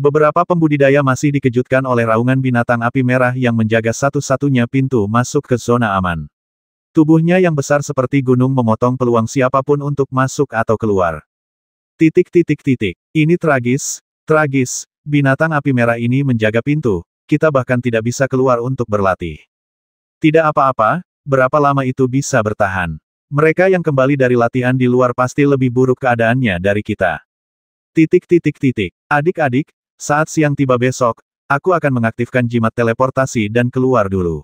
Beberapa pembudidaya masih dikejutkan oleh raungan binatang api merah yang menjaga satu-satunya pintu masuk ke zona aman. Tubuhnya yang besar seperti gunung memotong peluang siapapun untuk masuk atau keluar. Titik-titik-titik. Ini tragis, tragis, binatang api merah ini menjaga pintu, kita bahkan tidak bisa keluar untuk berlatih. Tidak apa-apa, berapa lama itu bisa bertahan. Mereka yang kembali dari latihan di luar pasti lebih buruk keadaannya dari kita. Titik-titik-titik. Adik-adik, saat siang tiba besok, aku akan mengaktifkan jimat teleportasi dan keluar dulu.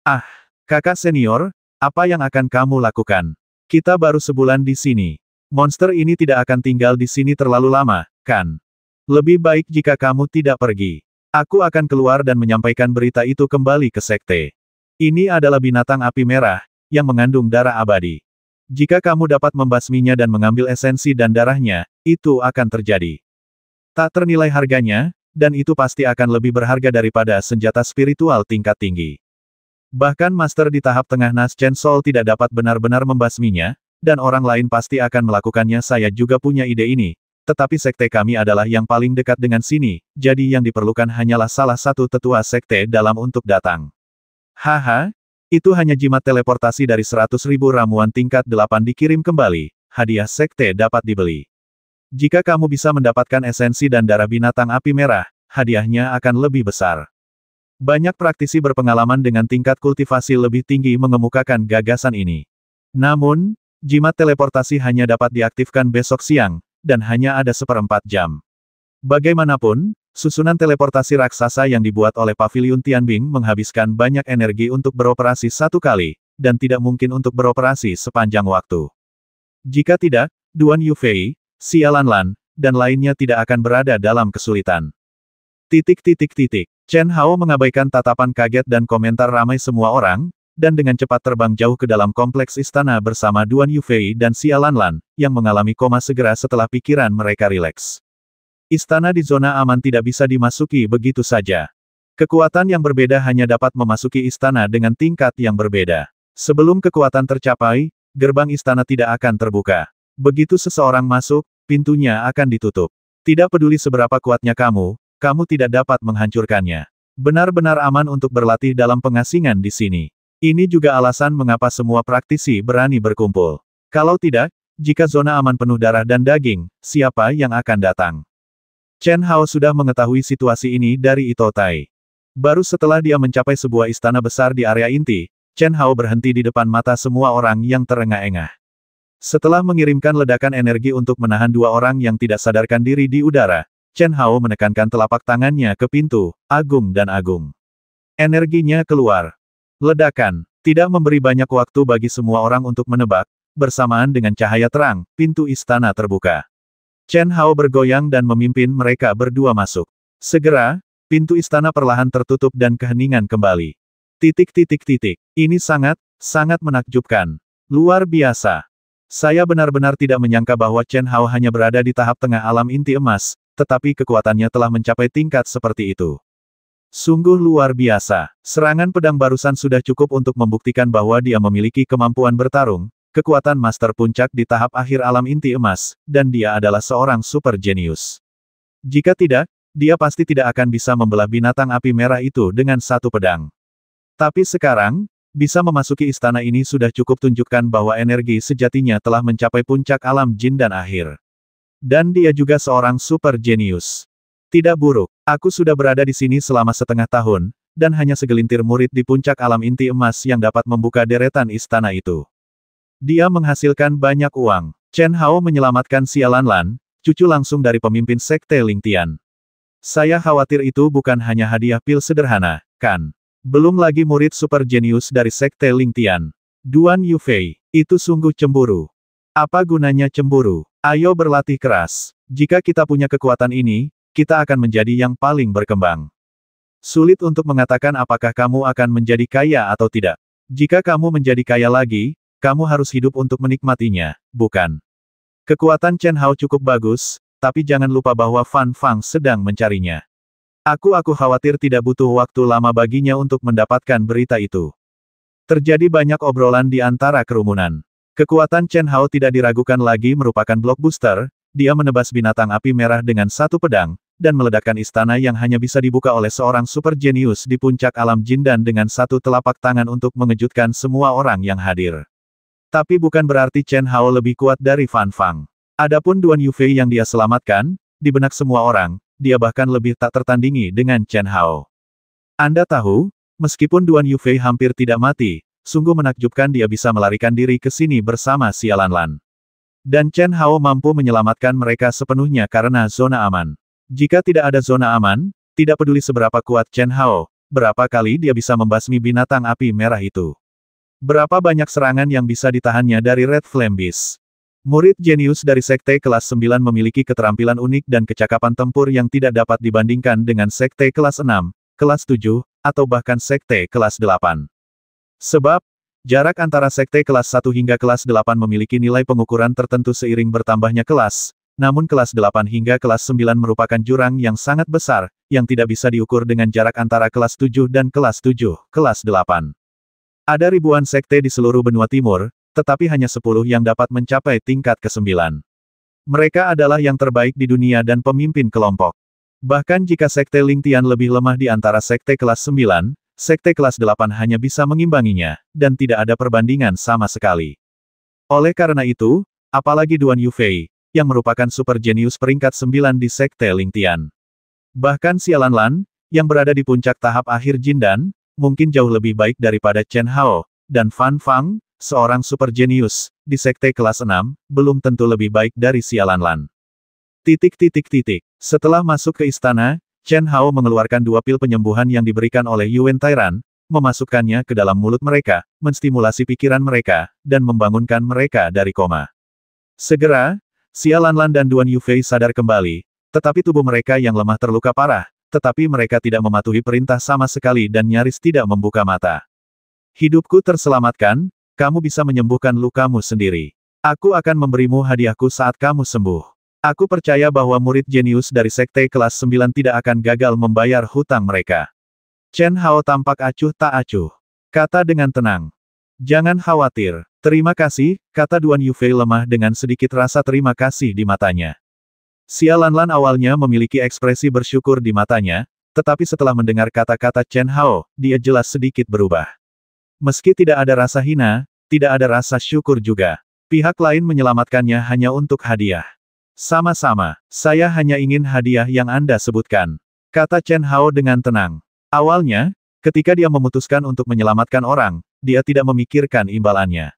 Ah, kakak senior, apa yang akan kamu lakukan? Kita baru sebulan di sini. Monster ini tidak akan tinggal di sini terlalu lama, kan? Lebih baik jika kamu tidak pergi. Aku akan keluar dan menyampaikan berita itu kembali ke sekte. Ini adalah binatang api merah, yang mengandung darah abadi. Jika kamu dapat membasminya dan mengambil esensi dan darahnya, itu akan terjadi. Tak ternilai harganya, dan itu pasti akan lebih berharga daripada senjata spiritual tingkat tinggi. Bahkan master di tahap tengah Chen Sol tidak dapat benar-benar membasminya, dan orang lain pasti akan melakukannya saya juga punya ide ini, tetapi sekte kami adalah yang paling dekat dengan sini, jadi yang diperlukan hanyalah salah satu tetua sekte dalam untuk datang. Haha, itu hanya jimat teleportasi dari 100.000 ramuan tingkat 8 dikirim kembali, hadiah sekte dapat dibeli. Jika kamu bisa mendapatkan esensi dan darah binatang api merah, hadiahnya akan lebih besar. Banyak praktisi berpengalaman dengan tingkat kultivasi lebih tinggi mengemukakan gagasan ini. Namun, jimat teleportasi hanya dapat diaktifkan besok siang, dan hanya ada seperempat jam. Bagaimanapun, susunan teleportasi raksasa yang dibuat oleh Paviliun Tianbing menghabiskan banyak energi untuk beroperasi satu kali, dan tidak mungkin untuk beroperasi sepanjang waktu. Jika tidak, Duan Yufei, Sialan Lan, dan lainnya tidak akan berada dalam kesulitan. Titik titik titik. Chen Hao mengabaikan tatapan kaget dan komentar ramai semua orang, dan dengan cepat terbang jauh ke dalam kompleks istana bersama Duan Yufei dan Xia Lanlan, yang mengalami koma segera setelah pikiran mereka rileks. Istana di zona aman tidak bisa dimasuki begitu saja. Kekuatan yang berbeda hanya dapat memasuki istana dengan tingkat yang berbeda. Sebelum kekuatan tercapai, gerbang istana tidak akan terbuka. Begitu seseorang masuk, pintunya akan ditutup. Tidak peduli seberapa kuatnya kamu, kamu tidak dapat menghancurkannya. Benar-benar aman untuk berlatih dalam pengasingan di sini. Ini juga alasan mengapa semua praktisi berani berkumpul. Kalau tidak, jika zona aman penuh darah dan daging, siapa yang akan datang? Chen Hao sudah mengetahui situasi ini dari Tai. Baru setelah dia mencapai sebuah istana besar di area inti, Chen Hao berhenti di depan mata semua orang yang terengah-engah. Setelah mengirimkan ledakan energi untuk menahan dua orang yang tidak sadarkan diri di udara, Chen Hao menekankan telapak tangannya ke pintu, Agung dan Agung. Energinya keluar. Ledakan, tidak memberi banyak waktu bagi semua orang untuk menebak, bersamaan dengan cahaya terang, pintu istana terbuka. Chen Hao bergoyang dan memimpin mereka berdua masuk. Segera, pintu istana perlahan tertutup dan keheningan kembali. Titik titik titik, ini sangat, sangat menakjubkan. Luar biasa. Saya benar-benar tidak menyangka bahwa Chen Hao hanya berada di tahap tengah alam inti emas, tetapi kekuatannya telah mencapai tingkat seperti itu. Sungguh luar biasa. Serangan pedang barusan sudah cukup untuk membuktikan bahwa dia memiliki kemampuan bertarung, kekuatan master puncak di tahap akhir alam inti emas, dan dia adalah seorang super genius. Jika tidak, dia pasti tidak akan bisa membelah binatang api merah itu dengan satu pedang. Tapi sekarang, bisa memasuki istana ini sudah cukup tunjukkan bahwa energi sejatinya telah mencapai puncak alam jin dan akhir. Dan dia juga seorang super genius. Tidak buruk, aku sudah berada di sini selama setengah tahun, dan hanya segelintir murid di puncak alam inti emas yang dapat membuka deretan istana itu. Dia menghasilkan banyak uang. Chen Hao menyelamatkan Sialan Lan, cucu langsung dari pemimpin sekte Lingtian. Saya khawatir itu bukan hanya hadiah pil sederhana, kan? Belum lagi murid super jenius dari sekte Lingtian. Duan Yufei, itu sungguh cemburu. Apa gunanya cemburu? Ayo berlatih keras. Jika kita punya kekuatan ini, kita akan menjadi yang paling berkembang. Sulit untuk mengatakan apakah kamu akan menjadi kaya atau tidak. Jika kamu menjadi kaya lagi, kamu harus hidup untuk menikmatinya, bukan? Kekuatan Chen Hao cukup bagus, tapi jangan lupa bahwa Fan Fang sedang mencarinya. Aku-aku khawatir tidak butuh waktu lama baginya untuk mendapatkan berita itu. Terjadi banyak obrolan di antara kerumunan. Kekuatan Chen Hao tidak diragukan lagi merupakan blockbuster, dia menebas binatang api merah dengan satu pedang, dan meledakkan istana yang hanya bisa dibuka oleh seorang super jenius di puncak alam jin dan dengan satu telapak tangan untuk mengejutkan semua orang yang hadir. Tapi bukan berarti Chen Hao lebih kuat dari Fan Fang. Adapun Duan Yufei yang dia selamatkan, di benak semua orang, dia bahkan lebih tak tertandingi dengan Chen Hao. Anda tahu, meskipun Duan Yufei hampir tidak mati, sungguh menakjubkan dia bisa melarikan diri ke sini bersama Alan Lan. Dan Chen Hao mampu menyelamatkan mereka sepenuhnya karena zona aman. Jika tidak ada zona aman, tidak peduli seberapa kuat Chen Hao, berapa kali dia bisa membasmi binatang api merah itu. Berapa banyak serangan yang bisa ditahannya dari Red Flame Beast. Murid jenius dari Sekte Kelas 9 memiliki keterampilan unik dan kecakapan tempur yang tidak dapat dibandingkan dengan Sekte Kelas 6, Kelas 7, atau bahkan Sekte Kelas 8. Sebab, jarak antara Sekte Kelas 1 hingga Kelas 8 memiliki nilai pengukuran tertentu seiring bertambahnya kelas, namun kelas 8 hingga kelas 9 merupakan jurang yang sangat besar, yang tidak bisa diukur dengan jarak antara kelas 7 dan kelas 7, kelas 8. Ada ribuan sekte di seluruh benua timur, tetapi hanya sepuluh yang dapat mencapai tingkat ke kesembilan. Mereka adalah yang terbaik di dunia dan pemimpin kelompok. Bahkan jika Sekte Lingtian lebih lemah di antara Sekte kelas 9, Sekte kelas 8 hanya bisa mengimbanginya, dan tidak ada perbandingan sama sekali. Oleh karena itu, apalagi Duan Yufei, yang merupakan super jenius peringkat 9 di Sekte Lingtian. Bahkan Sialan Lan, yang berada di puncak tahap akhir Jindan, mungkin jauh lebih baik daripada Chen Hao, dan Fan Fang, seorang super jenius, di sekte kelas 6, belum tentu lebih baik dari sialan Lan. Titik titik titik. Setelah masuk ke istana, Chen Hao mengeluarkan dua pil penyembuhan yang diberikan oleh Yuan Tairan, memasukkannya ke dalam mulut mereka, menstimulasi pikiran mereka, dan membangunkan mereka dari koma. Segera, sialan lan dan Duan Yufei sadar kembali, tetapi tubuh mereka yang lemah terluka parah, tetapi mereka tidak mematuhi perintah sama sekali dan nyaris tidak membuka mata. Hidupku terselamatkan, kamu bisa menyembuhkan lukamu sendiri. Aku akan memberimu hadiahku saat kamu sembuh. Aku percaya bahwa murid jenius dari sekte kelas 9 tidak akan gagal membayar hutang mereka. Chen Hao tampak acuh tak acuh. Kata dengan tenang. Jangan khawatir. Terima kasih, kata Duan Yufei lemah dengan sedikit rasa terima kasih di matanya. Sialanlan awalnya memiliki ekspresi bersyukur di matanya, tetapi setelah mendengar kata-kata Chen Hao, dia jelas sedikit berubah. Meski tidak ada rasa hina, tidak ada rasa syukur juga. Pihak lain menyelamatkannya hanya untuk hadiah. Sama-sama, saya hanya ingin hadiah yang Anda sebutkan. Kata Chen Hao dengan tenang. Awalnya, ketika dia memutuskan untuk menyelamatkan orang, dia tidak memikirkan imbalannya.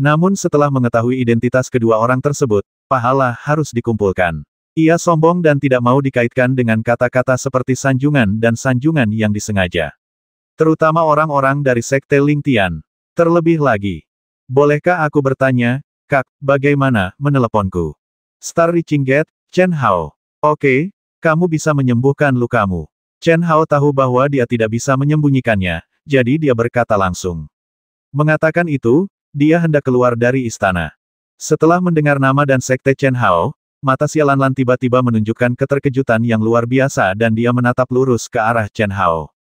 Namun setelah mengetahui identitas kedua orang tersebut, pahala harus dikumpulkan. Ia sombong dan tidak mau dikaitkan dengan kata-kata seperti sanjungan dan sanjungan yang disengaja. Terutama orang-orang dari Sekte Lingtian. Terlebih lagi. Bolehkah aku bertanya, Kak, bagaimana meneleponku? Star Reaching Gate, Chen Hao. Oke, kamu bisa menyembuhkan lukamu. Chen Hao tahu bahwa dia tidak bisa menyembunyikannya, jadi dia berkata langsung. Mengatakan itu, dia hendak keluar dari istana. Setelah mendengar nama dan sekte Chen Hao, mata Sialan Lan tiba-tiba menunjukkan keterkejutan yang luar biasa dan dia menatap lurus ke arah Chen Hao.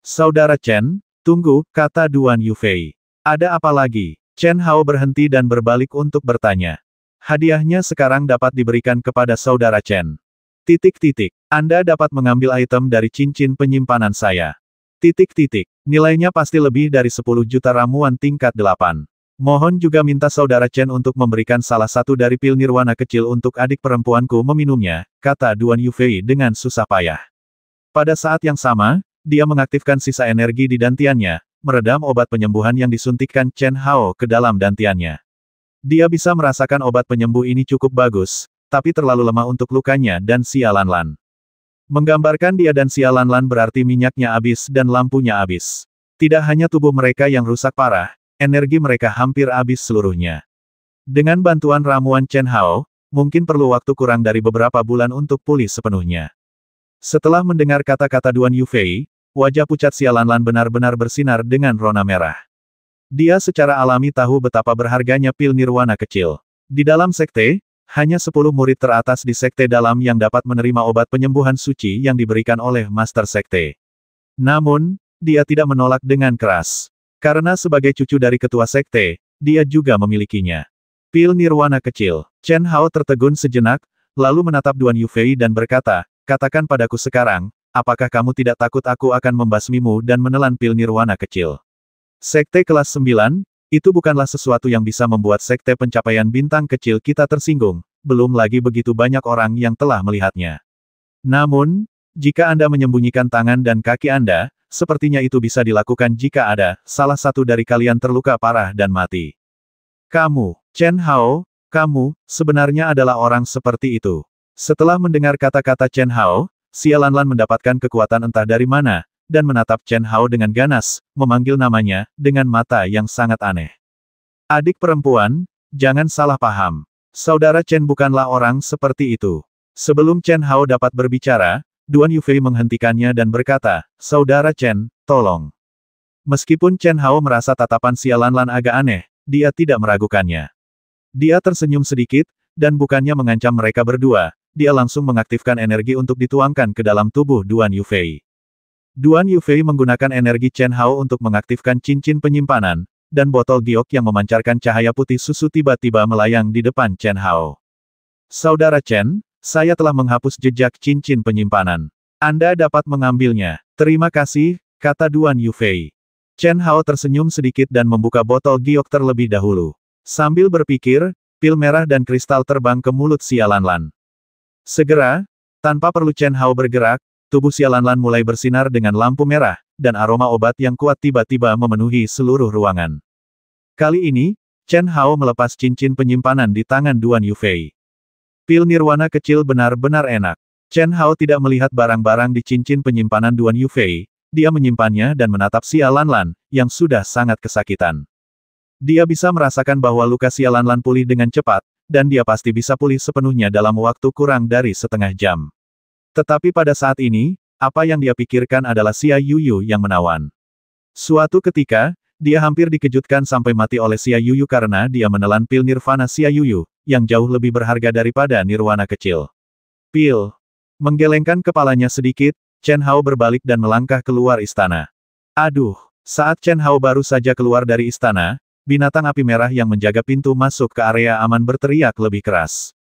Saudara Chen, tunggu, kata Duan Yufei. Ada apa lagi? Chen Hao berhenti dan berbalik untuk bertanya. Hadiahnya sekarang dapat diberikan kepada saudara Chen. Titik-titik, Anda dapat mengambil item dari cincin penyimpanan saya. Titik-titik, nilainya pasti lebih dari 10 juta ramuan tingkat 8. Mohon juga minta saudara Chen untuk memberikan salah satu dari pil nirwana kecil untuk adik perempuanku meminumnya, kata Duan Yufei dengan susah payah. Pada saat yang sama, dia mengaktifkan sisa energi di dantiannya, meredam obat penyembuhan yang disuntikkan Chen Hao ke dalam dantiannya. Dia bisa merasakan obat penyembuh ini cukup bagus, tapi terlalu lemah untuk lukanya dan Lan. Menggambarkan dia dan Lan berarti minyaknya habis dan lampunya habis. Tidak hanya tubuh mereka yang rusak parah, energi mereka hampir habis seluruhnya. Dengan bantuan ramuan Chen Hao, mungkin perlu waktu kurang dari beberapa bulan untuk pulih sepenuhnya. Setelah mendengar kata-kata Duan Yufei, wajah pucat Sialanlan benar-benar bersinar dengan rona merah. Dia secara alami tahu betapa berharganya pil nirwana kecil. Di dalam sekte, hanya 10 murid teratas di sekte dalam yang dapat menerima obat penyembuhan suci yang diberikan oleh master sekte. Namun, dia tidak menolak dengan keras. Karena sebagai cucu dari ketua sekte, dia juga memilikinya. Pil nirwana kecil. Chen Hao tertegun sejenak, lalu menatap Duan Yufei dan berkata, Katakan padaku sekarang, apakah kamu tidak takut aku akan membasmimu dan menelan pil nirwana kecil? Sekte kelas 9, itu bukanlah sesuatu yang bisa membuat sekte pencapaian bintang kecil kita tersinggung, belum lagi begitu banyak orang yang telah melihatnya. Namun, jika Anda menyembunyikan tangan dan kaki Anda, sepertinya itu bisa dilakukan jika ada salah satu dari kalian terluka parah dan mati. Kamu, Chen Hao, kamu, sebenarnya adalah orang seperti itu. Setelah mendengar kata-kata Chen Hao, Lan mendapatkan kekuatan entah dari mana, dan menatap Chen Hao dengan ganas, memanggil namanya, dengan mata yang sangat aneh. Adik perempuan, jangan salah paham. Saudara Chen bukanlah orang seperti itu. Sebelum Chen Hao dapat berbicara, Duan Yufei menghentikannya dan berkata, Saudara Chen, tolong. Meskipun Chen Hao merasa tatapan Lan agak aneh, dia tidak meragukannya. Dia tersenyum sedikit, dan bukannya mengancam mereka berdua, dia langsung mengaktifkan energi untuk dituangkan ke dalam tubuh Duan Yufei. Duan Yufei menggunakan energi Chen Hao untuk mengaktifkan cincin penyimpanan, dan botol giok yang memancarkan cahaya putih susu tiba-tiba melayang di depan Chen Hao. Saudara Chen, saya telah menghapus jejak cincin penyimpanan. Anda dapat mengambilnya. Terima kasih, kata Duan Yufei. Chen Hao tersenyum sedikit dan membuka botol giok terlebih dahulu. Sambil berpikir, pil merah dan kristal terbang ke mulut sialanlan. Lan. Segera, tanpa perlu Chen Hao bergerak, tubuh Sialanlan mulai bersinar dengan lampu merah, dan aroma obat yang kuat tiba-tiba memenuhi seluruh ruangan. Kali ini, Chen Hao melepas cincin penyimpanan di tangan Duan Yufei. Pil nirwana kecil benar-benar enak. Chen Hao tidak melihat barang-barang di cincin penyimpanan Duan Yufei, dia menyimpannya dan menatap Lan, yang sudah sangat kesakitan. Dia bisa merasakan bahwa luka Lan pulih dengan cepat, dan dia pasti bisa pulih sepenuhnya dalam waktu kurang dari setengah jam. Tetapi pada saat ini, apa yang dia pikirkan adalah Xia Yuyu yang menawan. Suatu ketika, dia hampir dikejutkan sampai mati oleh Xia Yuyu karena dia menelan pil nirvana Xia Yuyu, yang jauh lebih berharga daripada nirwana kecil. Pil. Menggelengkan kepalanya sedikit, Chen Hao berbalik dan melangkah keluar istana. Aduh, saat Chen Hao baru saja keluar dari istana, Binatang api merah yang menjaga pintu masuk ke area aman berteriak lebih keras.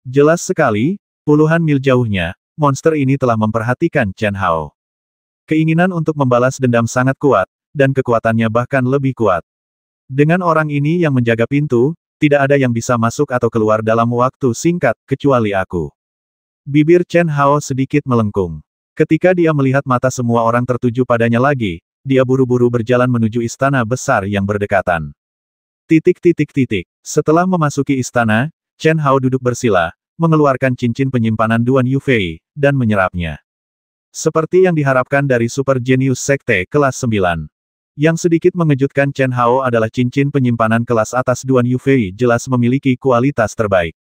Jelas sekali, puluhan mil jauhnya, monster ini telah memperhatikan Chen Hao. Keinginan untuk membalas dendam sangat kuat, dan kekuatannya bahkan lebih kuat. Dengan orang ini yang menjaga pintu, tidak ada yang bisa masuk atau keluar dalam waktu singkat, kecuali aku. Bibir Chen Hao sedikit melengkung. Ketika dia melihat mata semua orang tertuju padanya lagi, dia buru-buru berjalan menuju istana besar yang berdekatan. Titik titik titik. Setelah memasuki istana, Chen Hao duduk bersila, mengeluarkan cincin penyimpanan Duan Yufei, dan menyerapnya. Seperti yang diharapkan dari Super Genius Sekte kelas 9. Yang sedikit mengejutkan Chen Hao adalah cincin penyimpanan kelas atas Duan Yufei jelas memiliki kualitas terbaik.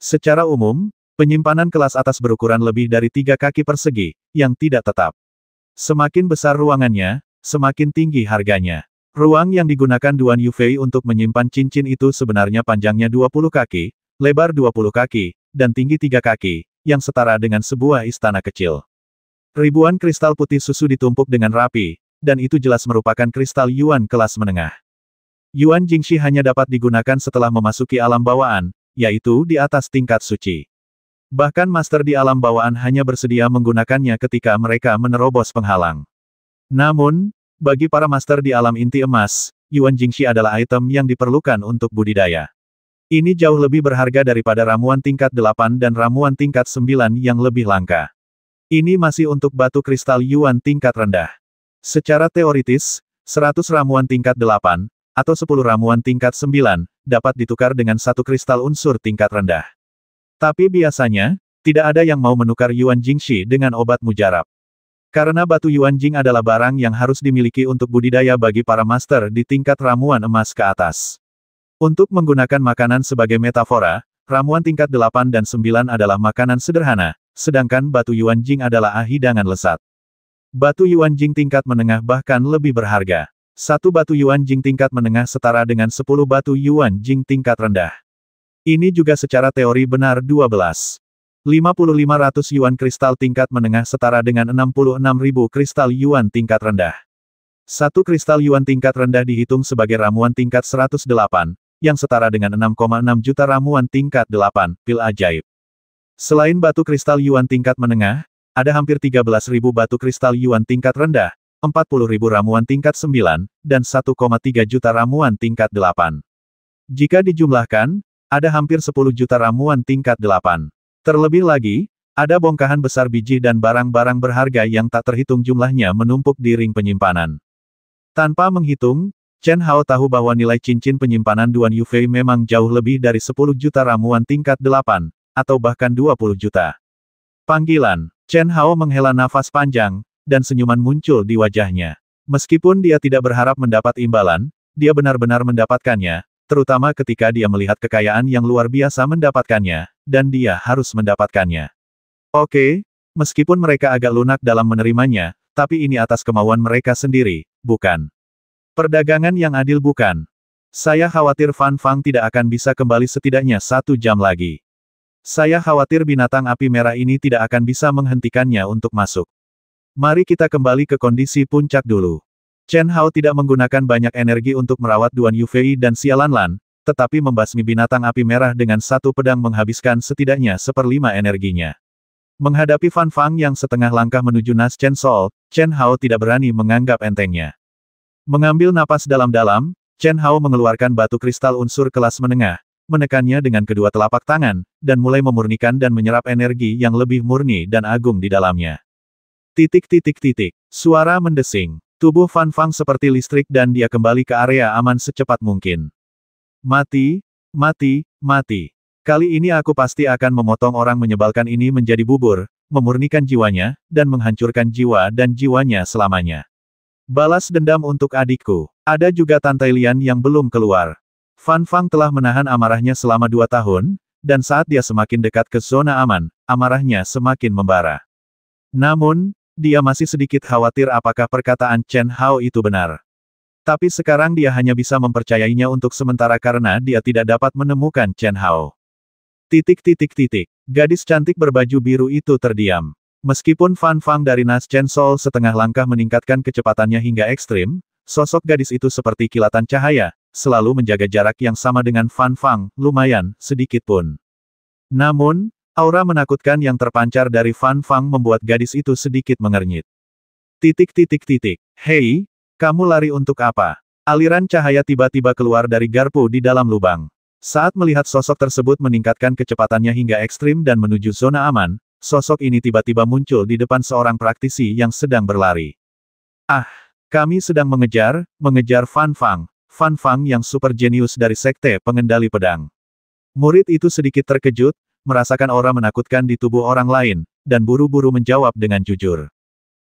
Secara umum, penyimpanan kelas atas berukuran lebih dari tiga kaki persegi, yang tidak tetap. Semakin besar ruangannya, semakin tinggi harganya. Ruang yang digunakan Duan Yufei untuk menyimpan cincin itu sebenarnya panjangnya 20 kaki, lebar 20 kaki, dan tinggi 3 kaki, yang setara dengan sebuah istana kecil. Ribuan kristal putih susu ditumpuk dengan rapi, dan itu jelas merupakan kristal Yuan kelas menengah. Yuan Jingxi hanya dapat digunakan setelah memasuki alam bawaan, yaitu di atas tingkat suci. Bahkan master di alam bawaan hanya bersedia menggunakannya ketika mereka menerobos penghalang. Namun, bagi para master di alam inti emas, Yuan Jingxi adalah item yang diperlukan untuk budidaya. Ini jauh lebih berharga daripada ramuan tingkat 8 dan ramuan tingkat 9 yang lebih langka. Ini masih untuk batu kristal Yuan tingkat rendah. Secara teoritis, 100 ramuan tingkat 8, atau 10 ramuan tingkat 9, dapat ditukar dengan satu kristal unsur tingkat rendah. Tapi biasanya, tidak ada yang mau menukar Yuan Jingxi dengan obat mujarab. Karena batu Yuan Jing adalah barang yang harus dimiliki untuk budidaya bagi para master di tingkat ramuan emas ke atas. Untuk menggunakan makanan sebagai metafora, ramuan tingkat 8 dan 9 adalah makanan sederhana, sedangkan batu Yuan Jing adalah hidangan lesat. Batu Yuan Jing tingkat menengah bahkan lebih berharga. Satu batu Yuan Jing tingkat menengah setara dengan 10 batu Yuan Jing tingkat rendah. Ini juga secara teori benar 12. 5500 yuan kristal tingkat menengah setara dengan 66.000 kristal yuan tingkat rendah. Satu kristal yuan tingkat rendah dihitung sebagai ramuan tingkat 108, yang setara dengan 6,6 juta ramuan tingkat 8, pil ajaib. Selain batu kristal yuan tingkat menengah, ada hampir 13.000 batu kristal yuan tingkat rendah, 40.000 ramuan tingkat 9, dan 1,3 juta ramuan tingkat 8. Jika dijumlahkan, ada hampir 10 juta ramuan tingkat 8. Terlebih lagi, ada bongkahan besar biji dan barang-barang berharga yang tak terhitung jumlahnya menumpuk di ring penyimpanan. Tanpa menghitung, Chen Hao tahu bahwa nilai cincin penyimpanan Duan Yufei memang jauh lebih dari 10 juta ramuan tingkat 8, atau bahkan 20 juta. Panggilan, Chen Hao menghela nafas panjang, dan senyuman muncul di wajahnya. Meskipun dia tidak berharap mendapat imbalan, dia benar-benar mendapatkannya, terutama ketika dia melihat kekayaan yang luar biasa mendapatkannya, dan dia harus mendapatkannya. Oke, meskipun mereka agak lunak dalam menerimanya, tapi ini atas kemauan mereka sendiri, bukan. Perdagangan yang adil bukan. Saya khawatir Fan Fang tidak akan bisa kembali setidaknya satu jam lagi. Saya khawatir binatang api merah ini tidak akan bisa menghentikannya untuk masuk. Mari kita kembali ke kondisi puncak dulu. Chen Hao tidak menggunakan banyak energi untuk merawat Duan Yufei dan Xialanlan, tetapi membasmi binatang api merah dengan satu pedang menghabiskan setidaknya seperlima energinya. Menghadapi Fan Fang yang setengah langkah menuju Nas Chen Sol, Chen Hao tidak berani menganggap entengnya. Mengambil napas dalam-dalam, Chen Hao mengeluarkan batu kristal unsur kelas menengah, menekannya dengan kedua telapak tangan, dan mulai memurnikan dan menyerap energi yang lebih murni dan agung di dalamnya. Titik-titik-titik, suara mendesing. Tubuh Fan Fang seperti listrik dan dia kembali ke area aman secepat mungkin. Mati, mati, mati. Kali ini aku pasti akan memotong orang menyebalkan ini menjadi bubur, memurnikan jiwanya, dan menghancurkan jiwa dan jiwanya selamanya. Balas dendam untuk adikku. Ada juga Tante Lian yang belum keluar. Fan Fang telah menahan amarahnya selama dua tahun, dan saat dia semakin dekat ke zona aman, amarahnya semakin membara. Namun, dia masih sedikit khawatir apakah perkataan Chen Hao itu benar. Tapi sekarang dia hanya bisa mempercayainya untuk sementara karena dia tidak dapat menemukan Chen Hao. Titik titik titik. Gadis cantik berbaju biru itu terdiam. Meskipun Fan Fang dari Nas Chen Sol setengah langkah meningkatkan kecepatannya hingga ekstrim, sosok gadis itu seperti kilatan cahaya, selalu menjaga jarak yang sama dengan Fan Fang, lumayan, sedikit pun. Namun, Aura menakutkan yang terpancar dari Fan Fang membuat gadis itu sedikit mengernyit. Titik titik titik. Hei, kamu lari untuk apa? Aliran cahaya tiba-tiba keluar dari garpu di dalam lubang. Saat melihat sosok tersebut meningkatkan kecepatannya hingga ekstrim dan menuju zona aman, sosok ini tiba-tiba muncul di depan seorang praktisi yang sedang berlari. Ah, kami sedang mengejar, mengejar Fan Fang, Fan Fang yang super jenius dari sekte pengendali pedang. Murid itu sedikit terkejut, merasakan aura menakutkan di tubuh orang lain, dan buru-buru menjawab dengan jujur.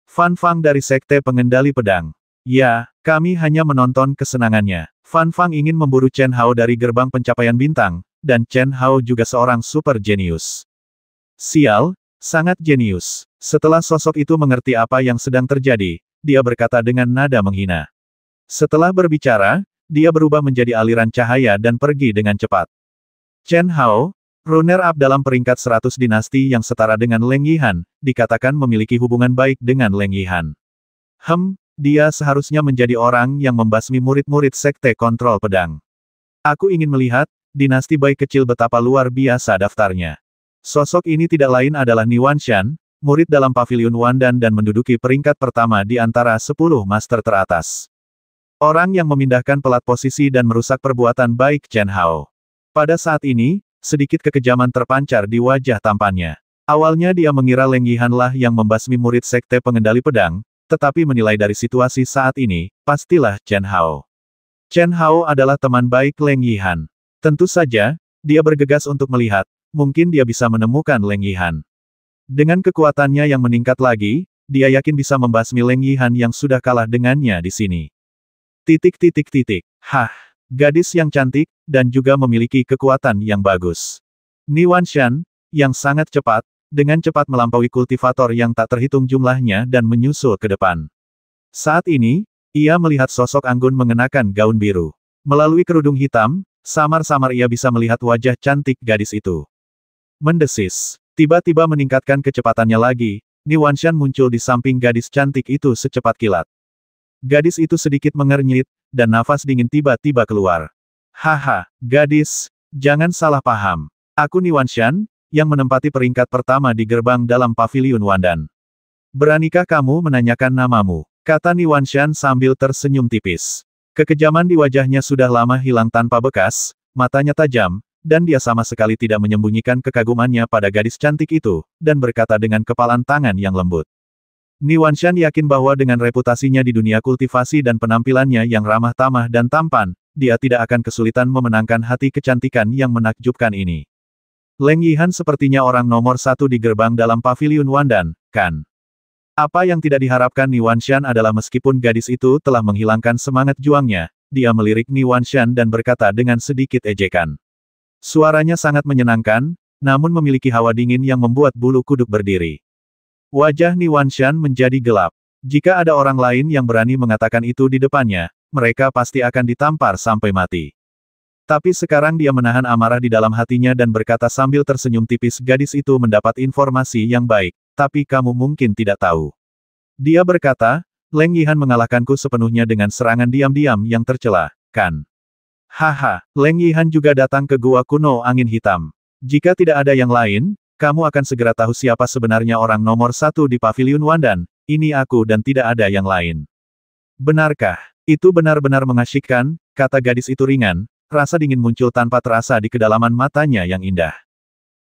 Fan Fang dari Sekte Pengendali Pedang. Ya, kami hanya menonton kesenangannya. Fan Fang ingin memburu Chen Hao dari gerbang pencapaian bintang, dan Chen Hao juga seorang super jenius. Sial, sangat jenius. Setelah sosok itu mengerti apa yang sedang terjadi, dia berkata dengan nada menghina. Setelah berbicara, dia berubah menjadi aliran cahaya dan pergi dengan cepat. Chen Hao, Runner-up dalam peringkat 100 dinasti yang setara dengan Leng Yihan, dikatakan memiliki hubungan baik dengan Leng Yihan. Hem, dia seharusnya menjadi orang yang membasmi murid-murid sekte kontrol pedang. Aku ingin melihat, dinasti baik kecil betapa luar biasa daftarnya. Sosok ini tidak lain adalah Niwan Shan, murid dalam pavilion Wandan dan menduduki peringkat pertama di antara 10 master teratas. Orang yang memindahkan pelat posisi dan merusak perbuatan baik Chen Hao. Pada saat ini, Sedikit kekejaman terpancar di wajah tampannya. Awalnya dia mengira Leng Yihanlah yang membasmi murid sekte pengendali pedang, tetapi menilai dari situasi saat ini, pastilah Chen Hao. Chen Hao adalah teman baik Leng Yihan. Tentu saja, dia bergegas untuk melihat, mungkin dia bisa menemukan Leng Yihan. Dengan kekuatannya yang meningkat lagi, dia yakin bisa membasmi Leng Yihan yang sudah kalah dengannya di sini. Titik titik titik, hah. Gadis yang cantik, dan juga memiliki kekuatan yang bagus. Niwan Shan, yang sangat cepat, dengan cepat melampaui kultivator yang tak terhitung jumlahnya dan menyusul ke depan. Saat ini, ia melihat sosok Anggun mengenakan gaun biru. Melalui kerudung hitam, samar-samar ia bisa melihat wajah cantik gadis itu. Mendesis, tiba-tiba meningkatkan kecepatannya lagi, Wanshan muncul di samping gadis cantik itu secepat kilat. Gadis itu sedikit mengernyit, dan nafas dingin tiba-tiba keluar. Haha, gadis, jangan salah paham. Aku Niwanshan, yang menempati peringkat pertama di gerbang dalam Paviliun Wandan. Beranikah kamu menanyakan namamu? Kata Niwanshan sambil tersenyum tipis. Kekejaman di wajahnya sudah lama hilang tanpa bekas, matanya tajam, dan dia sama sekali tidak menyembunyikan kekagumannya pada gadis cantik itu, dan berkata dengan kepalan tangan yang lembut. Ni Wanshan yakin bahwa dengan reputasinya di dunia kultivasi dan penampilannya yang ramah tamah dan tampan, dia tidak akan kesulitan memenangkan hati kecantikan yang menakjubkan ini. Leng Yihan sepertinya orang nomor satu di gerbang dalam paviliun Wandan, kan? Apa yang tidak diharapkan Ni Wanshan adalah meskipun gadis itu telah menghilangkan semangat juangnya, dia melirik Ni Wanshan dan berkata dengan sedikit ejekan. Suaranya sangat menyenangkan, namun memiliki hawa dingin yang membuat bulu kuduk berdiri. Wajah Niwanshan menjadi gelap. Jika ada orang lain yang berani mengatakan itu di depannya, mereka pasti akan ditampar sampai mati. Tapi sekarang dia menahan amarah di dalam hatinya dan berkata sambil tersenyum tipis gadis itu mendapat informasi yang baik, tapi kamu mungkin tidak tahu. Dia berkata, Leng Yihan mengalahkanku sepenuhnya dengan serangan diam-diam yang tercela, kan? Haha, Leng Yihan juga datang ke gua kuno angin hitam. Jika tidak ada yang lain, kamu akan segera tahu siapa sebenarnya orang nomor satu di Paviliun Wandan, ini aku dan tidak ada yang lain. Benarkah? Itu benar-benar mengasyikkan, kata gadis itu ringan, rasa dingin muncul tanpa terasa di kedalaman matanya yang indah.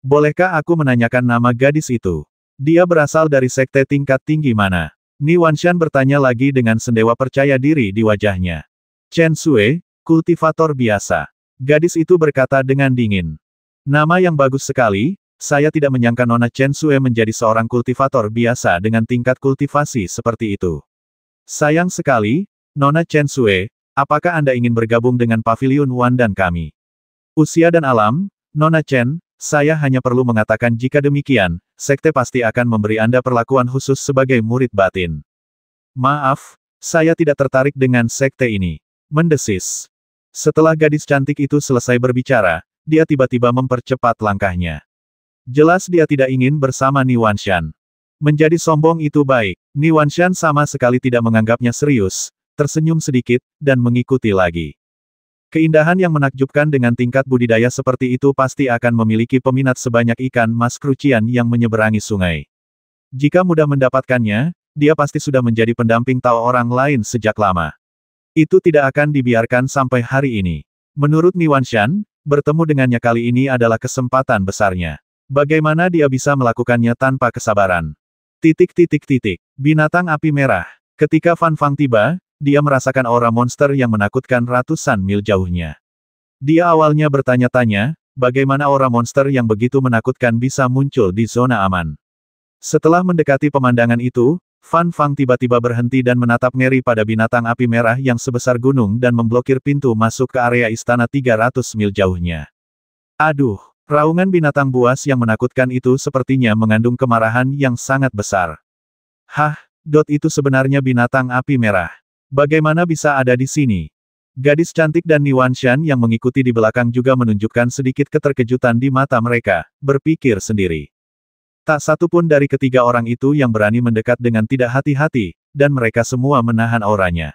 Bolehkah aku menanyakan nama gadis itu? Dia berasal dari sekte tingkat tinggi mana? Ni Wanshan bertanya lagi dengan sendewa percaya diri di wajahnya. Chen Sue, kultivator biasa. Gadis itu berkata dengan dingin. Nama yang bagus sekali, saya tidak menyangka Nona Chen Sue menjadi seorang kultivator biasa dengan tingkat kultivasi seperti itu. Sayang sekali, Nona Chen Sue, apakah Anda ingin bergabung dengan Paviliun Wan dan kami? Usia dan alam, Nona Chen, saya hanya perlu mengatakan jika demikian, sekte pasti akan memberi Anda perlakuan khusus sebagai murid batin. Maaf, saya tidak tertarik dengan sekte ini. Mendesis. Setelah gadis cantik itu selesai berbicara, dia tiba-tiba mempercepat langkahnya. Jelas dia tidak ingin bersama Niwanshan. Menjadi sombong itu baik. Niwanshan sama sekali tidak menganggapnya serius, tersenyum sedikit, dan mengikuti lagi. Keindahan yang menakjubkan dengan tingkat budidaya seperti itu pasti akan memiliki peminat sebanyak ikan mas krucian yang menyeberangi sungai. Jika mudah mendapatkannya, dia pasti sudah menjadi pendamping tahu orang lain sejak lama. Itu tidak akan dibiarkan sampai hari ini. Menurut Niwanshan, bertemu dengannya kali ini adalah kesempatan besarnya. Bagaimana dia bisa melakukannya tanpa kesabaran? Titik titik titik. Binatang api merah. Ketika Fan Fang tiba, dia merasakan aura monster yang menakutkan ratusan mil jauhnya. Dia awalnya bertanya-tanya, bagaimana aura monster yang begitu menakutkan bisa muncul di zona aman. Setelah mendekati pemandangan itu, Fan Fang tiba-tiba berhenti dan menatap ngeri pada binatang api merah yang sebesar gunung dan memblokir pintu masuk ke area istana 300 mil jauhnya. Aduh! Raungan binatang buas yang menakutkan itu sepertinya mengandung kemarahan yang sangat besar. Hah, Dot itu sebenarnya binatang api merah. Bagaimana bisa ada di sini? Gadis cantik dan Niwanshan yang mengikuti di belakang juga menunjukkan sedikit keterkejutan di mata mereka, berpikir sendiri. Tak satu pun dari ketiga orang itu yang berani mendekat dengan tidak hati-hati, dan mereka semua menahan auranya.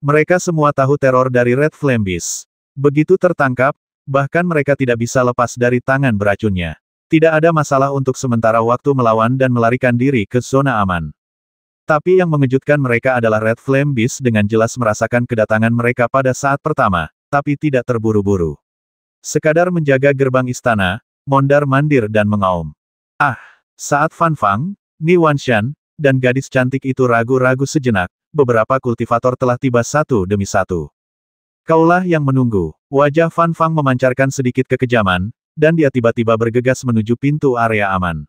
Mereka semua tahu teror dari Red Flame Beast. Begitu tertangkap, Bahkan mereka tidak bisa lepas dari tangan beracunnya. Tidak ada masalah untuk sementara waktu melawan dan melarikan diri ke zona aman. Tapi yang mengejutkan mereka adalah Red Flame Beast dengan jelas merasakan kedatangan mereka pada saat pertama, tapi tidak terburu-buru. Sekadar menjaga gerbang istana, mondar-mandir dan mengaum. Ah, saat Fan Fang, Ni Wanshan, dan gadis cantik itu ragu-ragu sejenak, beberapa kultivator telah tiba satu demi satu. Kaulah yang menunggu. Wajah Fan Fang memancarkan sedikit kekejaman, dan dia tiba-tiba bergegas menuju pintu area aman.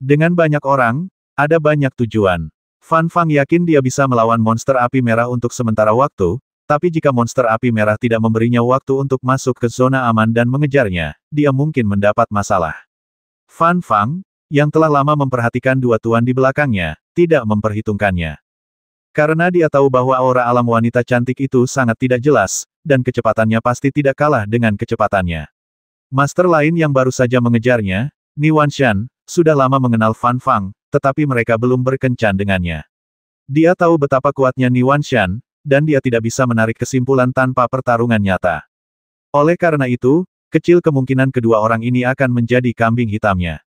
Dengan banyak orang, ada banyak tujuan. Fan Fang yakin dia bisa melawan monster api merah untuk sementara waktu, tapi jika monster api merah tidak memberinya waktu untuk masuk ke zona aman dan mengejarnya, dia mungkin mendapat masalah. Fan Fang, yang telah lama memperhatikan dua tuan di belakangnya, tidak memperhitungkannya. Karena dia tahu bahwa aura alam wanita cantik itu sangat tidak jelas, dan kecepatannya pasti tidak kalah dengan kecepatannya. Master lain yang baru saja mengejarnya, Ni Wanshan, sudah lama mengenal Fan Fang, tetapi mereka belum berkencan dengannya. Dia tahu betapa kuatnya Ni Wanshan, dan dia tidak bisa menarik kesimpulan tanpa pertarungan nyata. Oleh karena itu, kecil kemungkinan kedua orang ini akan menjadi kambing hitamnya.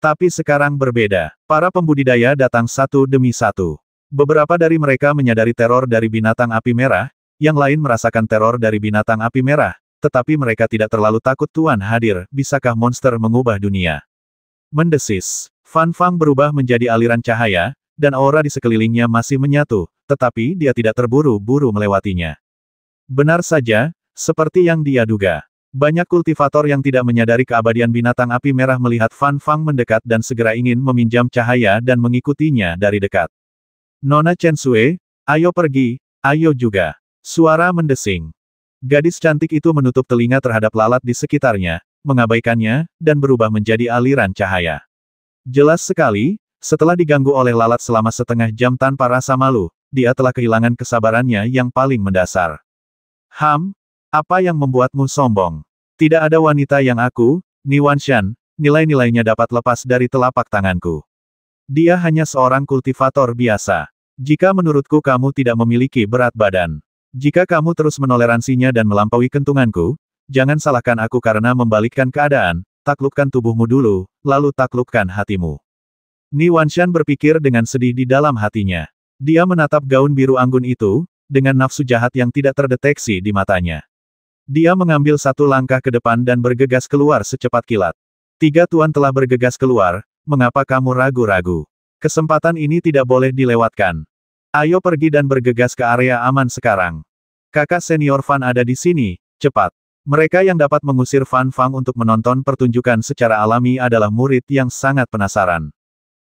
Tapi sekarang berbeda. Para pembudidaya datang satu demi satu. Beberapa dari mereka menyadari teror dari binatang api merah, yang lain merasakan teror dari binatang api merah, tetapi mereka tidak terlalu takut Tuan hadir, bisakah monster mengubah dunia. Mendesis, Fan Fang berubah menjadi aliran cahaya, dan aura di sekelilingnya masih menyatu, tetapi dia tidak terburu-buru melewatinya. Benar saja, seperti yang dia duga. Banyak kultivator yang tidak menyadari keabadian binatang api merah melihat Fan Fang mendekat dan segera ingin meminjam cahaya dan mengikutinya dari dekat. Nona Chen Sue, ayo pergi, ayo juga. Suara mendesing. Gadis cantik itu menutup telinga terhadap lalat di sekitarnya, mengabaikannya, dan berubah menjadi aliran cahaya. Jelas sekali, setelah diganggu oleh lalat selama setengah jam tanpa rasa malu, dia telah kehilangan kesabarannya yang paling mendasar. Ham, apa yang membuatmu sombong? Tidak ada wanita yang aku, Niwanshan, nilai-nilainya dapat lepas dari telapak tanganku. Dia hanya seorang kultivator biasa. Jika menurutku kamu tidak memiliki berat badan. Jika kamu terus menoleransinya dan melampaui kentunganku, jangan salahkan aku karena membalikkan keadaan, taklukkan tubuhmu dulu, lalu taklukkan hatimu. Ni Wanshan berpikir dengan sedih di dalam hatinya. Dia menatap gaun biru anggun itu, dengan nafsu jahat yang tidak terdeteksi di matanya. Dia mengambil satu langkah ke depan dan bergegas keluar secepat kilat. Tiga tuan telah bergegas keluar, mengapa kamu ragu-ragu? Kesempatan ini tidak boleh dilewatkan. Ayo pergi dan bergegas ke area aman sekarang. Kakak senior Fan ada di sini, cepat. Mereka yang dapat mengusir Fan Fang untuk menonton pertunjukan secara alami adalah murid yang sangat penasaran.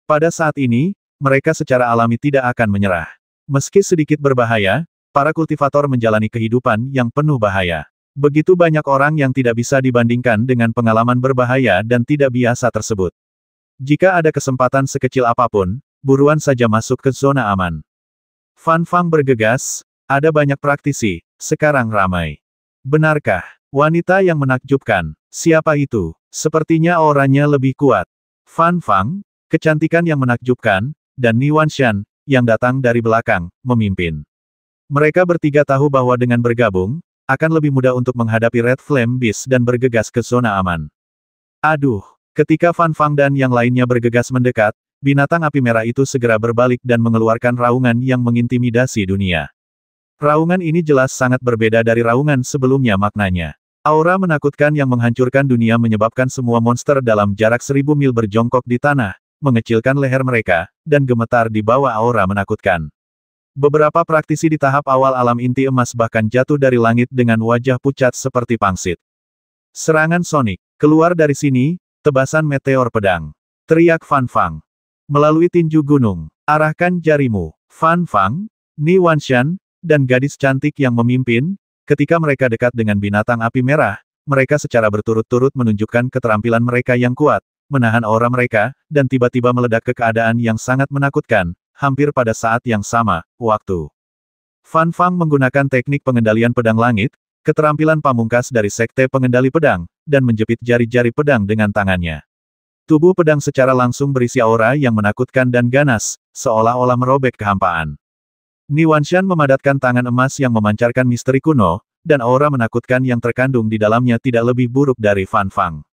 Pada saat ini, mereka secara alami tidak akan menyerah. Meski sedikit berbahaya, para kultivator menjalani kehidupan yang penuh bahaya. Begitu banyak orang yang tidak bisa dibandingkan dengan pengalaman berbahaya dan tidak biasa tersebut. Jika ada kesempatan sekecil apapun, buruan saja masuk ke zona aman. Fan Fang bergegas, ada banyak praktisi, sekarang ramai. Benarkah, wanita yang menakjubkan, siapa itu? Sepertinya auranya lebih kuat. Fan Fang, kecantikan yang menakjubkan, dan Ni Wanshan, yang datang dari belakang, memimpin. Mereka bertiga tahu bahwa dengan bergabung, akan lebih mudah untuk menghadapi Red Flame Beast dan bergegas ke zona aman. Aduh, Ketika Fan Fang dan yang lainnya bergegas mendekat, binatang api merah itu segera berbalik dan mengeluarkan raungan yang mengintimidasi dunia. Raungan ini jelas sangat berbeda dari raungan sebelumnya maknanya. Aura menakutkan yang menghancurkan dunia menyebabkan semua monster dalam jarak seribu mil berjongkok di tanah, mengecilkan leher mereka, dan gemetar di bawah aura menakutkan. Beberapa praktisi di tahap awal alam inti emas bahkan jatuh dari langit dengan wajah pucat seperti pangsit. Serangan Sonic, keluar dari sini, Tebasan meteor pedang. Teriak Fan Fang. Melalui tinju gunung, arahkan jarimu. Fan Fang, Ni Wanshan, dan gadis cantik yang memimpin, ketika mereka dekat dengan binatang api merah, mereka secara berturut-turut menunjukkan keterampilan mereka yang kuat, menahan aura mereka, dan tiba-tiba meledak ke keadaan yang sangat menakutkan, hampir pada saat yang sama, waktu. Fan Fang menggunakan teknik pengendalian pedang langit, keterampilan pamungkas dari Sekte Pengendali Pedang, dan menjepit jari-jari pedang dengan tangannya. Tubuh pedang secara langsung berisi aura yang menakutkan dan ganas, seolah-olah merobek kehampaan. Niwanshan memadatkan tangan emas yang memancarkan misteri kuno, dan aura menakutkan yang terkandung di dalamnya tidak lebih buruk dari Fan Fang.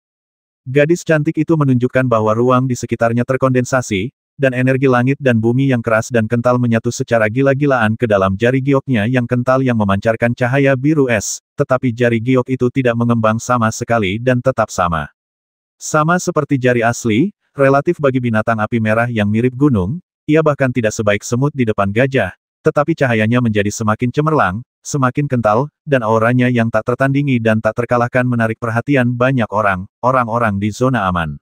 Gadis cantik itu menunjukkan bahwa ruang di sekitarnya terkondensasi, dan energi langit dan bumi yang keras dan kental menyatu secara gila-gilaan ke dalam jari gioknya yang kental yang memancarkan cahaya biru es, tetapi jari giok itu tidak mengembang sama sekali dan tetap sama. Sama seperti jari asli, relatif bagi binatang api merah yang mirip gunung, ia bahkan tidak sebaik semut di depan gajah, tetapi cahayanya menjadi semakin cemerlang, semakin kental, dan auranya yang tak tertandingi dan tak terkalahkan menarik perhatian banyak orang, orang-orang di zona aman.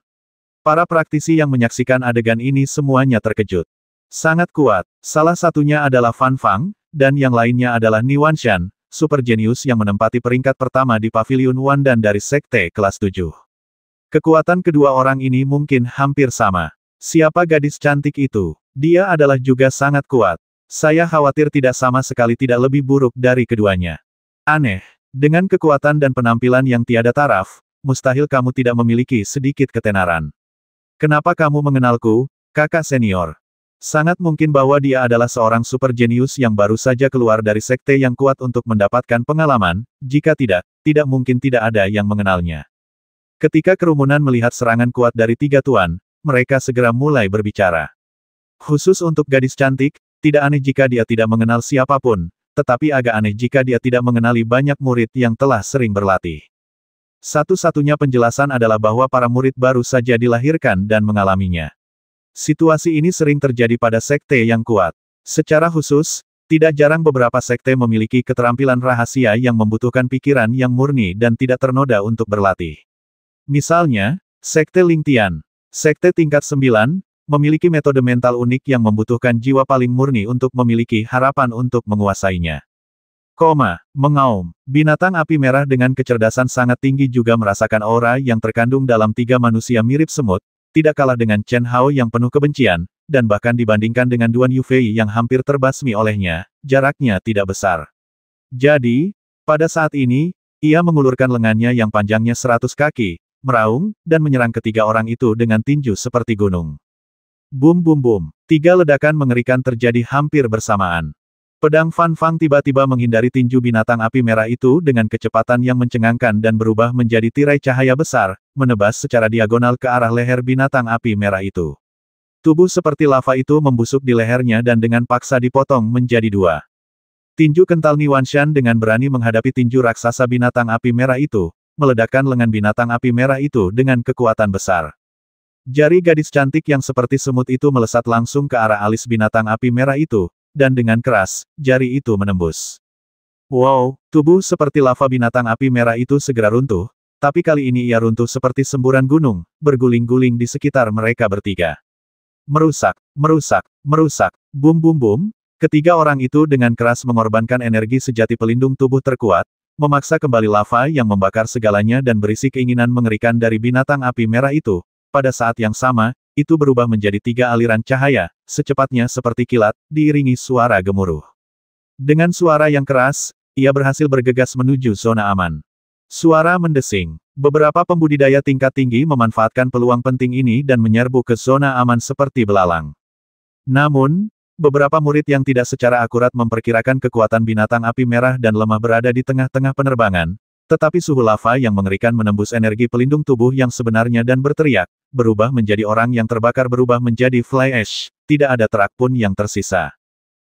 Para praktisi yang menyaksikan adegan ini semuanya terkejut. Sangat kuat, salah satunya adalah Fan Fang, dan yang lainnya adalah Ni Wanshan super jenius yang menempati peringkat pertama di Paviliun dan dari Sekte kelas 7. Kekuatan kedua orang ini mungkin hampir sama. Siapa gadis cantik itu? Dia adalah juga sangat kuat. Saya khawatir tidak sama sekali tidak lebih buruk dari keduanya. Aneh. Dengan kekuatan dan penampilan yang tiada taraf, mustahil kamu tidak memiliki sedikit ketenaran. Kenapa kamu mengenalku, kakak senior? Sangat mungkin bahwa dia adalah seorang super jenius yang baru saja keluar dari sekte yang kuat untuk mendapatkan pengalaman, jika tidak, tidak mungkin tidak ada yang mengenalnya. Ketika kerumunan melihat serangan kuat dari tiga tuan, mereka segera mulai berbicara. Khusus untuk gadis cantik, tidak aneh jika dia tidak mengenal siapapun, tetapi agak aneh jika dia tidak mengenali banyak murid yang telah sering berlatih. Satu-satunya penjelasan adalah bahwa para murid baru saja dilahirkan dan mengalaminya. Situasi ini sering terjadi pada sekte yang kuat. Secara khusus, tidak jarang beberapa sekte memiliki keterampilan rahasia yang membutuhkan pikiran yang murni dan tidak ternoda untuk berlatih. Misalnya, sekte Lingtian. Sekte tingkat 9, memiliki metode mental unik yang membutuhkan jiwa paling murni untuk memiliki harapan untuk menguasainya. Koma, mengaum. Binatang api merah dengan kecerdasan sangat tinggi juga merasakan aura yang terkandung dalam tiga manusia mirip semut, tidak kalah dengan Chen Hao yang penuh kebencian, dan bahkan dibandingkan dengan Duan Yufei yang hampir terbasmi olehnya, jaraknya tidak besar. Jadi, pada saat ini, ia mengulurkan lengannya yang panjangnya seratus kaki, meraung, dan menyerang ketiga orang itu dengan tinju seperti gunung. Bum bum bum, tiga ledakan mengerikan terjadi hampir bersamaan. Pedang Fan Fang tiba-tiba menghindari tinju binatang api merah itu dengan kecepatan yang mencengangkan dan berubah menjadi tirai cahaya besar, menebas secara diagonal ke arah leher binatang api merah itu. Tubuh seperti lava itu membusuk di lehernya dan dengan paksa dipotong menjadi dua. Tinju kental Niwanshan dengan berani menghadapi tinju raksasa binatang api merah itu, meledakkan lengan binatang api merah itu dengan kekuatan besar. Jari gadis cantik yang seperti semut itu melesat langsung ke arah alis binatang api merah itu, dan dengan keras, jari itu menembus. Wow, tubuh seperti lava binatang api merah itu segera runtuh, tapi kali ini ia runtuh seperti semburan gunung, berguling-guling di sekitar mereka bertiga. Merusak, merusak, merusak, bum bum bum, ketiga orang itu dengan keras mengorbankan energi sejati pelindung tubuh terkuat, memaksa kembali lava yang membakar segalanya dan berisi keinginan mengerikan dari binatang api merah itu, pada saat yang sama, itu berubah menjadi tiga aliran cahaya, secepatnya seperti kilat, diiringi suara gemuruh. Dengan suara yang keras, ia berhasil bergegas menuju zona aman. Suara mendesing. Beberapa pembudidaya tingkat tinggi memanfaatkan peluang penting ini dan menyerbu ke zona aman seperti belalang. Namun, beberapa murid yang tidak secara akurat memperkirakan kekuatan binatang api merah dan lemah berada di tengah-tengah penerbangan, tetapi suhu lava yang mengerikan menembus energi pelindung tubuh yang sebenarnya dan berteriak, berubah menjadi orang yang terbakar berubah menjadi fly ash, tidak ada terak pun yang tersisa.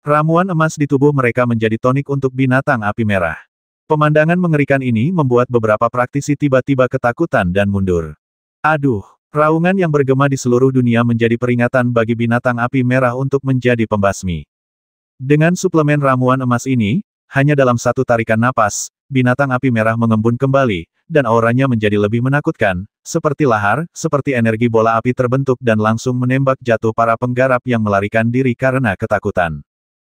Ramuan emas di tubuh mereka menjadi tonik untuk binatang api merah. Pemandangan mengerikan ini membuat beberapa praktisi tiba-tiba ketakutan dan mundur. Aduh, raungan yang bergema di seluruh dunia menjadi peringatan bagi binatang api merah untuk menjadi pembasmi. Dengan suplemen ramuan emas ini, hanya dalam satu tarikan napas, binatang api merah mengembun kembali, dan auranya menjadi lebih menakutkan, seperti lahar, seperti energi bola api terbentuk dan langsung menembak jatuh para penggarap yang melarikan diri karena ketakutan.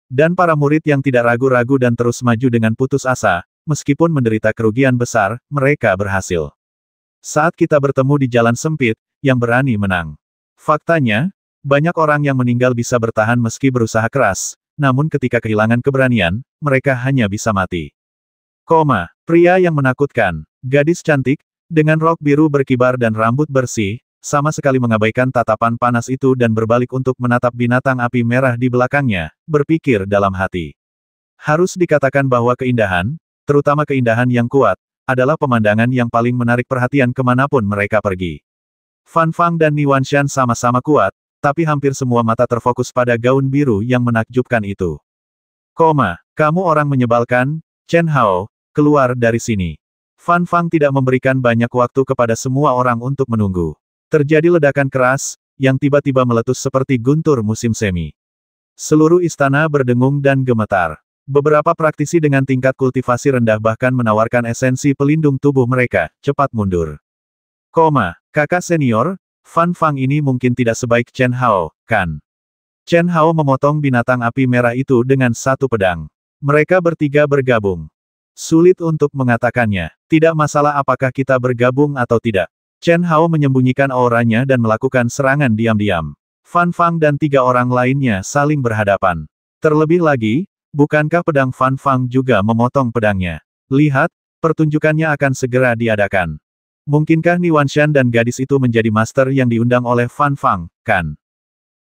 Dan para murid yang tidak ragu-ragu dan terus maju dengan putus asa, meskipun menderita kerugian besar, mereka berhasil. Saat kita bertemu di jalan sempit, yang berani menang. Faktanya, banyak orang yang meninggal bisa bertahan meski berusaha keras, namun ketika kehilangan keberanian, mereka hanya bisa mati. Koma, pria yang menakutkan, gadis cantik, dengan rok biru berkibar dan rambut bersih, sama sekali mengabaikan tatapan panas itu dan berbalik untuk menatap binatang api merah di belakangnya, berpikir dalam hati. Harus dikatakan bahwa keindahan, terutama keindahan yang kuat, adalah pemandangan yang paling menarik perhatian kemanapun mereka pergi. Fan Fang dan Niwanshan sama-sama kuat, tapi hampir semua mata terfokus pada gaun biru yang menakjubkan itu. Koma, kamu orang menyebalkan, Chen Hao, keluar dari sini. Fan Fang tidak memberikan banyak waktu kepada semua orang untuk menunggu. Terjadi ledakan keras, yang tiba-tiba meletus seperti guntur musim semi. Seluruh istana berdengung dan gemetar. Beberapa praktisi dengan tingkat kultivasi rendah bahkan menawarkan esensi pelindung tubuh mereka, cepat mundur. Koma, kakak senior, Fan Fang ini mungkin tidak sebaik Chen Hao, kan? Chen Hao memotong binatang api merah itu dengan satu pedang. Mereka bertiga bergabung. Sulit untuk mengatakannya. Tidak masalah apakah kita bergabung atau tidak. Chen Hao menyembunyikan auranya dan melakukan serangan diam-diam. Fan Fang dan tiga orang lainnya saling berhadapan. Terlebih lagi, bukankah pedang Fan Fang juga memotong pedangnya? Lihat, pertunjukannya akan segera diadakan. Mungkinkah Niwanshan dan gadis itu menjadi master yang diundang oleh Fan Fang, kan?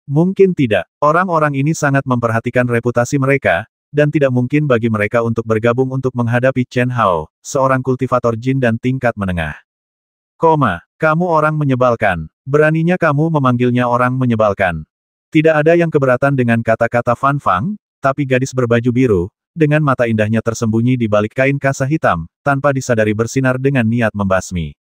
Mungkin tidak. Orang-orang ini sangat memperhatikan reputasi mereka, dan tidak mungkin bagi mereka untuk bergabung untuk menghadapi Chen Hao, seorang kultivator jin dan tingkat menengah. Koma, kamu orang menyebalkan. Beraninya kamu memanggilnya orang menyebalkan. Tidak ada yang keberatan dengan kata-kata Fan Fang, tapi gadis berbaju biru, dengan mata indahnya tersembunyi di balik kain kasa hitam, tanpa disadari bersinar dengan niat membasmi.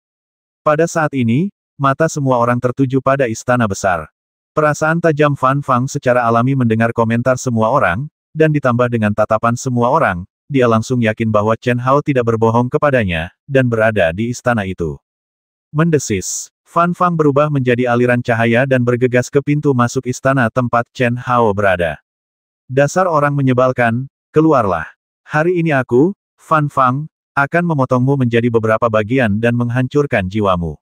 Pada saat ini, mata semua orang tertuju pada istana besar. Perasaan tajam Fan Fang secara alami mendengar komentar semua orang, dan ditambah dengan tatapan semua orang, dia langsung yakin bahwa Chen Hao tidak berbohong kepadanya, dan berada di istana itu. Mendesis, Fan Fang berubah menjadi aliran cahaya dan bergegas ke pintu masuk istana tempat Chen Hao berada. Dasar orang menyebalkan, keluarlah. Hari ini aku, Fan Fang, akan memotongmu menjadi beberapa bagian dan menghancurkan jiwamu.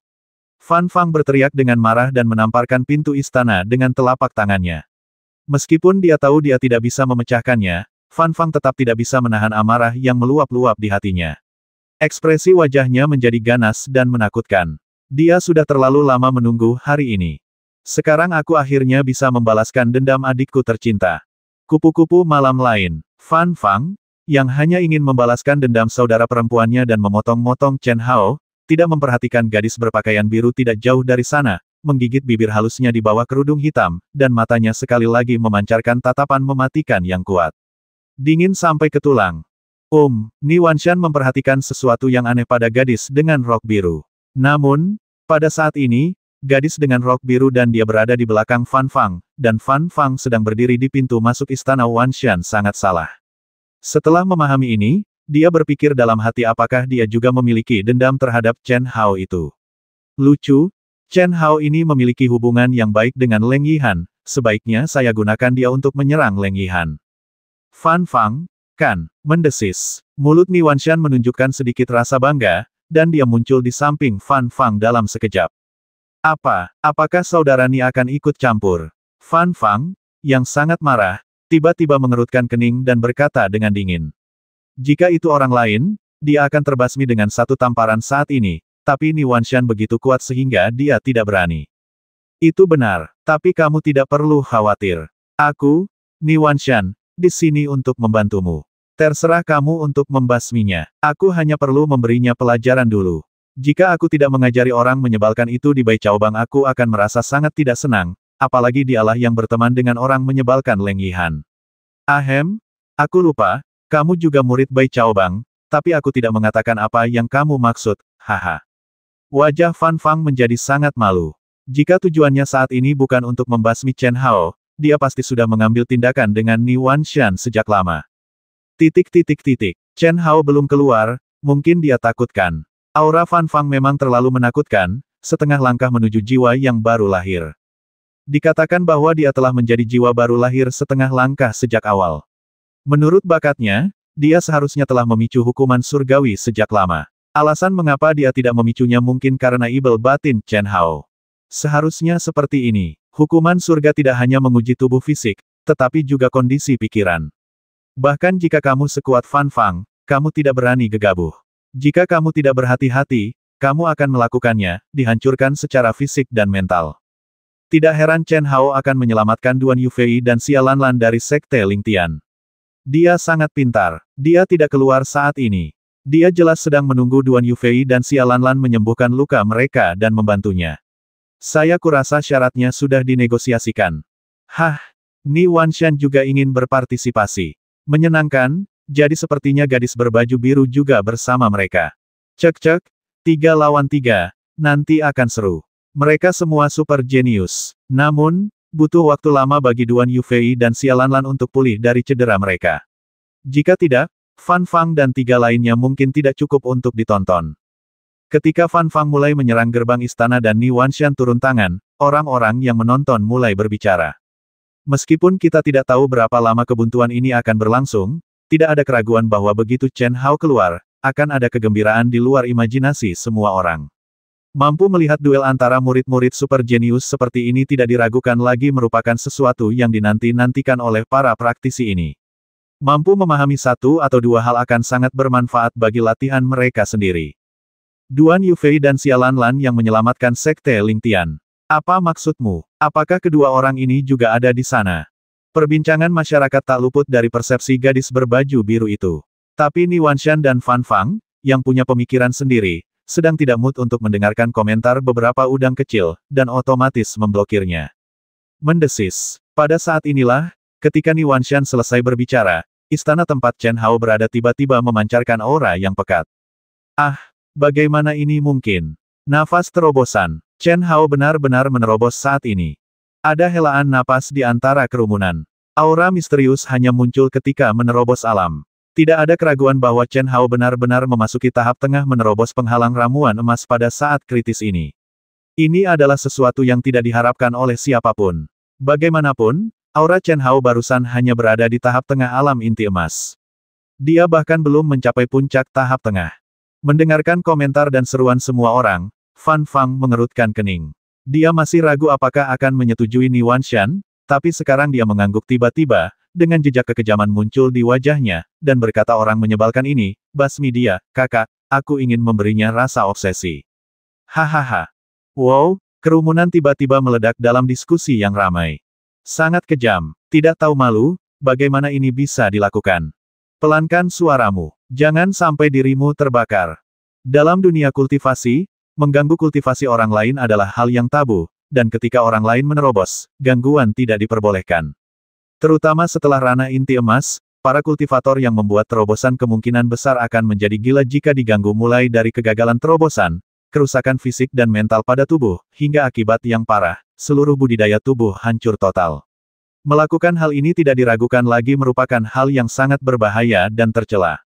Fan Fang berteriak dengan marah dan menamparkan pintu istana dengan telapak tangannya. Meskipun dia tahu dia tidak bisa memecahkannya, Fan Fang tetap tidak bisa menahan amarah yang meluap-luap di hatinya. Ekspresi wajahnya menjadi ganas dan menakutkan. Dia sudah terlalu lama menunggu hari ini. Sekarang aku akhirnya bisa membalaskan dendam adikku tercinta. Kupu-kupu malam lain, Fan Fang, yang hanya ingin membalaskan dendam saudara perempuannya dan memotong-motong Chen Hao, tidak memperhatikan gadis berpakaian biru tidak jauh dari sana, menggigit bibir halusnya di bawah kerudung hitam, dan matanya sekali lagi memancarkan tatapan mematikan yang kuat. Dingin sampai ke tulang. um, Ni Wanshan memperhatikan sesuatu yang aneh pada gadis dengan rok biru. Namun, pada saat ini, gadis dengan rok biru dan dia berada di belakang Fan Fang, dan Fan Fang sedang berdiri di pintu masuk istana Wanshan sangat salah. Setelah memahami ini, dia berpikir dalam hati apakah dia juga memiliki dendam terhadap Chen Hao itu. Lucu, Chen Hao ini memiliki hubungan yang baik dengan Leng Yihan, sebaiknya saya gunakan dia untuk menyerang Leng Yihan. Fan Fang, kan, mendesis. Mulut Ni Wanshan menunjukkan sedikit rasa bangga, dan dia muncul di samping Fan Fang dalam sekejap. Apa, apakah saudara Ni akan ikut campur? Fan Fang, yang sangat marah, tiba-tiba mengerutkan kening dan berkata dengan dingin. Jika itu orang lain, dia akan terbasmi dengan satu tamparan saat ini, tapi Niwanshan begitu kuat sehingga dia tidak berani. Itu benar, tapi kamu tidak perlu khawatir. Aku, Niwanshan, di sini untuk membantumu. Terserah kamu untuk membasminya. Aku hanya perlu memberinya pelajaran dulu. Jika aku tidak mengajari orang menyebalkan itu di Bai Bang aku akan merasa sangat tidak senang, apalagi dialah yang berteman dengan orang menyebalkan Leng Yihan. Ahem, aku lupa, kamu juga murid Bai Bang, tapi aku tidak mengatakan apa yang kamu maksud, haha. Wajah Fan Fang menjadi sangat malu. Jika tujuannya saat ini bukan untuk membasmi Chen Hao, dia pasti sudah mengambil tindakan dengan Ni Wanshan sejak lama. Titik titik titik. Chen Hao belum keluar, mungkin dia takutkan. Aura Fan Fang memang terlalu menakutkan, setengah langkah menuju jiwa yang baru lahir. Dikatakan bahwa dia telah menjadi jiwa baru lahir setengah langkah sejak awal. Menurut bakatnya, dia seharusnya telah memicu hukuman surgawi sejak lama. Alasan mengapa dia tidak memicunya mungkin karena ibel batin Chen Hao. Seharusnya seperti ini, hukuman surga tidak hanya menguji tubuh fisik, tetapi juga kondisi pikiran. Bahkan jika kamu sekuat Fan Fang, kamu tidak berani gegabah. Jika kamu tidak berhati-hati, kamu akan melakukannya, dihancurkan secara fisik dan mental. Tidak heran Chen Hao akan menyelamatkan Duan Yufei dan Xia Lanlan dari Sekte Ling Tian. Dia sangat pintar. Dia tidak keluar saat ini. Dia jelas sedang menunggu Duan Yufei dan Sialanlan menyembuhkan luka mereka dan membantunya. Saya kurasa syaratnya sudah dinegosiasikan. Hah, Ni Wanshan juga ingin berpartisipasi. Menyenangkan, jadi sepertinya gadis berbaju biru juga bersama mereka. Cek-cek, tiga lawan tiga, nanti akan seru. Mereka semua super jenius. Namun, butuh waktu lama bagi Duan Yufei dan Sialanlan untuk pulih dari cedera mereka. Jika tidak, Fan Fang dan tiga lainnya mungkin tidak cukup untuk ditonton. Ketika Fan Fang mulai menyerang gerbang istana dan Ni Wanshan turun tangan, orang-orang yang menonton mulai berbicara. Meskipun kita tidak tahu berapa lama kebuntuan ini akan berlangsung, tidak ada keraguan bahwa begitu Chen Hao keluar, akan ada kegembiraan di luar imajinasi semua orang. Mampu melihat duel antara murid-murid super jenius seperti ini tidak diragukan lagi merupakan sesuatu yang dinanti-nantikan oleh para praktisi ini. Mampu memahami satu atau dua hal akan sangat bermanfaat bagi latihan mereka sendiri. Duan Yufei dan Xia Lan yang menyelamatkan Sekte Lingtian. Apa maksudmu? Apakah kedua orang ini juga ada di sana? Perbincangan masyarakat tak luput dari persepsi gadis berbaju biru itu. Tapi Ni Wanshan dan Fan Fang, yang punya pemikiran sendiri, sedang tidak mood untuk mendengarkan komentar beberapa udang kecil, dan otomatis memblokirnya. Mendesis. Pada saat inilah, Ketika Niwanshan selesai berbicara, istana tempat Chen Hao berada tiba-tiba memancarkan aura yang pekat. Ah, bagaimana ini mungkin? Nafas terobosan. Chen Hao benar-benar menerobos saat ini. Ada helaan napas di antara kerumunan. Aura misterius hanya muncul ketika menerobos alam. Tidak ada keraguan bahwa Chen Hao benar-benar memasuki tahap tengah menerobos penghalang ramuan emas pada saat kritis ini. Ini adalah sesuatu yang tidak diharapkan oleh siapapun. Bagaimanapun, Aura Chen Hao barusan hanya berada di tahap tengah alam inti emas. Dia bahkan belum mencapai puncak tahap tengah. Mendengarkan komentar dan seruan semua orang, Fan Fang mengerutkan kening. Dia masih ragu apakah akan menyetujui Ni Wanshan, tapi sekarang dia mengangguk tiba-tiba, dengan jejak kekejaman muncul di wajahnya, dan berkata orang menyebalkan ini, basmi dia, kakak, aku ingin memberinya rasa obsesi. Hahaha. Wow, kerumunan tiba-tiba meledak dalam diskusi yang ramai. Sangat kejam, tidak tahu malu, bagaimana ini bisa dilakukan. Pelankan suaramu, jangan sampai dirimu terbakar. Dalam dunia kultivasi, mengganggu kultivasi orang lain adalah hal yang tabu, dan ketika orang lain menerobos, gangguan tidak diperbolehkan. Terutama setelah ranah inti emas, para kultivator yang membuat terobosan kemungkinan besar akan menjadi gila jika diganggu mulai dari kegagalan terobosan, kerusakan fisik dan mental pada tubuh, hingga akibat yang parah, seluruh budidaya tubuh hancur total. Melakukan hal ini tidak diragukan lagi merupakan hal yang sangat berbahaya dan tercela.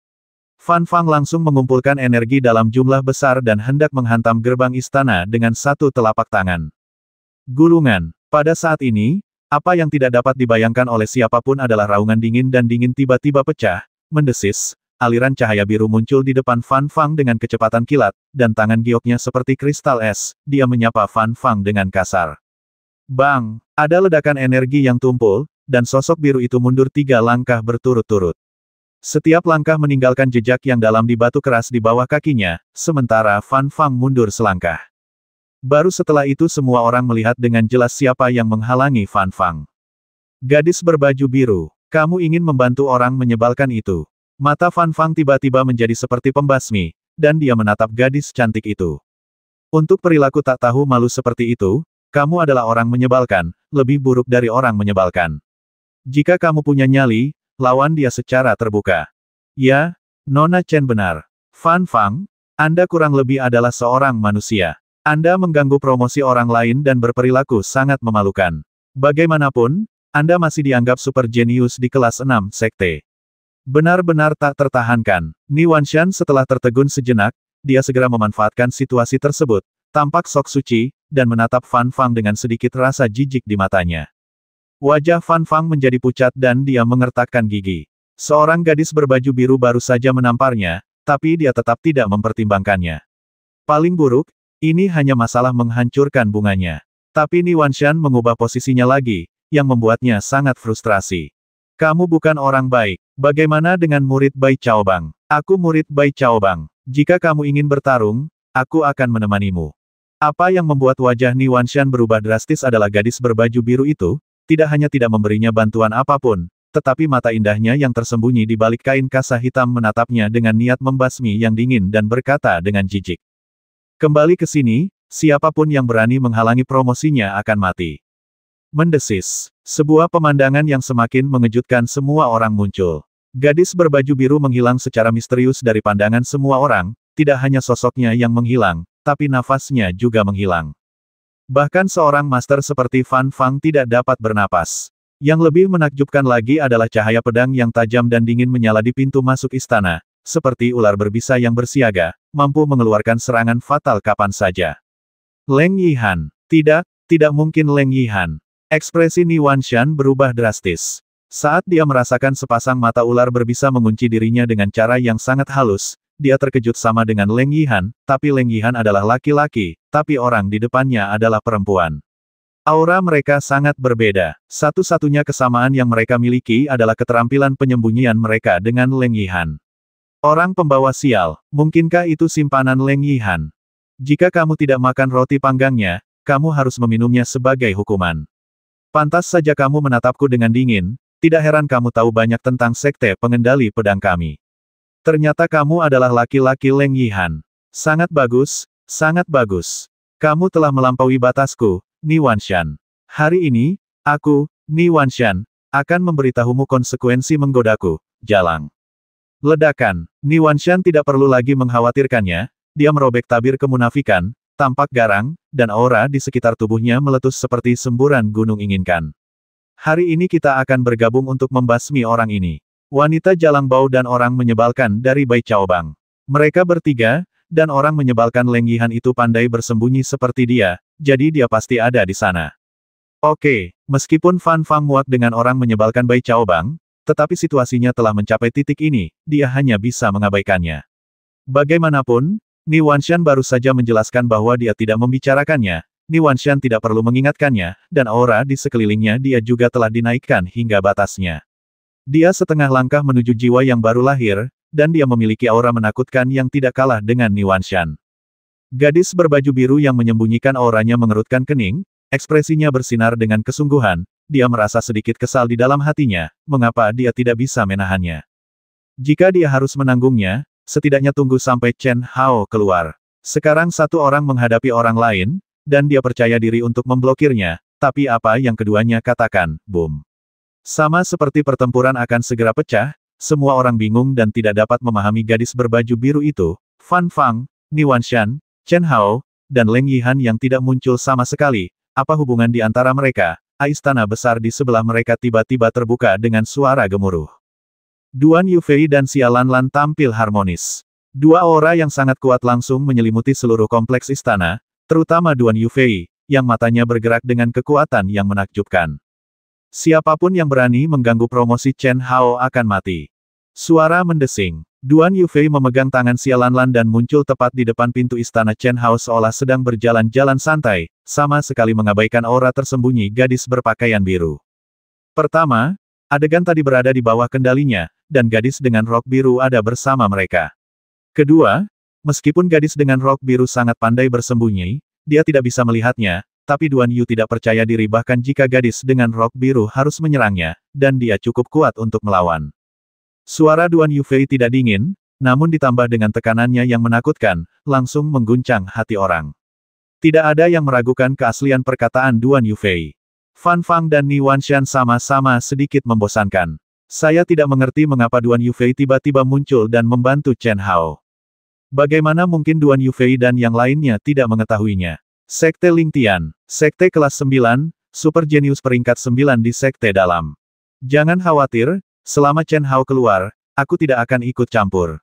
Fan Fang langsung mengumpulkan energi dalam jumlah besar dan hendak menghantam gerbang istana dengan satu telapak tangan. Gulungan. Pada saat ini, apa yang tidak dapat dibayangkan oleh siapapun adalah raungan dingin dan dingin tiba-tiba pecah, mendesis, aliran cahaya biru muncul di depan Fan Fang dengan kecepatan kilat, dan tangan gioknya seperti kristal es, dia menyapa Fan Fang dengan kasar. Bang, ada ledakan energi yang tumpul, dan sosok biru itu mundur tiga langkah berturut-turut. Setiap langkah meninggalkan jejak yang dalam di batu keras di bawah kakinya, sementara Fan Fang mundur selangkah. Baru setelah itu semua orang melihat dengan jelas siapa yang menghalangi Fan Fang. Gadis berbaju biru, kamu ingin membantu orang menyebalkan itu. Mata Fan Fang tiba-tiba menjadi seperti pembasmi, dan dia menatap gadis cantik itu. Untuk perilaku tak tahu malu seperti itu, kamu adalah orang menyebalkan, lebih buruk dari orang menyebalkan. Jika kamu punya nyali, lawan dia secara terbuka. Ya, Nona Chen benar. Fan Fang, Anda kurang lebih adalah seorang manusia. Anda mengganggu promosi orang lain dan berperilaku sangat memalukan. Bagaimanapun, Anda masih dianggap super jenius di kelas 6 sekte. Benar-benar tak tertahankan. Ni Wanshan setelah tertegun sejenak, dia segera memanfaatkan situasi tersebut, Tampak sok suci, dan menatap Fan Fang dengan sedikit rasa jijik di matanya. Wajah Fan Fang menjadi pucat dan dia mengertakkan gigi. Seorang gadis berbaju biru baru saja menamparnya, tapi dia tetap tidak mempertimbangkannya. Paling buruk, ini hanya masalah menghancurkan bunganya. Tapi Ni Wanshan mengubah posisinya lagi, yang membuatnya sangat frustrasi. Kamu bukan orang baik. Bagaimana dengan murid Bai Chao Bang? Aku murid Bai Chao Bang. Jika kamu ingin bertarung, aku akan menemanimu. Apa yang membuat wajah Ni Wanshan berubah drastis adalah gadis berbaju biru itu, tidak hanya tidak memberinya bantuan apapun, tetapi mata indahnya yang tersembunyi di balik kain kasa hitam menatapnya dengan niat membasmi yang dingin dan berkata dengan jijik. Kembali ke sini, siapapun yang berani menghalangi promosinya akan mati. Mendesis, sebuah pemandangan yang semakin mengejutkan semua orang muncul. Gadis berbaju biru menghilang secara misterius dari pandangan semua orang, tidak hanya sosoknya yang menghilang, tapi nafasnya juga menghilang. Bahkan seorang master seperti Fan Fang tidak dapat bernapas. Yang lebih menakjubkan lagi adalah cahaya pedang yang tajam dan dingin menyala di pintu masuk istana, seperti ular berbisa yang bersiaga, mampu mengeluarkan serangan fatal kapan saja. Leng Yihan. Tidak, tidak mungkin Leng Yihan. Ekspresi Ni Shan berubah drastis. Saat dia merasakan sepasang mata ular berbisa mengunci dirinya dengan cara yang sangat halus, dia terkejut sama dengan Leng Yihan, tapi Leng Yihan adalah laki-laki, tapi orang di depannya adalah perempuan. Aura mereka sangat berbeda. Satu-satunya kesamaan yang mereka miliki adalah keterampilan penyembunyian mereka dengan Leng Yihan. Orang pembawa sial, mungkinkah itu simpanan Leng Yihan? Jika kamu tidak makan roti panggangnya, kamu harus meminumnya sebagai hukuman. Pantas saja kamu menatapku dengan dingin, tidak heran kamu tahu banyak tentang sekte pengendali pedang kami. Ternyata kamu adalah laki-laki Leng Yihan. Sangat bagus, sangat bagus. Kamu telah melampaui batasku, Ni Wanshan. Hari ini, aku, Ni Wanshan, akan memberitahumu konsekuensi menggodaku, jalang. Ledakan, Ni Wanshan tidak perlu lagi mengkhawatirkannya, dia merobek tabir kemunafikan, tampak garang, dan aura di sekitar tubuhnya meletus seperti semburan gunung inginkan. Hari ini kita akan bergabung untuk membasmi orang ini. Wanita jalang bau dan orang menyebalkan dari Bai Caobang. Mereka bertiga, dan orang menyebalkan Lenggihan itu pandai bersembunyi seperti dia, jadi dia pasti ada di sana. Oke, meskipun Fan Fang muak dengan orang menyebalkan Bai Caobang, tetapi situasinya telah mencapai titik ini, dia hanya bisa mengabaikannya. Bagaimanapun, Ni Wanshan baru saja menjelaskan bahwa dia tidak membicarakannya, Ni Wanshan tidak perlu mengingatkannya, dan aura di sekelilingnya dia juga telah dinaikkan hingga batasnya. Dia setengah langkah menuju jiwa yang baru lahir, dan dia memiliki aura menakutkan yang tidak kalah dengan Niwanshan. Gadis berbaju biru yang menyembunyikan auranya mengerutkan kening, ekspresinya bersinar dengan kesungguhan, dia merasa sedikit kesal di dalam hatinya, mengapa dia tidak bisa menahannya. Jika dia harus menanggungnya, setidaknya tunggu sampai Chen Hao keluar. Sekarang satu orang menghadapi orang lain, dan dia percaya diri untuk memblokirnya, tapi apa yang keduanya katakan, boom. Sama seperti pertempuran akan segera pecah, semua orang bingung dan tidak dapat memahami gadis berbaju biru itu, Fan Fang, Niwanshan, Chen Hao, dan Leng Yihan yang tidak muncul sama sekali, apa hubungan di antara mereka, istana besar di sebelah mereka tiba-tiba terbuka dengan suara gemuruh. Duan Yufei dan Xia Lanlan tampil harmonis. Dua aura yang sangat kuat langsung menyelimuti seluruh kompleks istana, terutama Duan Yufei, yang matanya bergerak dengan kekuatan yang menakjubkan. Siapapun yang berani mengganggu promosi Chen Hao akan mati. Suara mendesing. Duan Yufei memegang tangan Sialanlan dan muncul tepat di depan pintu istana Chen Hao seolah sedang berjalan-jalan santai, sama sekali mengabaikan aura tersembunyi gadis berpakaian biru. Pertama, adegan tadi berada di bawah kendalinya, dan gadis dengan rok biru ada bersama mereka. Kedua, meskipun gadis dengan rok biru sangat pandai bersembunyi, dia tidak bisa melihatnya, tapi Duan Yu tidak percaya diri bahkan jika gadis dengan rok biru harus menyerangnya, dan dia cukup kuat untuk melawan. Suara Duan Yu Fei tidak dingin, namun ditambah dengan tekanannya yang menakutkan, langsung mengguncang hati orang. Tidak ada yang meragukan keaslian perkataan Duan Yu Fei. Fan Fang dan Ni Wanshan sama-sama sedikit membosankan. Saya tidak mengerti mengapa Duan Yu Fei tiba-tiba muncul dan membantu Chen Hao. Bagaimana mungkin Duan Yu Fei dan yang lainnya tidak mengetahuinya? Sekte Ling Tian. Sekte kelas 9, super jenius peringkat 9 di sekte dalam. Jangan khawatir, selama Chen Hao keluar, aku tidak akan ikut campur.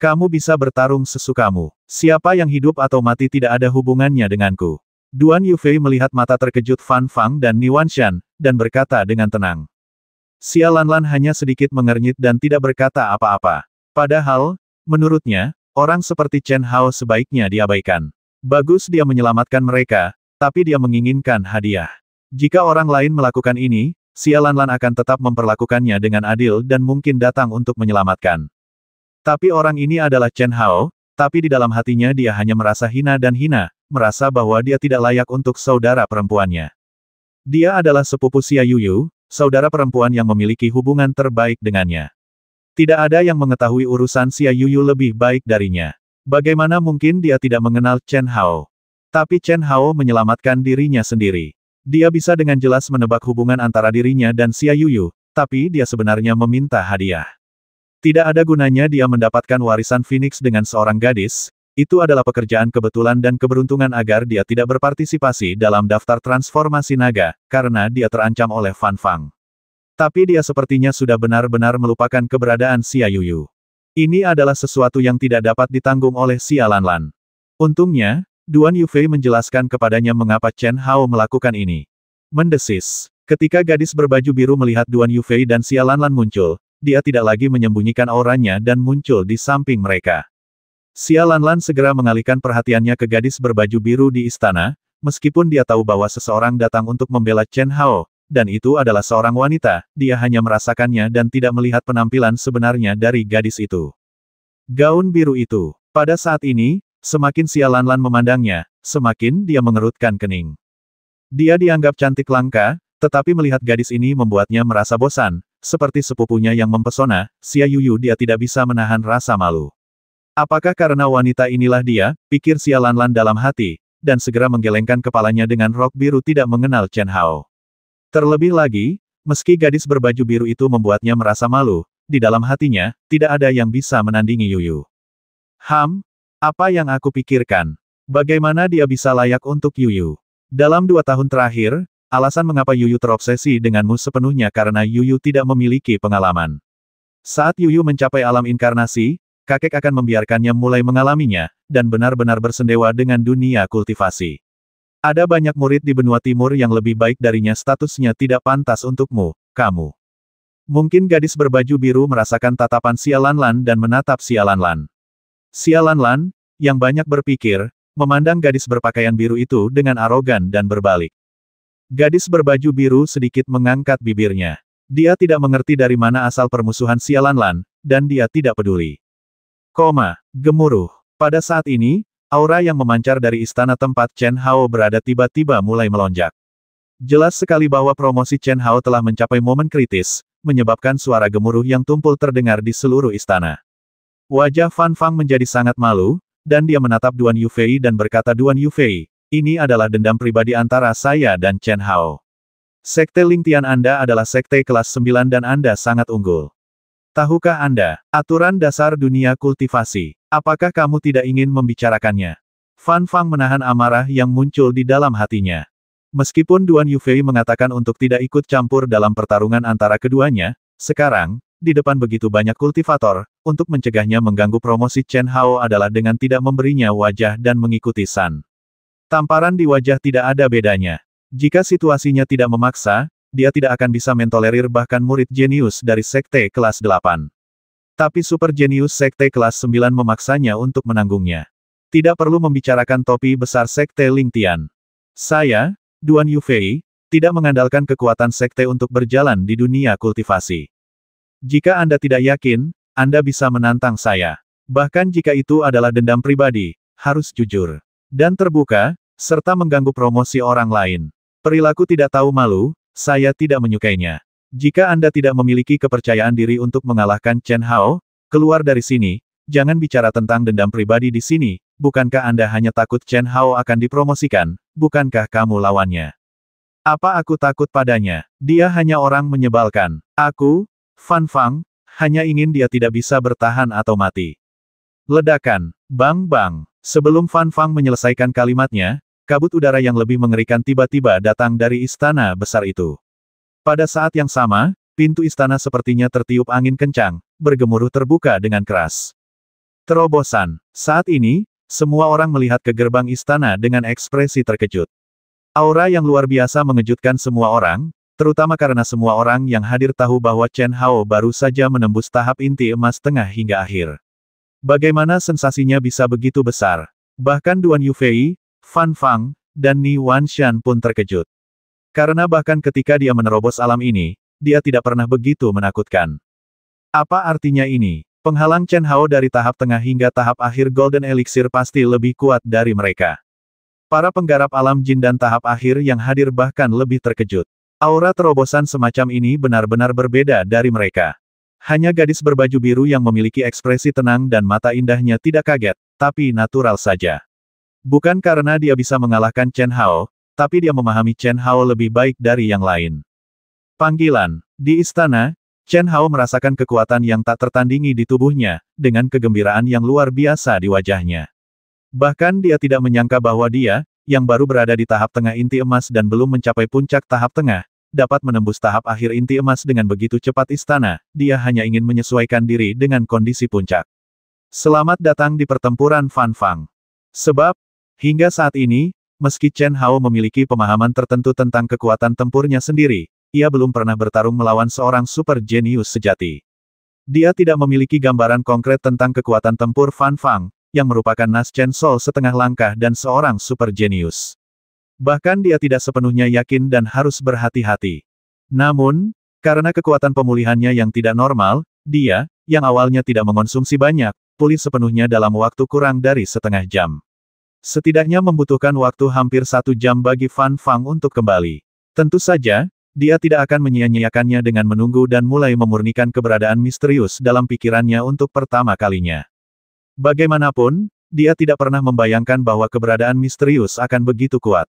Kamu bisa bertarung sesukamu. Siapa yang hidup atau mati tidak ada hubungannya denganku. Duan Yufei melihat mata terkejut Fan Fang dan Niwanshan, dan berkata dengan tenang. Xia Lan hanya sedikit mengernyit dan tidak berkata apa-apa. Padahal, menurutnya, orang seperti Chen Hao sebaiknya diabaikan. Bagus dia menyelamatkan mereka, tapi dia menginginkan hadiah. Jika orang lain melakukan ini, Si Lan akan tetap memperlakukannya dengan adil dan mungkin datang untuk menyelamatkan. Tapi orang ini adalah Chen Hao, tapi di dalam hatinya dia hanya merasa hina dan hina, merasa bahwa dia tidak layak untuk saudara perempuannya. Dia adalah sepupu Xia Yuyu, saudara perempuan yang memiliki hubungan terbaik dengannya. Tidak ada yang mengetahui urusan Xia Yuyu lebih baik darinya. Bagaimana mungkin dia tidak mengenal Chen Hao? Tapi Chen Hao menyelamatkan dirinya sendiri. Dia bisa dengan jelas menebak hubungan antara dirinya dan Xia Yuyu, tapi dia sebenarnya meminta hadiah. Tidak ada gunanya dia mendapatkan warisan Phoenix dengan seorang gadis, itu adalah pekerjaan kebetulan dan keberuntungan agar dia tidak berpartisipasi dalam daftar transformasi naga, karena dia terancam oleh Fan Fang. Tapi dia sepertinya sudah benar-benar melupakan keberadaan Xia Yuyu. Ini adalah sesuatu yang tidak dapat ditanggung oleh Xia Lanlan. Untungnya, Duan Yufei menjelaskan kepadanya mengapa Chen Hao melakukan ini. Mendesis. Ketika gadis berbaju biru melihat Duan Yufei dan Xia Lanlan muncul, dia tidak lagi menyembunyikan auranya dan muncul di samping mereka. Xia Lanlan segera mengalihkan perhatiannya ke gadis berbaju biru di istana, meskipun dia tahu bahwa seseorang datang untuk membela Chen Hao, dan itu adalah seorang wanita, dia hanya merasakannya dan tidak melihat penampilan sebenarnya dari gadis itu. Gaun biru itu. Pada saat ini, Semakin sialan Lan memandangnya, semakin dia mengerutkan kening. Dia dianggap cantik langka, tetapi melihat gadis ini membuatnya merasa bosan, seperti sepupunya yang mempesona, Xia Yuyu dia tidak bisa menahan rasa malu. Apakah karena wanita inilah dia, pikir Xia Lanlan dalam hati, dan segera menggelengkan kepalanya dengan rok biru tidak mengenal Chen Hao. Terlebih lagi, meski gadis berbaju biru itu membuatnya merasa malu, di dalam hatinya, tidak ada yang bisa menandingi Yuyu. Ham, apa yang aku pikirkan? Bagaimana dia bisa layak untuk Yuyu? Dalam dua tahun terakhir, alasan mengapa Yuyu terobsesi denganmu sepenuhnya karena Yuyu tidak memiliki pengalaman. Saat Yuyu mencapai alam inkarnasi, kakek akan membiarkannya mulai mengalaminya, dan benar-benar bersendewa dengan dunia kultivasi. Ada banyak murid di benua timur yang lebih baik darinya statusnya tidak pantas untukmu, kamu. Mungkin gadis berbaju biru merasakan tatapan sialanlan dan menatap sialanlan. Sialan Lan, yang banyak berpikir, memandang gadis berpakaian biru itu dengan arogan dan berbalik. Gadis berbaju biru sedikit mengangkat bibirnya. Dia tidak mengerti dari mana asal permusuhan Sialan Lan, dan dia tidak peduli. Koma, gemuruh. Pada saat ini, aura yang memancar dari istana tempat Chen Hao berada tiba-tiba mulai melonjak. Jelas sekali bahwa promosi Chen Hao telah mencapai momen kritis, menyebabkan suara gemuruh yang tumpul terdengar di seluruh istana. Wajah Fan Fang menjadi sangat malu, dan dia menatap Duan Yufei dan berkata Duan Yufei, ini adalah dendam pribadi antara saya dan Chen Hao. Sekte Lingtian Anda adalah sekte kelas 9 dan Anda sangat unggul. Tahukah Anda, aturan dasar dunia kultivasi, apakah kamu tidak ingin membicarakannya? Fan Fang menahan amarah yang muncul di dalam hatinya. Meskipun Duan Yufei mengatakan untuk tidak ikut campur dalam pertarungan antara keduanya, sekarang, di depan begitu banyak kultivator, untuk mencegahnya mengganggu promosi Chen Hao adalah dengan tidak memberinya wajah dan mengikuti San. Tamparan di wajah tidak ada bedanya. Jika situasinya tidak memaksa, dia tidak akan bisa mentolerir bahkan murid jenius dari sekte kelas 8. Tapi super jenius sekte kelas 9 memaksanya untuk menanggungnya. Tidak perlu membicarakan topi besar Sekte Ling Tian. Saya, Duan Yufei, tidak mengandalkan kekuatan Sekte untuk berjalan di dunia kultivasi. Jika Anda tidak yakin, Anda bisa menantang saya. Bahkan jika itu adalah dendam pribadi, harus jujur dan terbuka, serta mengganggu promosi orang lain. Perilaku tidak tahu malu, saya tidak menyukainya. Jika Anda tidak memiliki kepercayaan diri untuk mengalahkan Chen Hao, keluar dari sini, jangan bicara tentang dendam pribadi di sini, bukankah Anda hanya takut Chen Hao akan dipromosikan, bukankah kamu lawannya? Apa aku takut padanya? Dia hanya orang menyebalkan. Aku, Fan Fang, hanya ingin dia tidak bisa bertahan atau mati. Ledakan, bang bang. Sebelum Fan Fang menyelesaikan kalimatnya, kabut udara yang lebih mengerikan tiba-tiba datang dari istana besar itu. Pada saat yang sama, pintu istana sepertinya tertiup angin kencang, bergemuruh terbuka dengan keras. Terobosan. Saat ini, semua orang melihat ke gerbang istana dengan ekspresi terkejut. Aura yang luar biasa mengejutkan semua orang, terutama karena semua orang yang hadir tahu bahwa Chen Hao baru saja menembus tahap inti emas tengah hingga akhir. Bagaimana sensasinya bisa begitu besar? Bahkan Duan Yufei, Fan Fang, dan Ni Wanshan pun terkejut. Karena bahkan ketika dia menerobos alam ini, dia tidak pernah begitu menakutkan. Apa artinya ini? Penghalang Chen Hao dari tahap tengah hingga tahap akhir Golden Elixir pasti lebih kuat dari mereka. Para penggarap alam jin dan tahap akhir yang hadir bahkan lebih terkejut. Aura terobosan semacam ini benar-benar berbeda dari mereka. Hanya gadis berbaju biru yang memiliki ekspresi tenang dan mata indahnya tidak kaget, tapi natural saja. Bukan karena dia bisa mengalahkan Chen Hao, tapi dia memahami Chen Hao lebih baik dari yang lain. Panggilan. Di istana, Chen Hao merasakan kekuatan yang tak tertandingi di tubuhnya, dengan kegembiraan yang luar biasa di wajahnya. Bahkan dia tidak menyangka bahwa dia, yang baru berada di tahap tengah inti emas dan belum mencapai puncak tahap tengah, dapat menembus tahap akhir inti emas dengan begitu cepat istana, dia hanya ingin menyesuaikan diri dengan kondisi puncak. Selamat datang di pertempuran Fan Fang. Sebab, hingga saat ini, meski Chen Hao memiliki pemahaman tertentu tentang kekuatan tempurnya sendiri, ia belum pernah bertarung melawan seorang super genius sejati. Dia tidak memiliki gambaran konkret tentang kekuatan tempur Fan Fang, yang merupakan Nas Chen Sol setengah langkah dan seorang super genius. Bahkan dia tidak sepenuhnya yakin dan harus berhati-hati. Namun, karena kekuatan pemulihannya yang tidak normal, dia, yang awalnya tidak mengonsumsi banyak, pulih sepenuhnya dalam waktu kurang dari setengah jam. Setidaknya membutuhkan waktu hampir satu jam bagi Fan Fang untuk kembali. Tentu saja, dia tidak akan menyia-nyiakannya dengan menunggu dan mulai memurnikan keberadaan misterius dalam pikirannya untuk pertama kalinya. Bagaimanapun, dia tidak pernah membayangkan bahwa keberadaan misterius akan begitu kuat.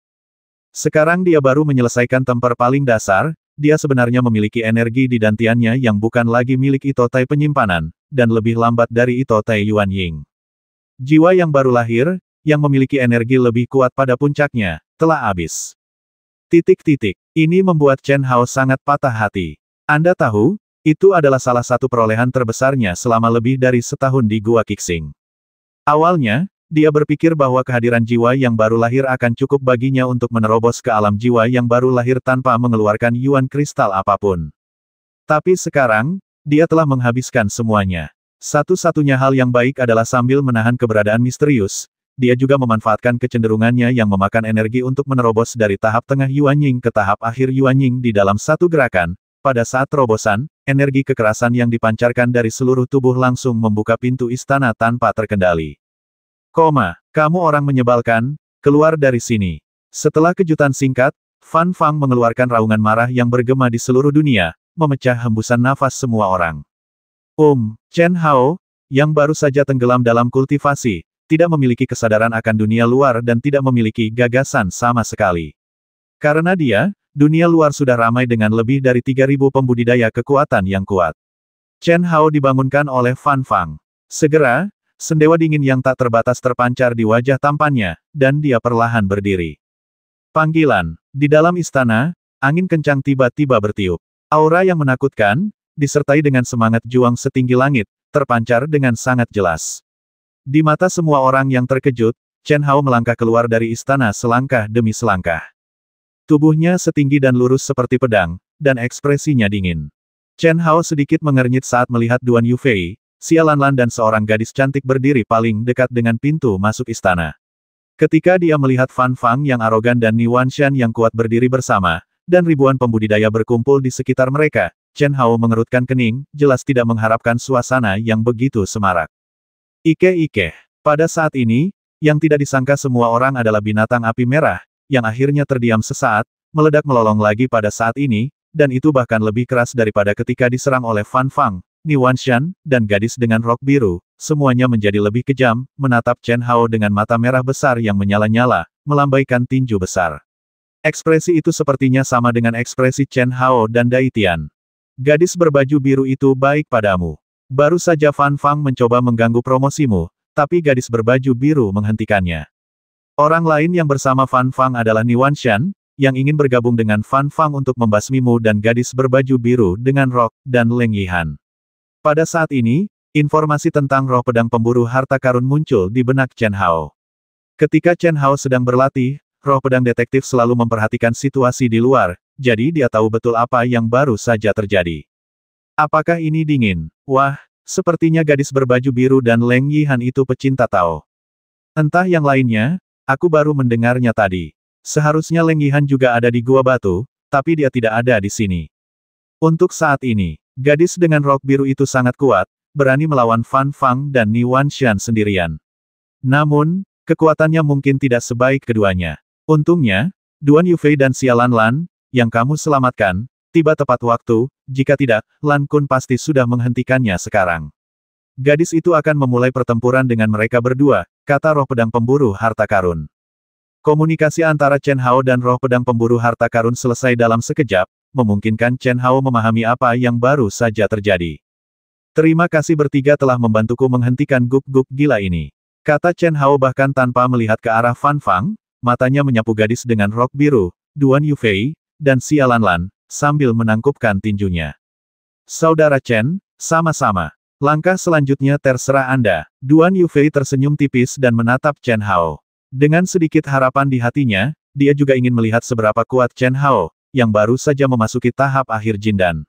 Sekarang dia baru menyelesaikan temper paling dasar, dia sebenarnya memiliki energi di dantiannya yang bukan lagi milik Itotai penyimpanan, dan lebih lambat dari Itotai Yuan Ying. Jiwa yang baru lahir, yang memiliki energi lebih kuat pada puncaknya, telah habis. Titik-titik, ini membuat Chen Hao sangat patah hati. Anda tahu, itu adalah salah satu perolehan terbesarnya selama lebih dari setahun di Gua Kixing. Awalnya, dia berpikir bahwa kehadiran jiwa yang baru lahir akan cukup baginya untuk menerobos ke alam jiwa yang baru lahir tanpa mengeluarkan yuan kristal apapun. Tapi sekarang, dia telah menghabiskan semuanya. Satu-satunya hal yang baik adalah sambil menahan keberadaan misterius, dia juga memanfaatkan kecenderungannya yang memakan energi untuk menerobos dari tahap tengah Yuan Ying ke tahap akhir Yuan Ying di dalam satu gerakan. Pada saat terobosan, energi kekerasan yang dipancarkan dari seluruh tubuh langsung membuka pintu istana tanpa terkendali. Koma, kamu orang menyebalkan, keluar dari sini. Setelah kejutan singkat, Fan Fang mengeluarkan raungan marah yang bergema di seluruh dunia, memecah hembusan nafas semua orang. Um, Chen Hao, yang baru saja tenggelam dalam kultivasi, tidak memiliki kesadaran akan dunia luar dan tidak memiliki gagasan sama sekali. Karena dia, dunia luar sudah ramai dengan lebih dari 3.000 pembudidaya kekuatan yang kuat. Chen Hao dibangunkan oleh Fan Fang. Segera, Sendewa dingin yang tak terbatas terpancar di wajah tampannya, dan dia perlahan berdiri. Panggilan. Di dalam istana, angin kencang tiba-tiba bertiup. Aura yang menakutkan, disertai dengan semangat juang setinggi langit, terpancar dengan sangat jelas. Di mata semua orang yang terkejut, Chen Hao melangkah keluar dari istana selangkah demi selangkah. Tubuhnya setinggi dan lurus seperti pedang, dan ekspresinya dingin. Chen Hao sedikit mengernyit saat melihat Duan Yufei, Sialan Lan dan seorang gadis cantik berdiri paling dekat dengan pintu masuk istana. Ketika dia melihat Fan Fang yang arogan dan Ni Wanshan yang kuat berdiri bersama, dan ribuan pembudidaya berkumpul di sekitar mereka, Chen Hao mengerutkan kening, jelas tidak mengharapkan suasana yang begitu semarak. Ike-ike. Pada saat ini, yang tidak disangka semua orang adalah binatang api merah, yang akhirnya terdiam sesaat, meledak melolong lagi pada saat ini, dan itu bahkan lebih keras daripada ketika diserang oleh Fan Fang, Ni Wanshan, dan gadis dengan rok biru, semuanya menjadi lebih kejam, menatap Chen Hao dengan mata merah besar yang menyala-nyala, melambaikan tinju besar. Ekspresi itu sepertinya sama dengan ekspresi Chen Hao dan Dai Tian. Gadis berbaju biru itu baik padamu. Baru saja Fan Fang mencoba mengganggu promosimu, tapi gadis berbaju biru menghentikannya. Orang lain yang bersama Fan Fang adalah Ni Wanshan, yang ingin bergabung dengan Fan Fang untuk membasmimu dan gadis berbaju biru dengan rok dan Leng Yihan. Pada saat ini, informasi tentang roh pedang pemburu harta karun muncul di benak Chen Hao. Ketika Chen Hao sedang berlatih, roh pedang detektif selalu memperhatikan situasi di luar, jadi dia tahu betul apa yang baru saja terjadi. Apakah ini dingin? Wah, sepertinya gadis berbaju biru dan Leng Yihan itu pecinta Tao. Entah yang lainnya, aku baru mendengarnya tadi. Seharusnya Leng Yihan juga ada di gua batu, tapi dia tidak ada di sini. Untuk saat ini, Gadis dengan rok biru itu sangat kuat, berani melawan Fan Fang dan Ni Wanshan sendirian. Namun, kekuatannya mungkin tidak sebaik keduanya. Untungnya, Duan Yufei dan Xia Lan, yang kamu selamatkan, tiba tepat waktu, jika tidak, Lan Kun pasti sudah menghentikannya sekarang. Gadis itu akan memulai pertempuran dengan mereka berdua, kata roh pedang pemburu harta karun. Komunikasi antara Chen Hao dan roh pedang pemburu harta karun selesai dalam sekejap, memungkinkan Chen Hao memahami apa yang baru saja terjadi. Terima kasih bertiga telah membantuku menghentikan guk-guk gila ini. Kata Chen Hao bahkan tanpa melihat ke arah Fan Fang, matanya menyapu gadis dengan rok biru, Duan Yufei, dan Lan Lan, sambil menangkupkan tinjunya. Saudara Chen, sama-sama. Langkah selanjutnya terserah Anda. Duan Yufei tersenyum tipis dan menatap Chen Hao. Dengan sedikit harapan di hatinya, dia juga ingin melihat seberapa kuat Chen Hao, yang baru saja memasuki tahap akhir Jindan.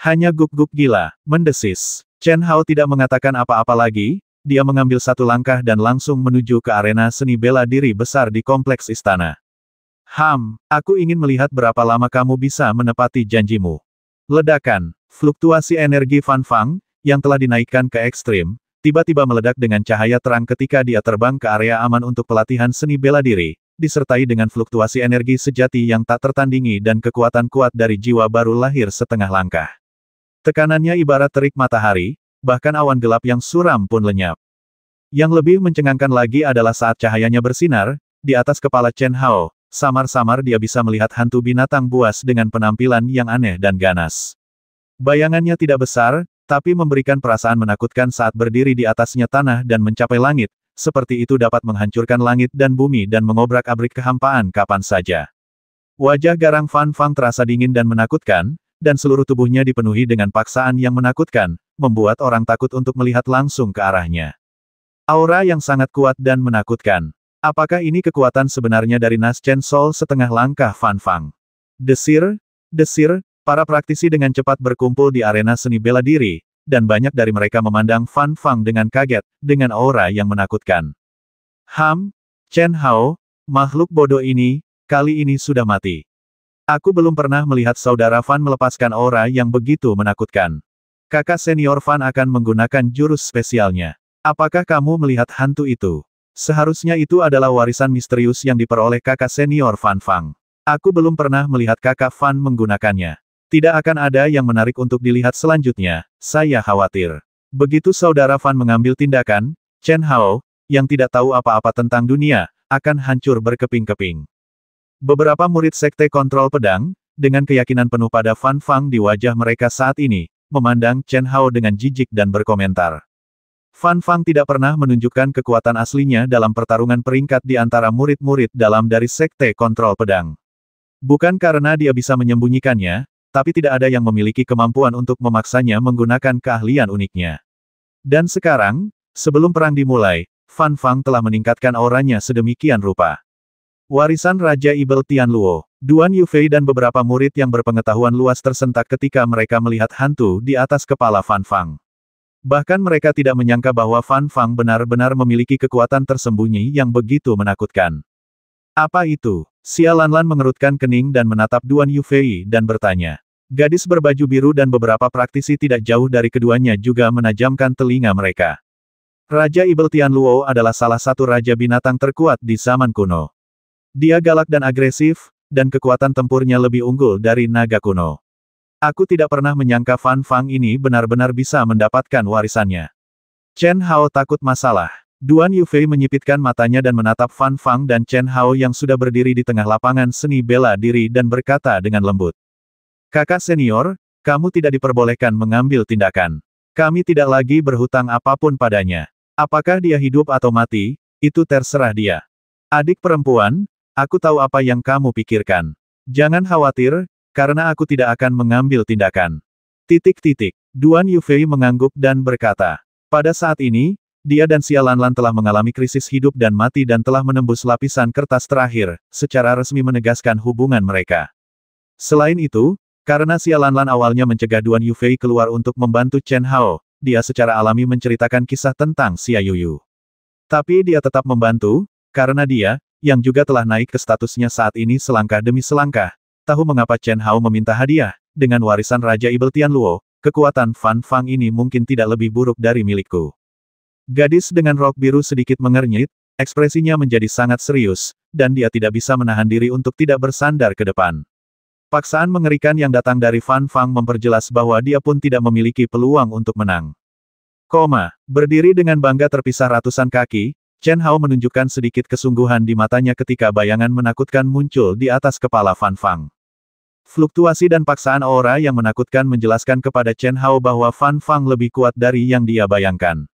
Hanya guk guk gila, mendesis. Chen Hao tidak mengatakan apa-apa lagi, dia mengambil satu langkah dan langsung menuju ke arena seni bela diri besar di kompleks istana. Ham, aku ingin melihat berapa lama kamu bisa menepati janjimu. Ledakan, fluktuasi energi Fan Fang, yang telah dinaikkan ke ekstrim, tiba-tiba meledak dengan cahaya terang ketika dia terbang ke area aman untuk pelatihan seni bela diri, disertai dengan fluktuasi energi sejati yang tak tertandingi dan kekuatan kuat dari jiwa baru lahir setengah langkah. Tekanannya ibarat terik matahari, bahkan awan gelap yang suram pun lenyap. Yang lebih mencengangkan lagi adalah saat cahayanya bersinar, di atas kepala Chen Hao, samar-samar dia bisa melihat hantu binatang buas dengan penampilan yang aneh dan ganas. Bayangannya tidak besar, tapi memberikan perasaan menakutkan saat berdiri di atasnya tanah dan mencapai langit, seperti itu dapat menghancurkan langit dan bumi dan mengobrak-abrik kehampaan kapan saja. Wajah garang Fan Fang terasa dingin dan menakutkan, dan seluruh tubuhnya dipenuhi dengan paksaan yang menakutkan, membuat orang takut untuk melihat langsung ke arahnya. Aura yang sangat kuat dan menakutkan. Apakah ini kekuatan sebenarnya dari Nas Chen Sol setengah langkah Fan Fang? Desir, desir, para praktisi dengan cepat berkumpul di arena seni bela diri, dan banyak dari mereka memandang Fan Fang dengan kaget, dengan aura yang menakutkan. Ham, Chen Hao, makhluk bodoh ini, kali ini sudah mati. Aku belum pernah melihat saudara Fan melepaskan aura yang begitu menakutkan. Kakak senior Fan akan menggunakan jurus spesialnya. Apakah kamu melihat hantu itu? Seharusnya itu adalah warisan misterius yang diperoleh kakak senior Fan Fang. Aku belum pernah melihat kakak Fan menggunakannya. Tidak akan ada yang menarik untuk dilihat selanjutnya, saya khawatir. Begitu saudara Fan mengambil tindakan, Chen Hao, yang tidak tahu apa-apa tentang dunia, akan hancur berkeping-keping. Beberapa murid sekte kontrol pedang, dengan keyakinan penuh pada Fan Fang di wajah mereka saat ini, memandang Chen Hao dengan jijik dan berkomentar. Fan Fang tidak pernah menunjukkan kekuatan aslinya dalam pertarungan peringkat di antara murid-murid dalam dari Sekte Kontrol Pedang. Bukan karena dia bisa menyembunyikannya, tapi tidak ada yang memiliki kemampuan untuk memaksanya menggunakan keahlian uniknya. Dan sekarang, sebelum perang dimulai, Fan Fang telah meningkatkan auranya sedemikian rupa. Warisan Raja Ibel Tianluo, Duan Yufei dan beberapa murid yang berpengetahuan luas tersentak ketika mereka melihat hantu di atas kepala Fan Fang. Bahkan mereka tidak menyangka bahwa Fan Fang benar-benar memiliki kekuatan tersembunyi yang begitu menakutkan. Apa itu? Sialanlan mengerutkan kening dan menatap Duan Yufei dan bertanya. Gadis berbaju biru dan beberapa praktisi tidak jauh dari keduanya juga menajamkan telinga mereka. Raja Ibel Luo adalah salah satu raja binatang terkuat di zaman kuno. Dia galak dan agresif, dan kekuatan tempurnya lebih unggul dari naga kuno. Aku tidak pernah menyangka Fan Fang ini benar-benar bisa mendapatkan warisannya. Chen Hao takut masalah. Duan Yufei menyipitkan matanya dan menatap Fan Fang dan Chen Hao yang sudah berdiri di tengah lapangan seni bela diri dan berkata dengan lembut. Kakak senior, kamu tidak diperbolehkan mengambil tindakan. Kami tidak lagi berhutang apapun padanya. Apakah dia hidup atau mati, itu terserah dia. Adik perempuan, aku tahu apa yang kamu pikirkan. Jangan khawatir, karena aku tidak akan mengambil tindakan. Titik-titik, Duan Yufei mengangguk dan berkata. Pada saat ini, dia dan Xia Lanlan telah mengalami krisis hidup dan mati dan telah menembus lapisan kertas terakhir, secara resmi menegaskan hubungan mereka. Selain itu, karena Xia Lanlan awalnya mencegah Duan Yufei keluar untuk membantu Chen Hao, dia secara alami menceritakan kisah tentang Xia Yuyu. Tapi dia tetap membantu, karena dia, yang juga telah naik ke statusnya saat ini selangkah demi selangkah, tahu mengapa Chen Hao meminta hadiah, dengan warisan Raja Ibel Tianluo, kekuatan Fan Fang ini mungkin tidak lebih buruk dari milikku. Gadis dengan rok biru sedikit mengernyit, ekspresinya menjadi sangat serius, dan dia tidak bisa menahan diri untuk tidak bersandar ke depan. Paksaan mengerikan yang datang dari Fan Fang memperjelas bahwa dia pun tidak memiliki peluang untuk menang. Koma, berdiri dengan bangga terpisah ratusan kaki, Chen Hao menunjukkan sedikit kesungguhan di matanya ketika bayangan menakutkan muncul di atas kepala Fan Fang. Fluktuasi dan paksaan aura yang menakutkan menjelaskan kepada Chen Hao bahwa Fan Fang lebih kuat dari yang dia bayangkan.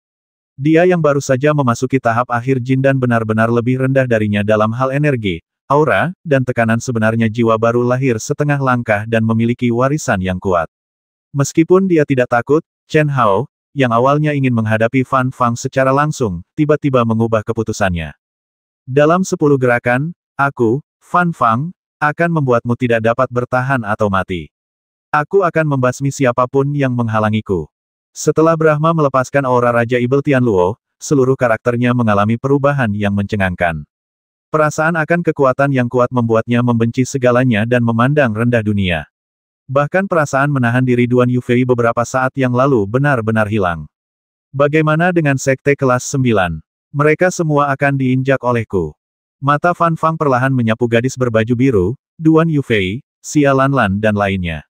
Dia yang baru saja memasuki tahap akhir jin dan benar-benar lebih rendah darinya dalam hal energi, aura, dan tekanan sebenarnya jiwa baru lahir setengah langkah dan memiliki warisan yang kuat. Meskipun dia tidak takut, Chen Hao, yang awalnya ingin menghadapi Fan Fang secara langsung, tiba-tiba mengubah keputusannya. Dalam sepuluh gerakan, aku, Fan Fang, akan membuatmu tidak dapat bertahan atau mati. Aku akan membasmi siapapun yang menghalangiku. Setelah Brahma melepaskan aura Raja Ibel Tianluo, seluruh karakternya mengalami perubahan yang mencengangkan. Perasaan akan kekuatan yang kuat membuatnya membenci segalanya dan memandang rendah dunia. Bahkan perasaan menahan diri Duan Yufei beberapa saat yang lalu benar-benar hilang. Bagaimana dengan sekte kelas 9? Mereka semua akan diinjak olehku. Mata Fan Fang perlahan menyapu gadis berbaju biru, Duan Yufei, Xia Lan dan lainnya.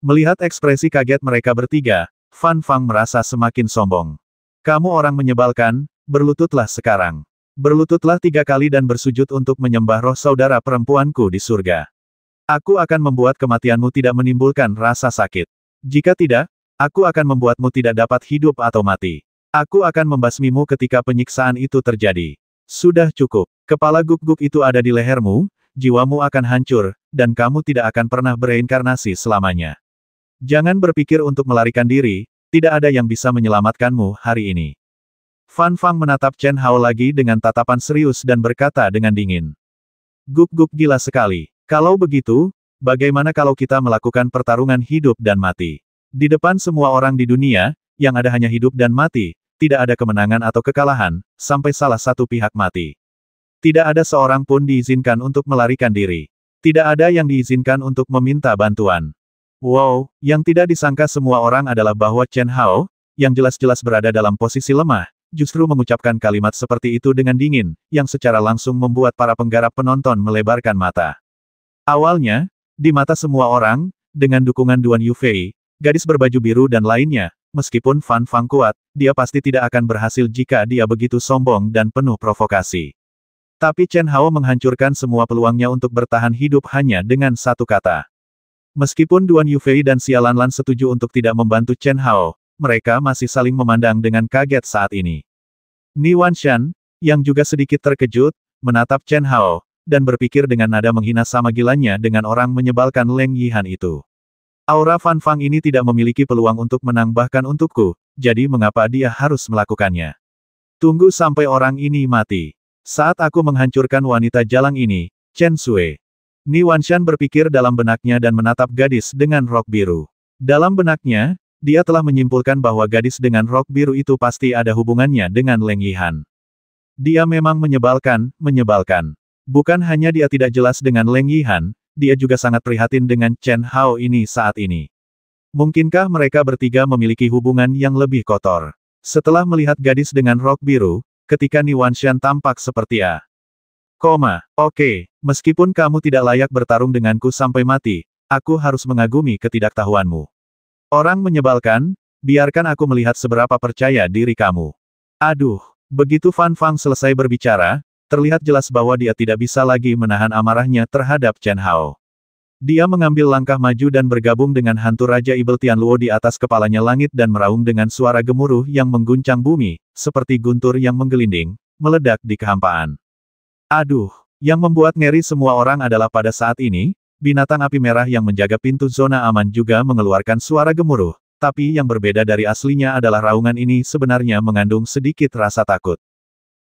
Melihat ekspresi kaget mereka bertiga, Fan Fang merasa semakin sombong. Kamu orang menyebalkan, berlututlah sekarang. Berlututlah tiga kali dan bersujud untuk menyembah roh saudara perempuanku di surga. Aku akan membuat kematianmu tidak menimbulkan rasa sakit. Jika tidak, aku akan membuatmu tidak dapat hidup atau mati. Aku akan membasmimu ketika penyiksaan itu terjadi. Sudah cukup. Kepala guk-guk itu ada di lehermu, jiwamu akan hancur, dan kamu tidak akan pernah bereinkarnasi selamanya. Jangan berpikir untuk melarikan diri, tidak ada yang bisa menyelamatkanmu hari ini. Fan Fang menatap Chen Hao lagi dengan tatapan serius dan berkata dengan dingin. Gup-gup gila sekali. Kalau begitu, bagaimana kalau kita melakukan pertarungan hidup dan mati? Di depan semua orang di dunia, yang ada hanya hidup dan mati, tidak ada kemenangan atau kekalahan, sampai salah satu pihak mati. Tidak ada seorang pun diizinkan untuk melarikan diri. Tidak ada yang diizinkan untuk meminta bantuan. Wow, yang tidak disangka semua orang adalah bahwa Chen Hao, yang jelas-jelas berada dalam posisi lemah, justru mengucapkan kalimat seperti itu dengan dingin, yang secara langsung membuat para penggarap penonton melebarkan mata. Awalnya, di mata semua orang, dengan dukungan Duan Yufei, gadis berbaju biru dan lainnya, meskipun Fan Fang kuat, dia pasti tidak akan berhasil jika dia begitu sombong dan penuh provokasi. Tapi Chen Hao menghancurkan semua peluangnya untuk bertahan hidup hanya dengan satu kata. Meskipun Duan Yufei dan Lanlan setuju untuk tidak membantu Chen Hao, mereka masih saling memandang dengan kaget saat ini. Ni Wanshan, yang juga sedikit terkejut, menatap Chen Hao, dan berpikir dengan nada menghina sama gilanya dengan orang menyebalkan Leng Yihan itu. Aura Fan Fang ini tidak memiliki peluang untuk menang bahkan untukku, jadi mengapa dia harus melakukannya? Tunggu sampai orang ini mati. Saat aku menghancurkan wanita jalang ini, Chen Sui. Ni Wanshan berpikir dalam benaknya dan menatap gadis dengan rok biru. Dalam benaknya, dia telah menyimpulkan bahwa gadis dengan rok biru itu pasti ada hubungannya dengan Leng Yihan. Dia memang menyebalkan, menyebalkan. Bukan hanya dia tidak jelas dengan Leng Yihan, dia juga sangat prihatin dengan Chen Hao ini saat ini. Mungkinkah mereka bertiga memiliki hubungan yang lebih kotor? Setelah melihat gadis dengan rok biru, ketika Ni Wanshan tampak seperti A. Koma, oke, meskipun kamu tidak layak bertarung denganku sampai mati, aku harus mengagumi ketidaktahuanmu. Orang menyebalkan, biarkan aku melihat seberapa percaya diri kamu. Aduh, begitu Fan Fang selesai berbicara, terlihat jelas bahwa dia tidak bisa lagi menahan amarahnya terhadap Chen Hao. Dia mengambil langkah maju dan bergabung dengan hantu Raja Ibel Luo di atas kepalanya langit dan meraung dengan suara gemuruh yang mengguncang bumi, seperti guntur yang menggelinding, meledak di kehampaan. Aduh, yang membuat ngeri semua orang adalah pada saat ini, binatang api merah yang menjaga pintu zona aman juga mengeluarkan suara gemuruh, tapi yang berbeda dari aslinya adalah raungan ini sebenarnya mengandung sedikit rasa takut.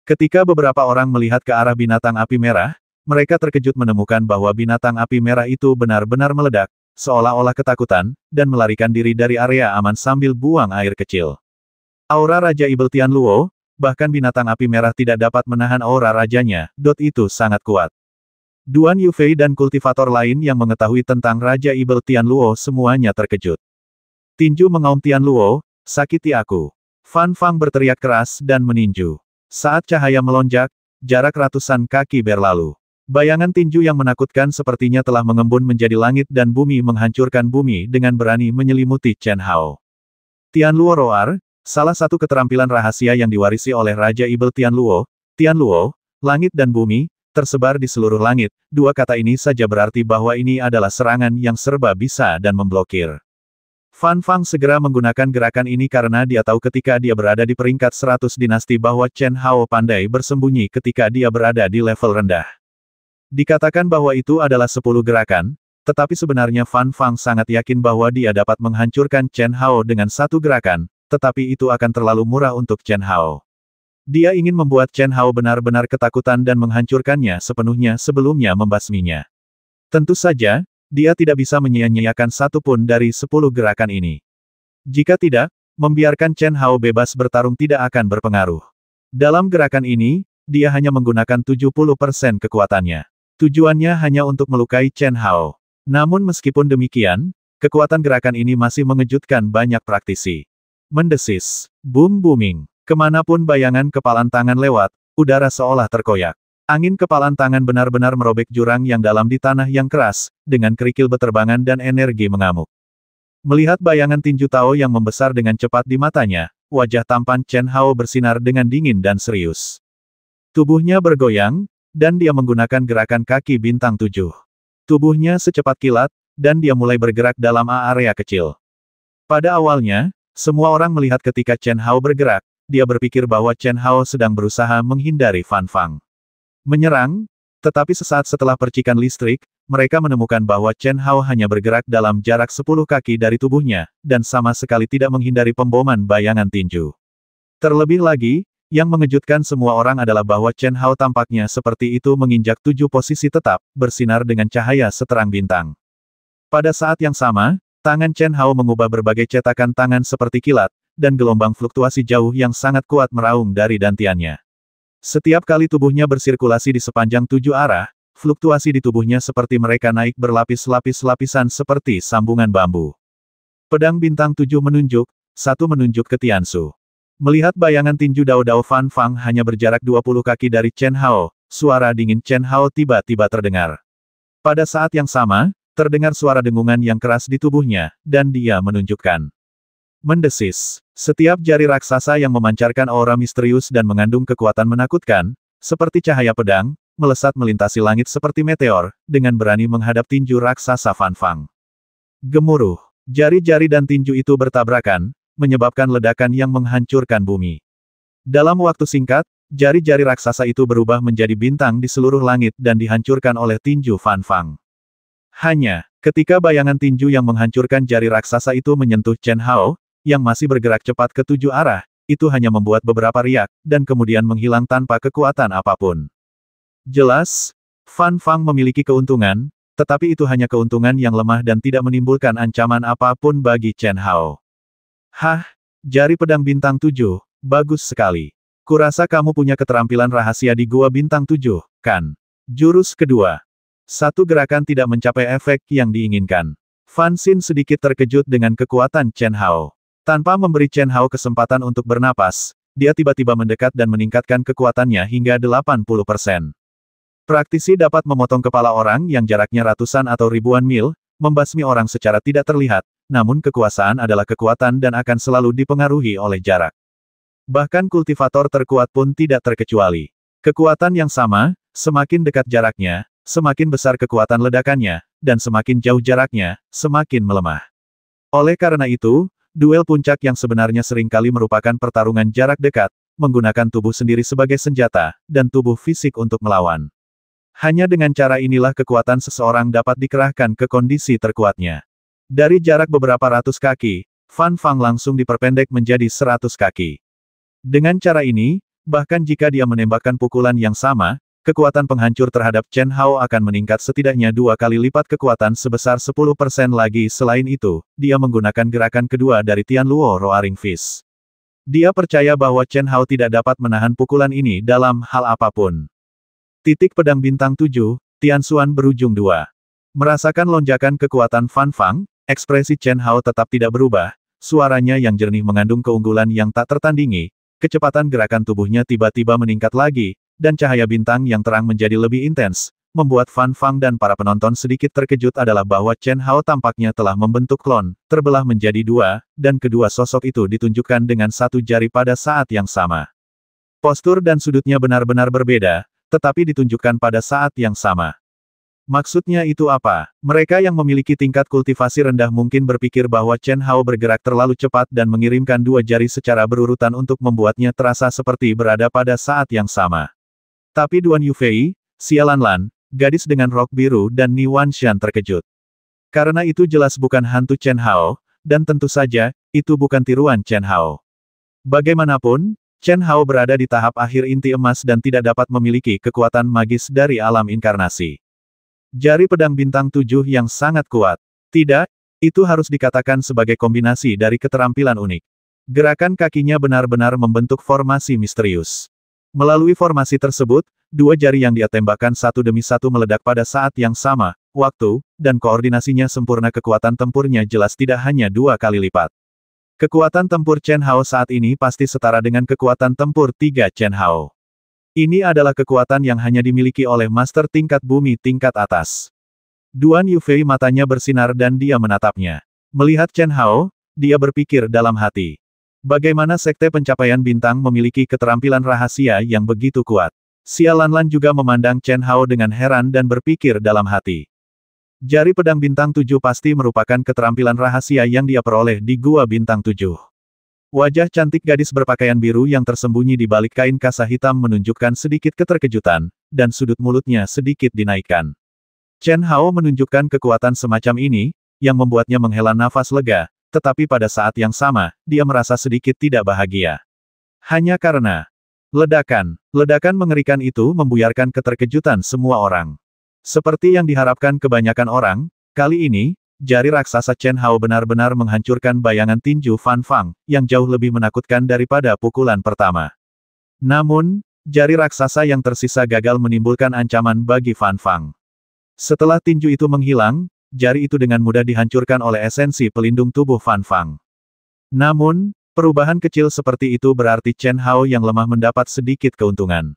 Ketika beberapa orang melihat ke arah binatang api merah, mereka terkejut menemukan bahwa binatang api merah itu benar-benar meledak, seolah-olah ketakutan, dan melarikan diri dari area aman sambil buang air kecil. Aura Raja Ibel Luo bahkan binatang api merah tidak dapat menahan aura rajanya, dot itu sangat kuat. Duan Yufei dan kultivator lain yang mengetahui tentang Raja Ibel Tian Luo semuanya terkejut. Tinju mengaum Tian Luo, sakiti aku. Fan Fang berteriak keras dan meninju. Saat cahaya melonjak, jarak ratusan kaki berlalu. Bayangan tinju yang menakutkan sepertinya telah mengembun menjadi langit dan bumi menghancurkan bumi dengan berani menyelimuti Chen Hao. Tian Luo roar, Salah satu keterampilan rahasia yang diwarisi oleh Raja Ibel Tian Luo, langit dan bumi, tersebar di seluruh langit, dua kata ini saja berarti bahwa ini adalah serangan yang serba bisa dan memblokir. Fan Fang segera menggunakan gerakan ini karena dia tahu ketika dia berada di peringkat 100 dinasti bahwa Chen Hao pandai bersembunyi ketika dia berada di level rendah. Dikatakan bahwa itu adalah 10 gerakan, tetapi sebenarnya Fan Fang sangat yakin bahwa dia dapat menghancurkan Chen Hao dengan satu gerakan, tetapi itu akan terlalu murah untuk Chen Hao. Dia ingin membuat Chen Hao benar-benar ketakutan dan menghancurkannya sepenuhnya sebelumnya membasminya. Tentu saja, dia tidak bisa menyia-nyiakan satu pun dari sepuluh gerakan ini. Jika tidak, membiarkan Chen Hao bebas bertarung tidak akan berpengaruh. Dalam gerakan ini, dia hanya menggunakan 70% kekuatannya. Tujuannya hanya untuk melukai Chen Hao. Namun meskipun demikian, kekuatan gerakan ini masih mengejutkan banyak praktisi. Mendesis. Boom booming. Kemanapun bayangan kepalan tangan lewat, udara seolah terkoyak. Angin kepalan tangan benar-benar merobek jurang yang dalam di tanah yang keras, dengan kerikil beterbangan dan energi mengamuk. Melihat bayangan tinju Tao yang membesar dengan cepat di matanya, wajah tampan Chen Hao bersinar dengan dingin dan serius. Tubuhnya bergoyang, dan dia menggunakan gerakan kaki bintang tujuh. Tubuhnya secepat kilat, dan dia mulai bergerak dalam area kecil. Pada awalnya, semua orang melihat ketika Chen Hao bergerak, dia berpikir bahwa Chen Hao sedang berusaha menghindari Fan Fang. Menyerang? Tetapi sesaat setelah percikan listrik, mereka menemukan bahwa Chen Hao hanya bergerak dalam jarak 10 kaki dari tubuhnya, dan sama sekali tidak menghindari pemboman bayangan tinju. Terlebih lagi, yang mengejutkan semua orang adalah bahwa Chen Hao tampaknya seperti itu menginjak tujuh posisi tetap, bersinar dengan cahaya seterang bintang. Pada saat yang sama, Tangan Chen Hao mengubah berbagai cetakan tangan seperti kilat, dan gelombang fluktuasi jauh yang sangat kuat meraung dari dantiannya. Setiap kali tubuhnya bersirkulasi di sepanjang tujuh arah, fluktuasi di tubuhnya seperti mereka naik berlapis-lapis-lapisan seperti sambungan bambu. Pedang bintang tujuh menunjuk, satu menunjuk ke Tiansu. Melihat bayangan tinju Dao Dao Fan Fang hanya berjarak 20 kaki dari Chen Hao, suara dingin Chen Hao tiba-tiba terdengar. Pada saat yang sama, Terdengar suara dengungan yang keras di tubuhnya, dan dia menunjukkan. Mendesis. Setiap jari raksasa yang memancarkan aura misterius dan mengandung kekuatan menakutkan, seperti cahaya pedang, melesat melintasi langit seperti meteor, dengan berani menghadap tinju raksasa Fanfang. Gemuruh. Jari-jari dan tinju itu bertabrakan, menyebabkan ledakan yang menghancurkan bumi. Dalam waktu singkat, jari-jari raksasa itu berubah menjadi bintang di seluruh langit dan dihancurkan oleh tinju Fan Fang. Hanya, ketika bayangan tinju yang menghancurkan jari raksasa itu menyentuh Chen Hao, yang masih bergerak cepat ke tujuh arah, itu hanya membuat beberapa riak, dan kemudian menghilang tanpa kekuatan apapun. Jelas, Fan Fang memiliki keuntungan, tetapi itu hanya keuntungan yang lemah dan tidak menimbulkan ancaman apapun bagi Chen Hao. Hah, jari pedang bintang tujuh, bagus sekali. Kurasa kamu punya keterampilan rahasia di gua bintang tujuh, kan? Jurus kedua, satu gerakan tidak mencapai efek yang diinginkan. Fan Xin sedikit terkejut dengan kekuatan Chen Hao. Tanpa memberi Chen Hao kesempatan untuk bernapas, dia tiba-tiba mendekat dan meningkatkan kekuatannya hingga 80%. Praktisi dapat memotong kepala orang yang jaraknya ratusan atau ribuan mil, membasmi orang secara tidak terlihat, namun kekuasaan adalah kekuatan dan akan selalu dipengaruhi oleh jarak. Bahkan kultivator terkuat pun tidak terkecuali. Kekuatan yang sama, semakin dekat jaraknya, Semakin besar kekuatan ledakannya, dan semakin jauh jaraknya, semakin melemah. Oleh karena itu, duel puncak yang sebenarnya seringkali merupakan pertarungan jarak dekat, menggunakan tubuh sendiri sebagai senjata, dan tubuh fisik untuk melawan. Hanya dengan cara inilah kekuatan seseorang dapat dikerahkan ke kondisi terkuatnya. Dari jarak beberapa ratus kaki, Fan Fang langsung diperpendek menjadi seratus kaki. Dengan cara ini, bahkan jika dia menembakkan pukulan yang sama, kekuatan penghancur terhadap Chen Hao akan meningkat setidaknya dua kali lipat kekuatan sebesar 10% lagi. Selain itu, dia menggunakan gerakan kedua dari Tian Luo Roaring Fist. Dia percaya bahwa Chen Hao tidak dapat menahan pukulan ini dalam hal apapun. Titik pedang bintang tujuh, Tian Xuan berujung dua. Merasakan lonjakan kekuatan Fan Fang, ekspresi Chen Hao tetap tidak berubah, suaranya yang jernih mengandung keunggulan yang tak tertandingi, kecepatan gerakan tubuhnya tiba-tiba meningkat lagi, dan cahaya bintang yang terang menjadi lebih intens. Membuat Fan Fang dan para penonton sedikit terkejut adalah bahwa Chen Hao tampaknya telah membentuk klon, terbelah menjadi dua, dan kedua sosok itu ditunjukkan dengan satu jari pada saat yang sama. Postur dan sudutnya benar-benar berbeda, tetapi ditunjukkan pada saat yang sama. Maksudnya itu apa? Mereka yang memiliki tingkat kultivasi rendah mungkin berpikir bahwa Chen Hao bergerak terlalu cepat dan mengirimkan dua jari secara berurutan untuk membuatnya terasa seperti berada pada saat yang sama. Tapi Duan Yufei, Sialan Lan, gadis dengan rok biru dan Ni Wanshan terkejut. Karena itu jelas bukan hantu Chen Hao, dan tentu saja, itu bukan tiruan Chen Hao. Bagaimanapun, Chen Hao berada di tahap akhir inti emas dan tidak dapat memiliki kekuatan magis dari alam inkarnasi. Jari pedang bintang tujuh yang sangat kuat. Tidak, itu harus dikatakan sebagai kombinasi dari keterampilan unik. Gerakan kakinya benar-benar membentuk formasi misterius. Melalui formasi tersebut, dua jari yang dia tembakkan satu demi satu meledak pada saat yang sama, waktu, dan koordinasinya sempurna kekuatan tempurnya jelas tidak hanya dua kali lipat. Kekuatan tempur Chen Hao saat ini pasti setara dengan kekuatan tempur tiga Chen Hao. Ini adalah kekuatan yang hanya dimiliki oleh master tingkat bumi tingkat atas. Duan Yufei matanya bersinar dan dia menatapnya. Melihat Chen Hao, dia berpikir dalam hati. Bagaimana sekte pencapaian bintang memiliki keterampilan rahasia yang begitu kuat? Sialanlan juga memandang Chen Hao dengan heran dan berpikir dalam hati. Jari pedang bintang tujuh pasti merupakan keterampilan rahasia yang dia peroleh di gua bintang tujuh. Wajah cantik gadis berpakaian biru yang tersembunyi di balik kain kasa hitam menunjukkan sedikit keterkejutan, dan sudut mulutnya sedikit dinaikkan. Chen Hao menunjukkan kekuatan semacam ini, yang membuatnya menghela nafas lega, tetapi pada saat yang sama, dia merasa sedikit tidak bahagia. Hanya karena ledakan, ledakan mengerikan itu membuyarkan keterkejutan semua orang. Seperti yang diharapkan kebanyakan orang, kali ini, jari raksasa Chen Hao benar-benar menghancurkan bayangan tinju Fan Fang, yang jauh lebih menakutkan daripada pukulan pertama. Namun, jari raksasa yang tersisa gagal menimbulkan ancaman bagi Fan Fang. Setelah tinju itu menghilang, jari itu dengan mudah dihancurkan oleh esensi pelindung tubuh Fan Fang. Namun, perubahan kecil seperti itu berarti Chen Hao yang lemah mendapat sedikit keuntungan.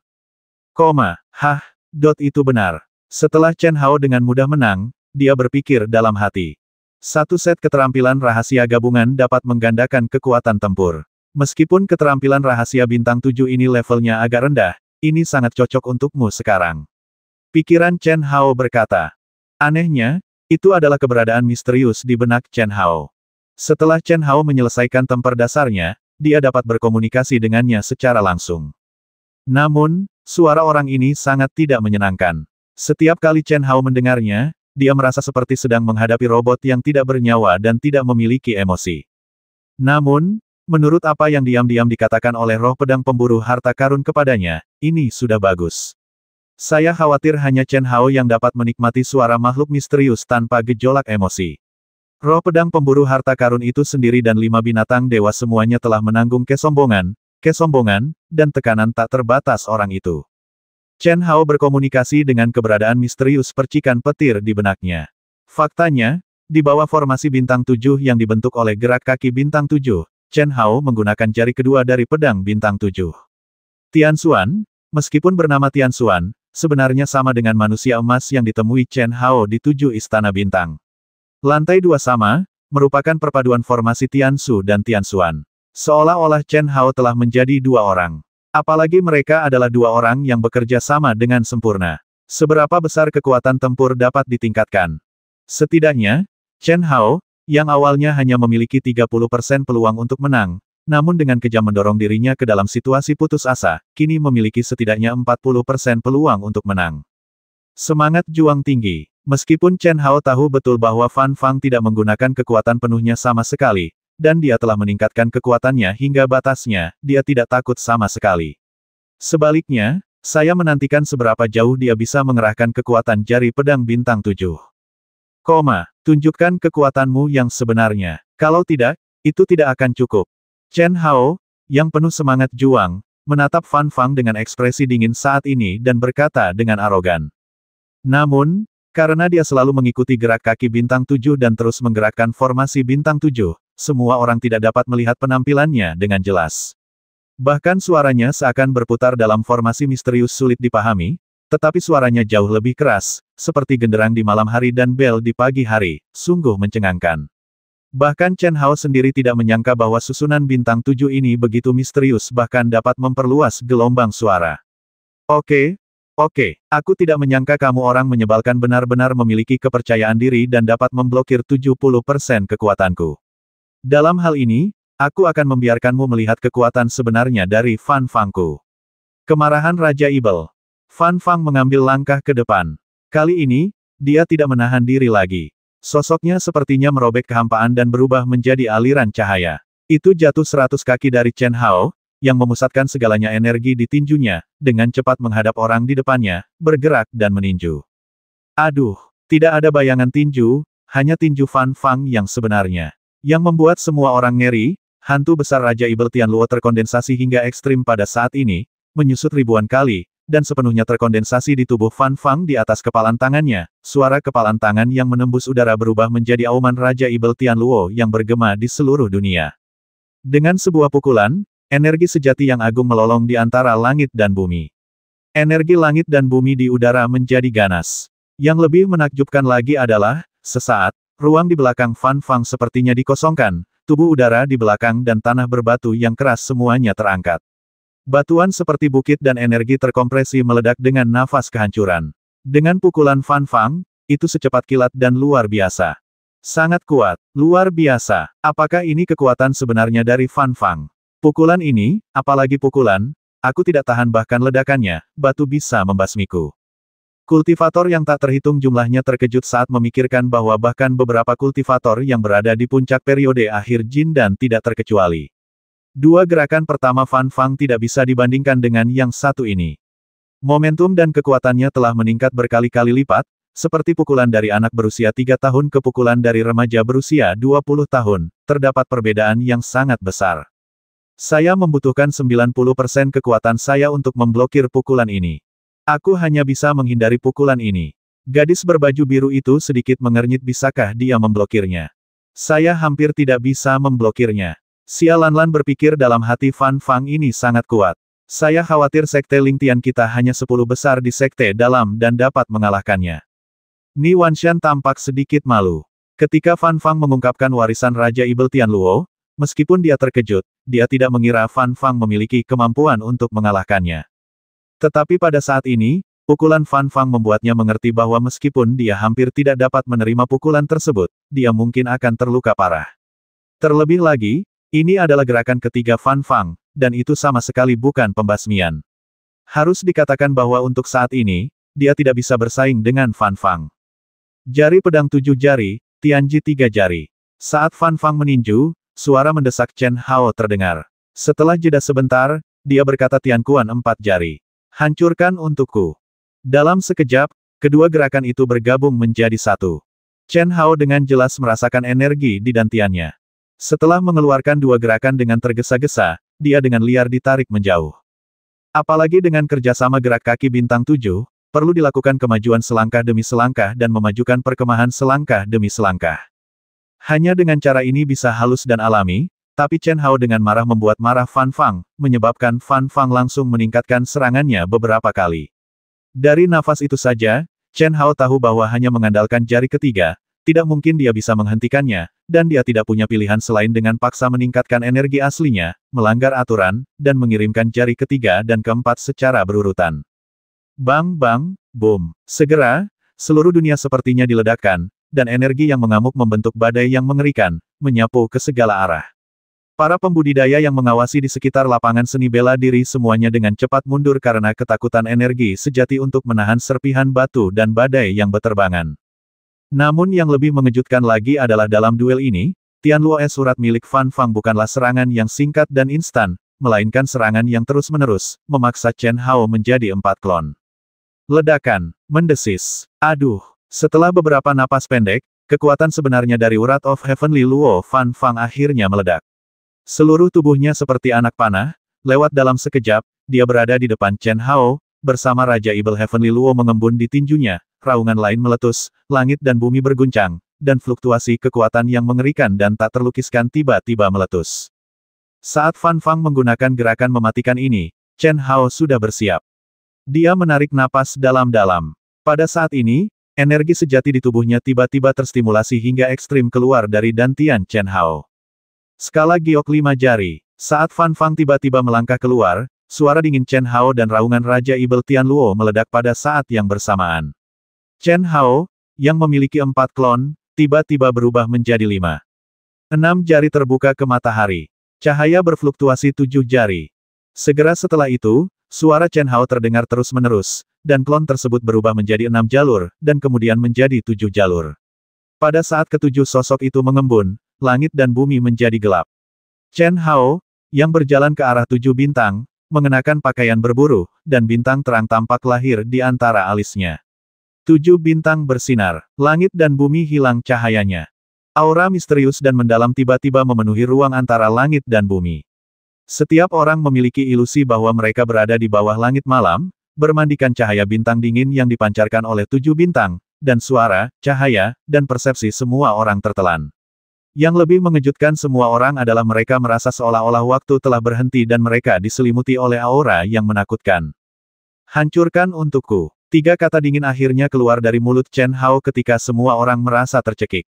Koma, hah, dot itu benar. Setelah Chen Hao dengan mudah menang, dia berpikir dalam hati. Satu set keterampilan rahasia gabungan dapat menggandakan kekuatan tempur. Meskipun keterampilan rahasia bintang tujuh ini levelnya agak rendah, ini sangat cocok untukmu sekarang. Pikiran Chen Hao berkata. Anehnya, itu adalah keberadaan misterius di benak Chen Hao. Setelah Chen Hao menyelesaikan temper dasarnya, dia dapat berkomunikasi dengannya secara langsung. Namun, suara orang ini sangat tidak menyenangkan. Setiap kali Chen Hao mendengarnya, dia merasa seperti sedang menghadapi robot yang tidak bernyawa dan tidak memiliki emosi. Namun, menurut apa yang diam-diam dikatakan oleh roh pedang pemburu harta karun kepadanya, ini sudah bagus. Saya khawatir hanya Chen Hao yang dapat menikmati suara makhluk misterius tanpa gejolak emosi. Roh pedang pemburu harta karun itu sendiri dan lima binatang dewa semuanya telah menanggung kesombongan, kesombongan, dan tekanan tak terbatas orang itu. Chen Hao berkomunikasi dengan keberadaan misterius percikan petir di benaknya. Faktanya, di bawah formasi bintang tujuh yang dibentuk oleh gerak kaki bintang tujuh, Chen Hao menggunakan jari kedua dari pedang bintang tujuh. Tian Xuan, meskipun bernama Tian Xuan, sebenarnya sama dengan manusia emas yang ditemui Chen Hao di tujuh istana bintang. Lantai dua sama, merupakan perpaduan formasi Tian Su dan Tian Xuan. Seolah-olah Chen Hao telah menjadi dua orang. Apalagi mereka adalah dua orang yang bekerja sama dengan sempurna. Seberapa besar kekuatan tempur dapat ditingkatkan? Setidaknya, Chen Hao, yang awalnya hanya memiliki 30% peluang untuk menang, namun dengan kejam mendorong dirinya ke dalam situasi putus asa, kini memiliki setidaknya 40% peluang untuk menang. Semangat juang tinggi. Meskipun Chen Hao tahu betul bahwa Fan Fang tidak menggunakan kekuatan penuhnya sama sekali, dan dia telah meningkatkan kekuatannya hingga batasnya, dia tidak takut sama sekali. Sebaliknya, saya menantikan seberapa jauh dia bisa mengerahkan kekuatan jari pedang bintang tujuh. Koma, tunjukkan kekuatanmu yang sebenarnya. Kalau tidak, itu tidak akan cukup. Chen Hao, yang penuh semangat juang, menatap Fan Fang dengan ekspresi dingin saat ini dan berkata dengan arogan. Namun, karena dia selalu mengikuti gerak kaki bintang tujuh dan terus menggerakkan formasi bintang tujuh, semua orang tidak dapat melihat penampilannya dengan jelas. Bahkan suaranya seakan berputar dalam formasi misterius sulit dipahami, tetapi suaranya jauh lebih keras, seperti genderang di malam hari dan bel di pagi hari, sungguh mencengangkan. Bahkan Chen Hao sendiri tidak menyangka bahwa susunan bintang tujuh ini begitu misterius bahkan dapat memperluas gelombang suara. Oke, oke, aku tidak menyangka kamu orang menyebalkan benar-benar memiliki kepercayaan diri dan dapat memblokir 70% kekuatanku. Dalam hal ini, aku akan membiarkanmu melihat kekuatan sebenarnya dari Fan Fangku. Kemarahan Raja Ibel. Fan Fang mengambil langkah ke depan. Kali ini, dia tidak menahan diri lagi. Sosoknya sepertinya merobek kehampaan dan berubah menjadi aliran cahaya. Itu jatuh seratus kaki dari Chen Hao, yang memusatkan segalanya energi di tinjunya, dengan cepat menghadap orang di depannya, bergerak dan meninju. Aduh, tidak ada bayangan tinju, hanya tinju Fan Fang yang sebenarnya. Yang membuat semua orang ngeri, hantu besar Raja Ibel Luo terkondensasi hingga ekstrim pada saat ini, menyusut ribuan kali, dan sepenuhnya terkondensasi di tubuh Fan Fang di atas kepalan tangannya, suara kepalan tangan yang menembus udara berubah menjadi auman Raja Ibel Tian Luo yang bergema di seluruh dunia. Dengan sebuah pukulan, energi sejati yang agung melolong di antara langit dan bumi. Energi langit dan bumi di udara menjadi ganas. Yang lebih menakjubkan lagi adalah, sesaat, ruang di belakang Fan Fang sepertinya dikosongkan, tubuh udara di belakang dan tanah berbatu yang keras semuanya terangkat. Batuan seperti bukit dan energi terkompresi meledak dengan nafas kehancuran. Dengan pukulan Fan Fang, itu secepat kilat dan luar biasa. Sangat kuat, luar biasa. Apakah ini kekuatan sebenarnya dari Fan Fang? Pukulan ini, apalagi pukulan, aku tidak tahan bahkan ledakannya, batu bisa membasmiku. Kultivator yang tak terhitung jumlahnya terkejut saat memikirkan bahwa bahkan beberapa kultivator yang berada di puncak periode akhir Jin dan tidak terkecuali. Dua gerakan pertama Fan Fang tidak bisa dibandingkan dengan yang satu ini. Momentum dan kekuatannya telah meningkat berkali-kali lipat, seperti pukulan dari anak berusia 3 tahun ke pukulan dari remaja berusia 20 tahun, terdapat perbedaan yang sangat besar. Saya membutuhkan 90% kekuatan saya untuk memblokir pukulan ini. Aku hanya bisa menghindari pukulan ini. Gadis berbaju biru itu sedikit mengernyit bisakah dia memblokirnya. Saya hampir tidak bisa memblokirnya. Xia Lanlan berpikir dalam hati Fan Fang ini sangat kuat. Saya khawatir sekte Ling Tian kita hanya sepuluh besar di sekte dalam dan dapat mengalahkannya. Ni Wanshan tampak sedikit malu. Ketika Fan Fang mengungkapkan warisan Raja Ibel Tian Luo, meskipun dia terkejut, dia tidak mengira Fan Fang memiliki kemampuan untuk mengalahkannya. Tetapi pada saat ini, Pukulan Fan Fang membuatnya mengerti bahwa meskipun dia hampir tidak dapat menerima pukulan tersebut, dia mungkin akan terluka parah. Terlebih lagi, ini adalah gerakan ketiga Fan Fang, dan itu sama sekali bukan pembasmian. Harus dikatakan bahwa untuk saat ini, dia tidak bisa bersaing dengan Fan Fang. Jari pedang tujuh jari, Tianji tiga jari. Saat Fan Fang meninju, suara mendesak Chen Hao terdengar. Setelah jeda sebentar, dia berkata Tian Kuan empat jari. Hancurkan untukku. Dalam sekejap, kedua gerakan itu bergabung menjadi satu. Chen Hao dengan jelas merasakan energi di dantiannya. Setelah mengeluarkan dua gerakan dengan tergesa-gesa, dia dengan liar ditarik menjauh. Apalagi dengan kerjasama gerak kaki bintang tujuh, perlu dilakukan kemajuan selangkah demi selangkah dan memajukan perkemahan selangkah demi selangkah. Hanya dengan cara ini bisa halus dan alami, tapi Chen Hao dengan marah membuat marah Fan Fang, menyebabkan Fan Fang langsung meningkatkan serangannya beberapa kali. Dari nafas itu saja, Chen Hao tahu bahwa hanya mengandalkan jari ketiga, tidak mungkin dia bisa menghentikannya, dan dia tidak punya pilihan selain dengan paksa meningkatkan energi aslinya, melanggar aturan, dan mengirimkan jari ketiga dan keempat secara berurutan. Bang bang, boom. Segera, seluruh dunia sepertinya diledakkan, dan energi yang mengamuk membentuk badai yang mengerikan, menyapu ke segala arah. Para pembudidaya yang mengawasi di sekitar lapangan seni bela diri semuanya dengan cepat mundur karena ketakutan energi sejati untuk menahan serpihan batu dan badai yang beterbangan. Namun yang lebih mengejutkan lagi adalah dalam duel ini, Tian Tianluo surat milik Fan Fang bukanlah serangan yang singkat dan instan, melainkan serangan yang terus-menerus, memaksa Chen Hao menjadi empat klon. Ledakan, mendesis, aduh. Setelah beberapa napas pendek, kekuatan sebenarnya dari urat of Heavenly Luo Fan Fang akhirnya meledak. Seluruh tubuhnya seperti anak panah, lewat dalam sekejap, dia berada di depan Chen Hao, bersama Raja Evil Heavenly Luo mengembun di tinjunya, raungan lain meletus, langit dan bumi berguncang, dan fluktuasi kekuatan yang mengerikan dan tak terlukiskan tiba-tiba meletus. Saat Fan Fang menggunakan gerakan mematikan ini, Chen Hao sudah bersiap. Dia menarik napas dalam-dalam. Pada saat ini, energi sejati di tubuhnya tiba-tiba terstimulasi hingga ekstrim keluar dari dantian Chen Hao. Skala giok lima jari. Saat Fan Fang tiba-tiba melangkah keluar, suara dingin Chen Hao dan raungan Raja Ibel Tian Luo meledak pada saat yang bersamaan. Chen Hao, yang memiliki empat klon, tiba-tiba berubah menjadi lima. Enam jari terbuka ke matahari. Cahaya berfluktuasi tujuh jari. Segera setelah itu, suara Chen Hao terdengar terus-menerus, dan klon tersebut berubah menjadi enam jalur, dan kemudian menjadi tujuh jalur. Pada saat ketujuh sosok itu mengembun, langit dan bumi menjadi gelap. Chen Hao, yang berjalan ke arah tujuh bintang, mengenakan pakaian berburu, dan bintang terang tampak lahir di antara alisnya. Tujuh bintang bersinar, langit dan bumi hilang cahayanya. Aura misterius dan mendalam tiba-tiba memenuhi ruang antara langit dan bumi. Setiap orang memiliki ilusi bahwa mereka berada di bawah langit malam, bermandikan cahaya bintang dingin yang dipancarkan oleh tujuh bintang, dan suara, cahaya, dan persepsi semua orang tertelan. Yang lebih mengejutkan semua orang adalah mereka merasa seolah-olah waktu telah berhenti dan mereka diselimuti oleh aura yang menakutkan. Hancurkan untukku. Tiga kata dingin akhirnya keluar dari mulut Chen Hao ketika semua orang merasa tercekik.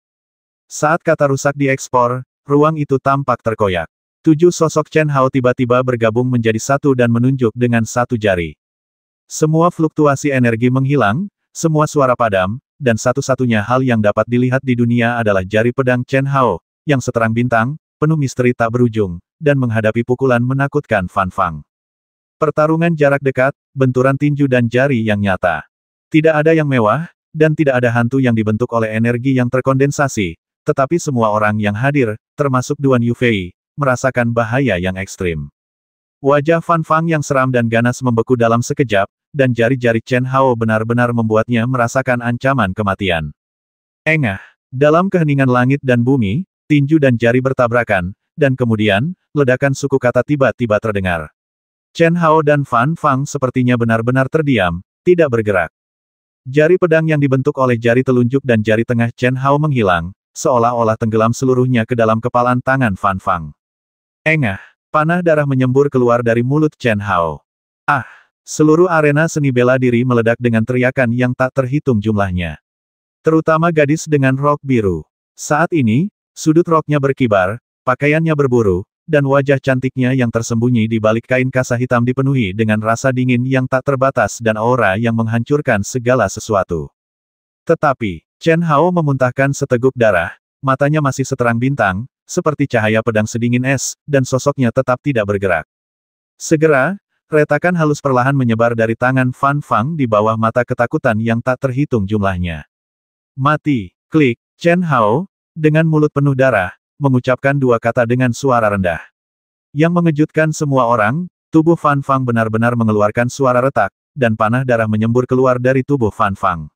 Saat kata rusak diekspor, ruang itu tampak terkoyak. Tujuh sosok Chen Hao tiba-tiba bergabung menjadi satu dan menunjuk dengan satu jari. Semua fluktuasi energi menghilang, semua suara padam, dan satu-satunya hal yang dapat dilihat di dunia adalah jari pedang Chen Hao, yang seterang bintang, penuh misteri tak berujung, dan menghadapi pukulan menakutkan Fan Fang. Pertarungan jarak dekat, benturan tinju dan jari yang nyata. Tidak ada yang mewah, dan tidak ada hantu yang dibentuk oleh energi yang terkondensasi, tetapi semua orang yang hadir, termasuk Duan Yufei, merasakan bahaya yang ekstrim. Wajah Fan Fang yang seram dan ganas membeku dalam sekejap, dan jari-jari Chen Hao benar-benar membuatnya merasakan ancaman kematian. Engah. Dalam keheningan langit dan bumi, tinju dan jari bertabrakan, dan kemudian, ledakan suku kata tiba-tiba terdengar. Chen Hao dan Fan Fang sepertinya benar-benar terdiam, tidak bergerak. Jari pedang yang dibentuk oleh jari telunjuk dan jari tengah Chen Hao menghilang, seolah-olah tenggelam seluruhnya ke dalam kepalan tangan Fan Fang. Engah, panah darah menyembur keluar dari mulut Chen Hao. Ah, seluruh arena seni bela diri meledak dengan teriakan yang tak terhitung jumlahnya. Terutama gadis dengan rok biru. Saat ini, sudut roknya berkibar, pakaiannya berburu, dan wajah cantiknya yang tersembunyi di balik kain kasa hitam dipenuhi dengan rasa dingin yang tak terbatas dan aura yang menghancurkan segala sesuatu. Tetapi, Chen Hao memuntahkan seteguk darah, matanya masih seterang bintang, seperti cahaya pedang sedingin es, dan sosoknya tetap tidak bergerak. Segera, retakan halus perlahan menyebar dari tangan Fan Fang di bawah mata ketakutan yang tak terhitung jumlahnya. Mati, klik, Chen Hao, dengan mulut penuh darah, mengucapkan dua kata dengan suara rendah. Yang mengejutkan semua orang, tubuh Fan Fang benar-benar mengeluarkan suara retak, dan panah darah menyembur keluar dari tubuh Fan Fang.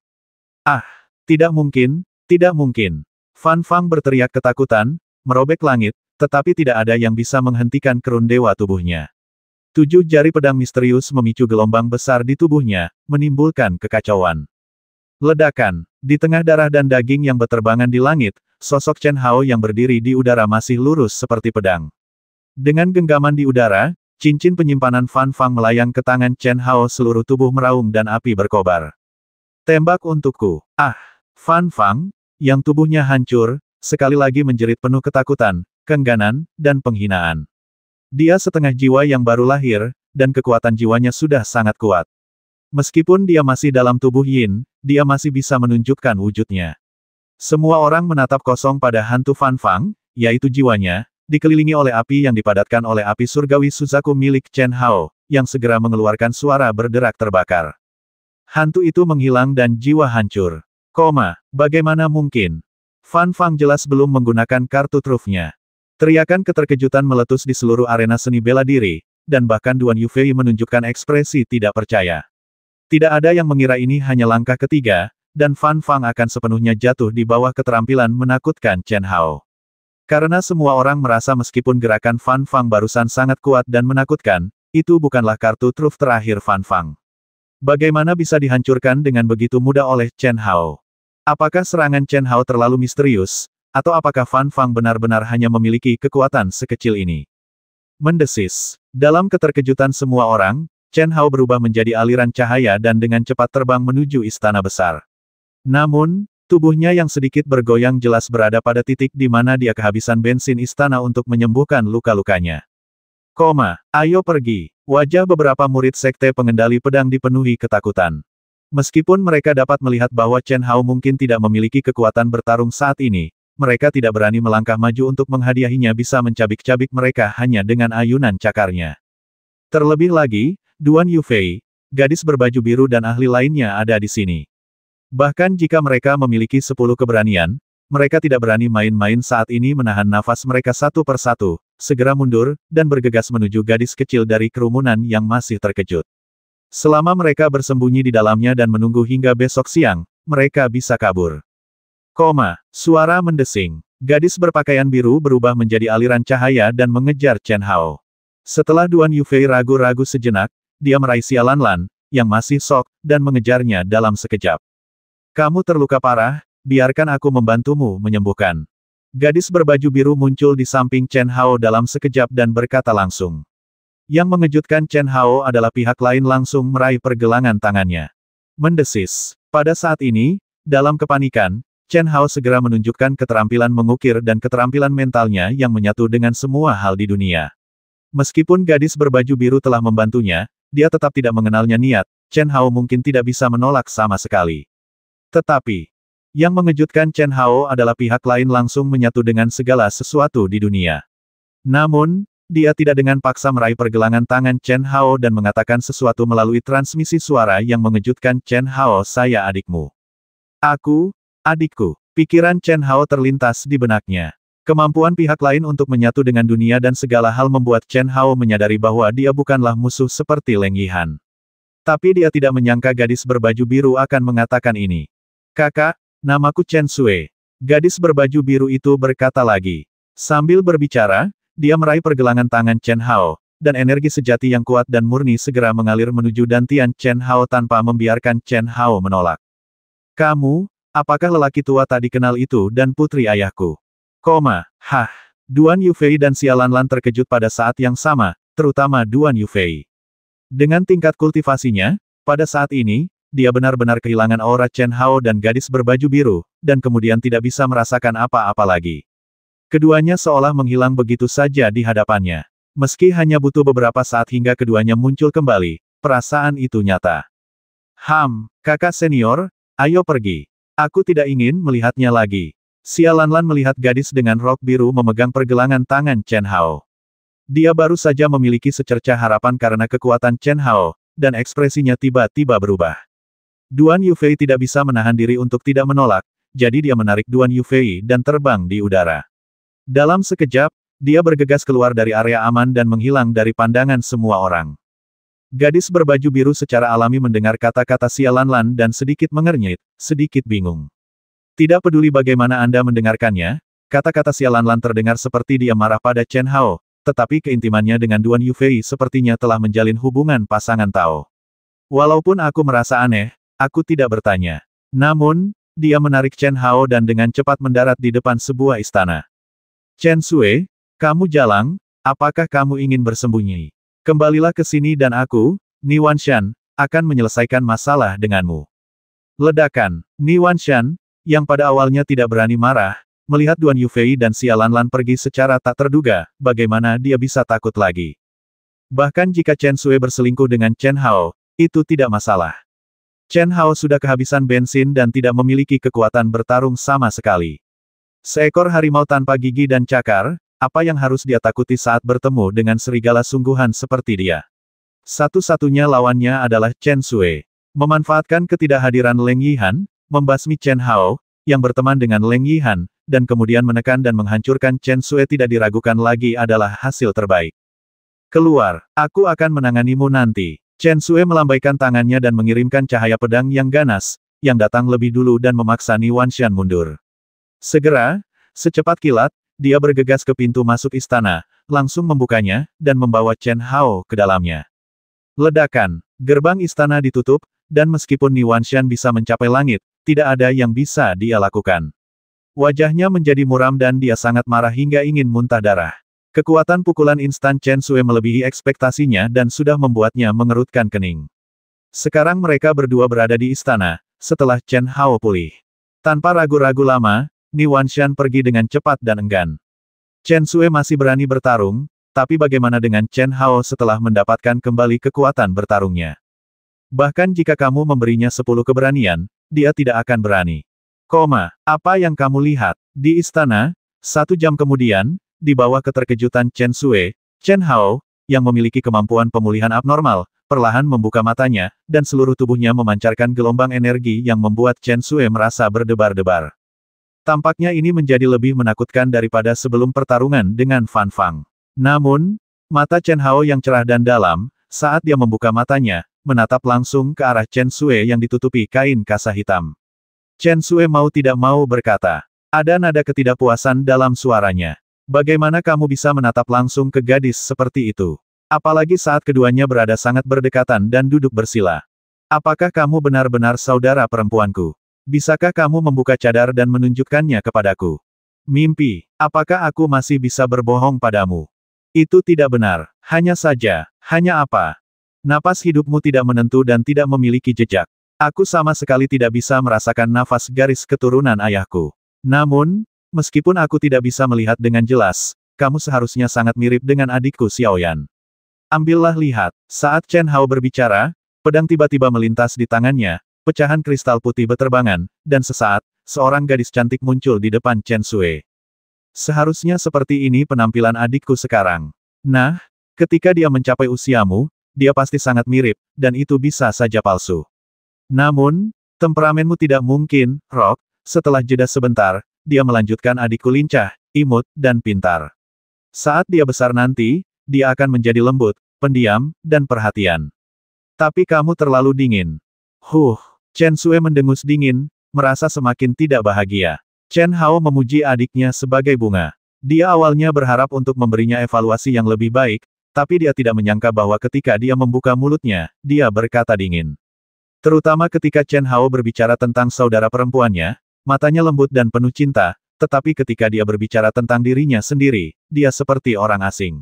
Ah, tidak mungkin, tidak mungkin. Fan Fang berteriak ketakutan, merobek langit, tetapi tidak ada yang bisa menghentikan kerun dewa tubuhnya. Tujuh jari pedang misterius memicu gelombang besar di tubuhnya, menimbulkan kekacauan. Ledakan, di tengah darah dan daging yang berterbangan di langit, sosok Chen Hao yang berdiri di udara masih lurus seperti pedang. Dengan genggaman di udara, cincin penyimpanan Fan Fang melayang ke tangan Chen Hao seluruh tubuh meraung dan api berkobar. Tembak untukku. Ah! Fan Fang, yang tubuhnya hancur, sekali lagi menjerit penuh ketakutan, kengganan, dan penghinaan. Dia setengah jiwa yang baru lahir, dan kekuatan jiwanya sudah sangat kuat. Meskipun dia masih dalam tubuh Yin, dia masih bisa menunjukkan wujudnya. Semua orang menatap kosong pada hantu Fan Fang, yaitu jiwanya, dikelilingi oleh api yang dipadatkan oleh api surgawi Suzaku milik Chen Hao, yang segera mengeluarkan suara berderak terbakar. Hantu itu menghilang dan jiwa hancur. Koma, bagaimana mungkin? Fan Fang jelas belum menggunakan kartu trufnya. Teriakan keterkejutan meletus di seluruh arena seni bela diri, dan bahkan Duan Yufei menunjukkan ekspresi tidak percaya. Tidak ada yang mengira ini hanya langkah ketiga, dan Fan Fang akan sepenuhnya jatuh di bawah keterampilan menakutkan Chen Hao. Karena semua orang merasa meskipun gerakan Fan Fang barusan sangat kuat dan menakutkan, itu bukanlah kartu truf terakhir Fan Fang. Bagaimana bisa dihancurkan dengan begitu mudah oleh Chen Hao? Apakah serangan Chen Hao terlalu misterius, atau apakah Fan Fang benar-benar hanya memiliki kekuatan sekecil ini? Mendesis. Dalam keterkejutan semua orang, Chen Hao berubah menjadi aliran cahaya dan dengan cepat terbang menuju istana besar. Namun, tubuhnya yang sedikit bergoyang jelas berada pada titik di mana dia kehabisan bensin istana untuk menyembuhkan luka-lukanya. Koma, ayo pergi. Wajah beberapa murid sekte pengendali pedang dipenuhi ketakutan. Meskipun mereka dapat melihat bahwa Chen Hao mungkin tidak memiliki kekuatan bertarung saat ini, mereka tidak berani melangkah maju untuk menghadiahinya bisa mencabik-cabik mereka hanya dengan ayunan cakarnya. Terlebih lagi, Duan Yufei, gadis berbaju biru dan ahli lainnya ada di sini. Bahkan jika mereka memiliki sepuluh keberanian, mereka tidak berani main-main saat ini menahan nafas mereka satu persatu, segera mundur, dan bergegas menuju gadis kecil dari kerumunan yang masih terkejut. Selama mereka bersembunyi di dalamnya dan menunggu hingga besok siang, mereka bisa kabur. Koma, suara mendesing. Gadis berpakaian biru berubah menjadi aliran cahaya dan mengejar Chen Hao. Setelah Duan Yufei ragu-ragu sejenak, dia meraih sialan Lan, yang masih sok, dan mengejarnya dalam sekejap. Kamu terluka parah, biarkan aku membantumu menyembuhkan. Gadis berbaju biru muncul di samping Chen Hao dalam sekejap dan berkata langsung. Yang mengejutkan Chen Hao adalah pihak lain langsung meraih pergelangan tangannya. Mendesis. Pada saat ini, dalam kepanikan, Chen Hao segera menunjukkan keterampilan mengukir dan keterampilan mentalnya yang menyatu dengan semua hal di dunia. Meskipun gadis berbaju biru telah membantunya, dia tetap tidak mengenalnya niat, Chen Hao mungkin tidak bisa menolak sama sekali. Tetapi, yang mengejutkan Chen Hao adalah pihak lain langsung menyatu dengan segala sesuatu di dunia. Namun, dia tidak dengan paksa meraih pergelangan tangan Chen Hao dan mengatakan sesuatu melalui transmisi suara yang mengejutkan Chen Hao saya adikmu. Aku, adikku, pikiran Chen Hao terlintas di benaknya. Kemampuan pihak lain untuk menyatu dengan dunia dan segala hal membuat Chen Hao menyadari bahwa dia bukanlah musuh seperti Leng Yihan. Tapi dia tidak menyangka gadis berbaju biru akan mengatakan ini. Kakak, namaku Chen Sui. Gadis berbaju biru itu berkata lagi. Sambil berbicara, dia meraih pergelangan tangan Chen Hao, dan energi sejati yang kuat dan murni segera mengalir menuju dantian Chen Hao tanpa membiarkan Chen Hao menolak. Kamu, apakah lelaki tua tak dikenal itu dan putri ayahku? Koma, hah. Duan Yufei dan Sialan Lan terkejut pada saat yang sama, terutama Duan Yufei. Dengan tingkat kultivasinya, pada saat ini, dia benar-benar kehilangan aura Chen Hao dan gadis berbaju biru, dan kemudian tidak bisa merasakan apa-apa lagi. Keduanya seolah menghilang begitu saja di hadapannya. Meski hanya butuh beberapa saat hingga keduanya muncul kembali, perasaan itu nyata. Ham, kakak senior, ayo pergi. Aku tidak ingin melihatnya lagi. Sialan-lan melihat gadis dengan rok biru memegang pergelangan tangan Chen Hao. Dia baru saja memiliki secerca harapan karena kekuatan Chen Hao, dan ekspresinya tiba-tiba berubah. Duan Yufei tidak bisa menahan diri untuk tidak menolak, jadi dia menarik Duan Yufei dan terbang di udara. Dalam sekejap, dia bergegas keluar dari area aman dan menghilang dari pandangan semua orang. Gadis berbaju biru secara alami mendengar kata-kata sialan-lan dan sedikit mengernyit, sedikit bingung. Tidak peduli bagaimana Anda mendengarkannya, kata-kata sialan-lan terdengar seperti dia marah pada Chen Hao, tetapi keintimannya dengan Duan Yufei sepertinya telah menjalin hubungan pasangan Tao. Walaupun aku merasa aneh, Aku tidak bertanya. Namun, dia menarik Chen Hao dan dengan cepat mendarat di depan sebuah istana. Chen Sue, kamu jalang, apakah kamu ingin bersembunyi? Kembalilah ke sini dan aku, Ni Wanshan, akan menyelesaikan masalah denganmu. Ledakan, Ni Wanshan, yang pada awalnya tidak berani marah, melihat Duan Yufei dan Xia Lanlan pergi secara tak terduga, bagaimana dia bisa takut lagi. Bahkan jika Chen Sui berselingkuh dengan Chen Hao, itu tidak masalah. Chen Hao sudah kehabisan bensin dan tidak memiliki kekuatan bertarung sama sekali. Seekor harimau tanpa gigi dan cakar, apa yang harus dia takuti saat bertemu dengan serigala sungguhan seperti dia? Satu-satunya lawannya adalah Chen Sui. Memanfaatkan ketidakhadiran Leng Yihan, membasmi Chen Hao, yang berteman dengan Leng Yihan, dan kemudian menekan dan menghancurkan Chen Sui tidak diragukan lagi adalah hasil terbaik. Keluar, aku akan menanganimu nanti. Chen Sue melambaikan tangannya dan mengirimkan cahaya pedang yang ganas, yang datang lebih dulu dan memaksa Niwan Shan mundur. Segera, secepat kilat, dia bergegas ke pintu masuk istana, langsung membukanya, dan membawa Chen Hao ke dalamnya. Ledakan, gerbang istana ditutup, dan meskipun Niwan Shan bisa mencapai langit, tidak ada yang bisa dia lakukan. Wajahnya menjadi muram dan dia sangat marah hingga ingin muntah darah. Kekuatan pukulan instan Chen Su'e melebihi ekspektasinya dan sudah membuatnya mengerutkan kening. Sekarang mereka berdua berada di istana, setelah Chen Hao pulih. Tanpa ragu-ragu lama, Ni Wanshan pergi dengan cepat dan enggan. Chen Su'e masih berani bertarung, tapi bagaimana dengan Chen Hao setelah mendapatkan kembali kekuatan bertarungnya? Bahkan jika kamu memberinya sepuluh keberanian, dia tidak akan berani. Koma, apa yang kamu lihat? Di istana, satu jam kemudian, di bawah keterkejutan Chen Sue, Chen Hao, yang memiliki kemampuan pemulihan abnormal, perlahan membuka matanya, dan seluruh tubuhnya memancarkan gelombang energi yang membuat Chen Sue merasa berdebar-debar. Tampaknya ini menjadi lebih menakutkan daripada sebelum pertarungan dengan Fan Fang. Namun, mata Chen Hao yang cerah dan dalam, saat dia membuka matanya, menatap langsung ke arah Chen Sue yang ditutupi kain kasa hitam. Chen Sue mau tidak mau berkata, ada nada ketidakpuasan dalam suaranya. Bagaimana kamu bisa menatap langsung ke gadis seperti itu? Apalagi saat keduanya berada sangat berdekatan dan duduk bersila. Apakah kamu benar-benar saudara perempuanku? Bisakah kamu membuka cadar dan menunjukkannya kepadaku? Mimpi, apakah aku masih bisa berbohong padamu? Itu tidak benar, hanya saja, hanya apa? Napas hidupmu tidak menentu dan tidak memiliki jejak. Aku sama sekali tidak bisa merasakan nafas garis keturunan ayahku. Namun, Meskipun aku tidak bisa melihat dengan jelas, kamu seharusnya sangat mirip dengan adikku Xiaoyan. Ambillah lihat, saat Chen Hao berbicara, pedang tiba-tiba melintas di tangannya, pecahan kristal putih berterbangan, dan sesaat, seorang gadis cantik muncul di depan Chen Sui. Seharusnya seperti ini penampilan adikku sekarang. Nah, ketika dia mencapai usiamu, dia pasti sangat mirip, dan itu bisa saja palsu. Namun, temperamenmu tidak mungkin, Rock, setelah jeda sebentar, dia melanjutkan adikku lincah, imut, dan pintar. Saat dia besar nanti, dia akan menjadi lembut, pendiam, dan perhatian. Tapi kamu terlalu dingin. Huh, Chen Sue mendengus dingin, merasa semakin tidak bahagia. Chen Hao memuji adiknya sebagai bunga. Dia awalnya berharap untuk memberinya evaluasi yang lebih baik, tapi dia tidak menyangka bahwa ketika dia membuka mulutnya, dia berkata dingin. Terutama ketika Chen Hao berbicara tentang saudara perempuannya, Matanya lembut dan penuh cinta, tetapi ketika dia berbicara tentang dirinya sendiri, dia seperti orang asing.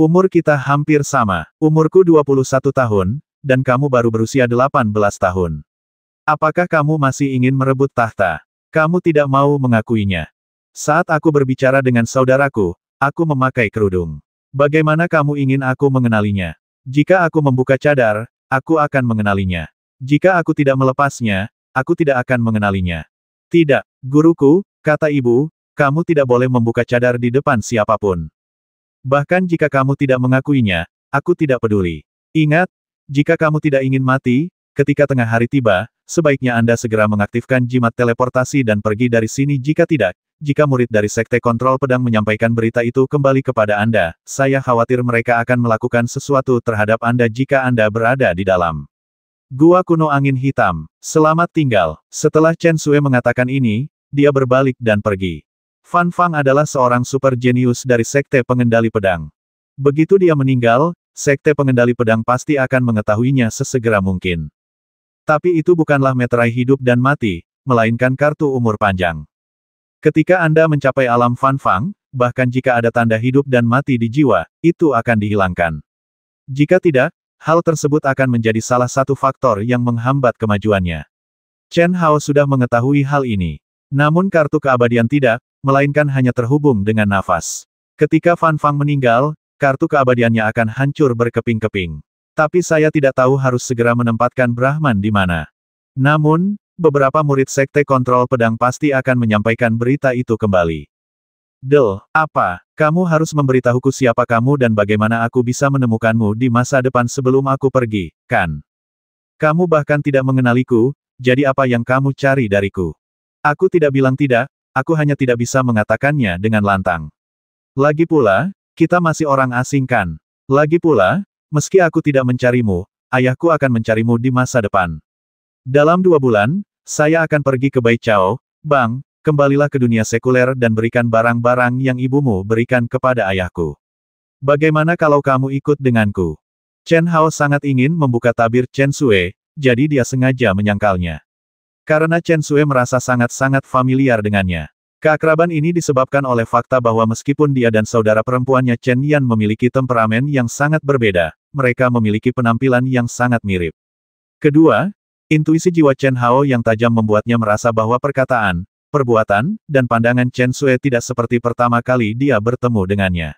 Umur kita hampir sama, umurku 21 tahun, dan kamu baru berusia 18 tahun. Apakah kamu masih ingin merebut tahta? Kamu tidak mau mengakuinya. Saat aku berbicara dengan saudaraku, aku memakai kerudung. Bagaimana kamu ingin aku mengenalinya? Jika aku membuka cadar, aku akan mengenalinya. Jika aku tidak melepasnya, aku tidak akan mengenalinya. Tidak, guruku, kata ibu, kamu tidak boleh membuka cadar di depan siapapun. Bahkan jika kamu tidak mengakuinya, aku tidak peduli. Ingat, jika kamu tidak ingin mati, ketika tengah hari tiba, sebaiknya Anda segera mengaktifkan jimat teleportasi dan pergi dari sini jika tidak, jika murid dari Sekte Kontrol Pedang menyampaikan berita itu kembali kepada Anda, saya khawatir mereka akan melakukan sesuatu terhadap Anda jika Anda berada di dalam. Gua kuno angin hitam, selamat tinggal. Setelah Chen Sue mengatakan ini, dia berbalik dan pergi. Fan Fang adalah seorang super jenius dari Sekte Pengendali Pedang. Begitu dia meninggal, Sekte Pengendali Pedang pasti akan mengetahuinya sesegera mungkin. Tapi itu bukanlah meterai hidup dan mati, melainkan kartu umur panjang. Ketika Anda mencapai alam Fan Fang, bahkan jika ada tanda hidup dan mati di jiwa, itu akan dihilangkan. Jika tidak, Hal tersebut akan menjadi salah satu faktor yang menghambat kemajuannya. Chen Hao sudah mengetahui hal ini. Namun kartu keabadian tidak, melainkan hanya terhubung dengan nafas. Ketika Fan Fang meninggal, kartu keabadiannya akan hancur berkeping-keping. Tapi saya tidak tahu harus segera menempatkan Brahman di mana. Namun, beberapa murid sekte kontrol pedang pasti akan menyampaikan berita itu kembali. Del, apa? Kamu harus memberitahuku siapa kamu dan bagaimana aku bisa menemukanmu di masa depan sebelum aku pergi, kan? Kamu bahkan tidak mengenaliku, jadi apa yang kamu cari dariku? Aku tidak bilang tidak, aku hanya tidak bisa mengatakannya dengan lantang. Lagi pula, kita masih orang asing kan? Lagi pula, meski aku tidak mencarimu, ayahku akan mencarimu di masa depan. Dalam dua bulan, saya akan pergi ke Chao, Bang, kembalilah ke dunia sekuler dan berikan barang-barang yang ibumu berikan kepada ayahku. Bagaimana kalau kamu ikut denganku? Chen Hao sangat ingin membuka tabir Chen Sue, jadi dia sengaja menyangkalnya. Karena Chen Sue merasa sangat-sangat familiar dengannya. Keakraban ini disebabkan oleh fakta bahwa meskipun dia dan saudara perempuannya Chen Yan memiliki temperamen yang sangat berbeda, mereka memiliki penampilan yang sangat mirip. Kedua, intuisi jiwa Chen Hao yang tajam membuatnya merasa bahwa perkataan, perbuatan, dan pandangan Chen Sue tidak seperti pertama kali dia bertemu dengannya.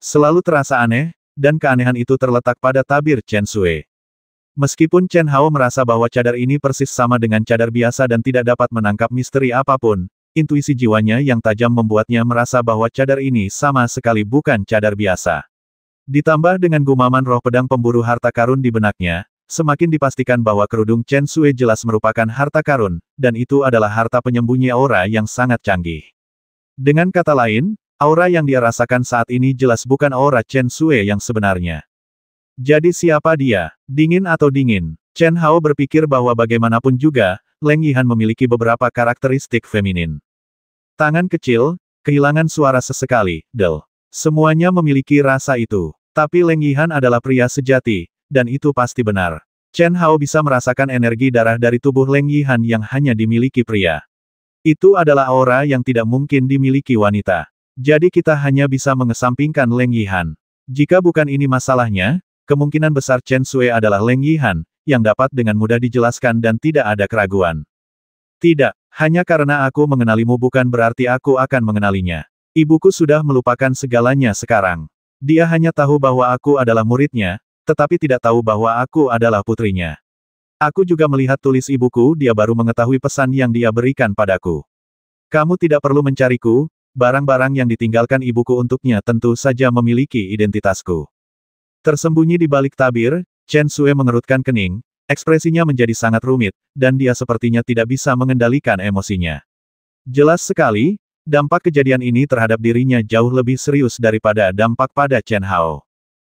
Selalu terasa aneh, dan keanehan itu terletak pada tabir Chen Sue. Meskipun Chen Hao merasa bahwa cadar ini persis sama dengan cadar biasa dan tidak dapat menangkap misteri apapun, intuisi jiwanya yang tajam membuatnya merasa bahwa cadar ini sama sekali bukan cadar biasa. Ditambah dengan gumaman roh pedang pemburu harta karun di benaknya, Semakin dipastikan bahwa kerudung Chen Sui jelas merupakan harta karun, dan itu adalah harta penyembunyi aura yang sangat canggih. Dengan kata lain, aura yang dia rasakan saat ini jelas bukan aura Chen Sui yang sebenarnya. Jadi siapa dia, dingin atau dingin? Chen Hao berpikir bahwa bagaimanapun juga, Leng Yihan memiliki beberapa karakteristik feminin. Tangan kecil, kehilangan suara sesekali, del. Semuanya memiliki rasa itu. Tapi Leng Yihan adalah pria sejati, dan itu pasti benar. Chen Hao bisa merasakan energi darah dari tubuh Leng Yihan yang hanya dimiliki pria. Itu adalah aura yang tidak mungkin dimiliki wanita. Jadi kita hanya bisa mengesampingkan Leng Yihan. Jika bukan ini masalahnya, kemungkinan besar Chen Sui adalah Leng Yihan, yang dapat dengan mudah dijelaskan dan tidak ada keraguan. Tidak, hanya karena aku mengenalimu bukan berarti aku akan mengenalinya. Ibuku sudah melupakan segalanya sekarang. Dia hanya tahu bahwa aku adalah muridnya, tetapi tidak tahu bahwa aku adalah putrinya. Aku juga melihat tulis ibuku dia baru mengetahui pesan yang dia berikan padaku. Kamu tidak perlu mencariku, barang-barang yang ditinggalkan ibuku untuknya tentu saja memiliki identitasku. Tersembunyi di balik tabir, Chen Sue mengerutkan kening, ekspresinya menjadi sangat rumit, dan dia sepertinya tidak bisa mengendalikan emosinya. Jelas sekali, dampak kejadian ini terhadap dirinya jauh lebih serius daripada dampak pada Chen Hao.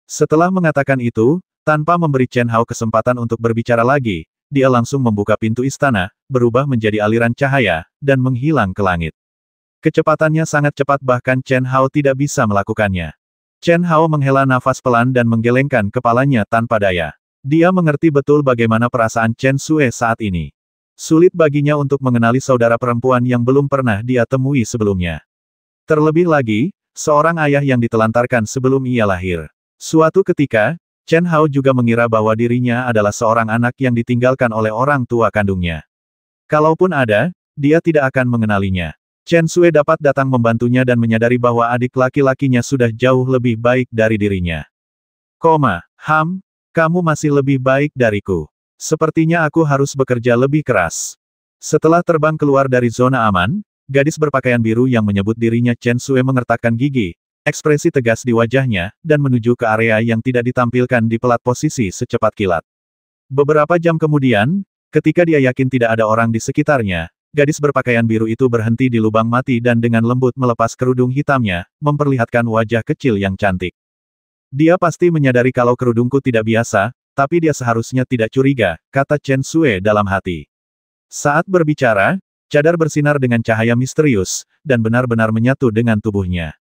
Setelah mengatakan itu, tanpa memberi Chen Hao kesempatan untuk berbicara lagi, dia langsung membuka pintu istana, berubah menjadi aliran cahaya, dan menghilang ke langit. Kecepatannya sangat cepat bahkan Chen Hao tidak bisa melakukannya. Chen Hao menghela nafas pelan dan menggelengkan kepalanya tanpa daya. Dia mengerti betul bagaimana perasaan Chen Sue saat ini. Sulit baginya untuk mengenali saudara perempuan yang belum pernah dia temui sebelumnya. Terlebih lagi, seorang ayah yang ditelantarkan sebelum ia lahir. Suatu ketika, Chen Hao juga mengira bahwa dirinya adalah seorang anak yang ditinggalkan oleh orang tua kandungnya. Kalaupun ada, dia tidak akan mengenalinya. Chen Sue dapat datang membantunya dan menyadari bahwa adik laki-lakinya sudah jauh lebih baik dari dirinya. Koma, Ham, kamu masih lebih baik dariku. Sepertinya aku harus bekerja lebih keras. Setelah terbang keluar dari zona aman, gadis berpakaian biru yang menyebut dirinya Chen Sue mengertakkan gigi, ekspresi tegas di wajahnya, dan menuju ke area yang tidak ditampilkan di pelat posisi secepat kilat. Beberapa jam kemudian, ketika dia yakin tidak ada orang di sekitarnya, gadis berpakaian biru itu berhenti di lubang mati dan dengan lembut melepas kerudung hitamnya, memperlihatkan wajah kecil yang cantik. Dia pasti menyadari kalau kerudungku tidak biasa, tapi dia seharusnya tidak curiga, kata Chen Sue dalam hati. Saat berbicara, cadar bersinar dengan cahaya misterius, dan benar-benar menyatu dengan tubuhnya.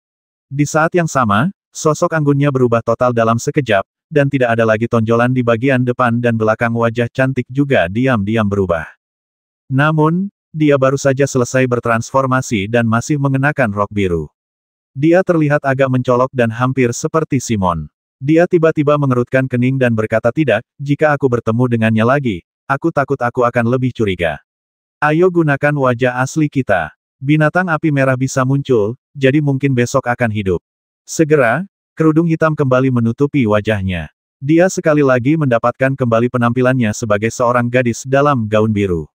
Di saat yang sama, sosok anggunnya berubah total dalam sekejap, dan tidak ada lagi tonjolan di bagian depan dan belakang wajah cantik juga diam-diam berubah. Namun, dia baru saja selesai bertransformasi dan masih mengenakan rok biru. Dia terlihat agak mencolok dan hampir seperti Simon. Dia tiba-tiba mengerutkan kening dan berkata tidak, jika aku bertemu dengannya lagi, aku takut aku akan lebih curiga. Ayo gunakan wajah asli kita. Binatang api merah bisa muncul, jadi mungkin besok akan hidup. Segera, kerudung hitam kembali menutupi wajahnya. Dia sekali lagi mendapatkan kembali penampilannya sebagai seorang gadis dalam gaun biru.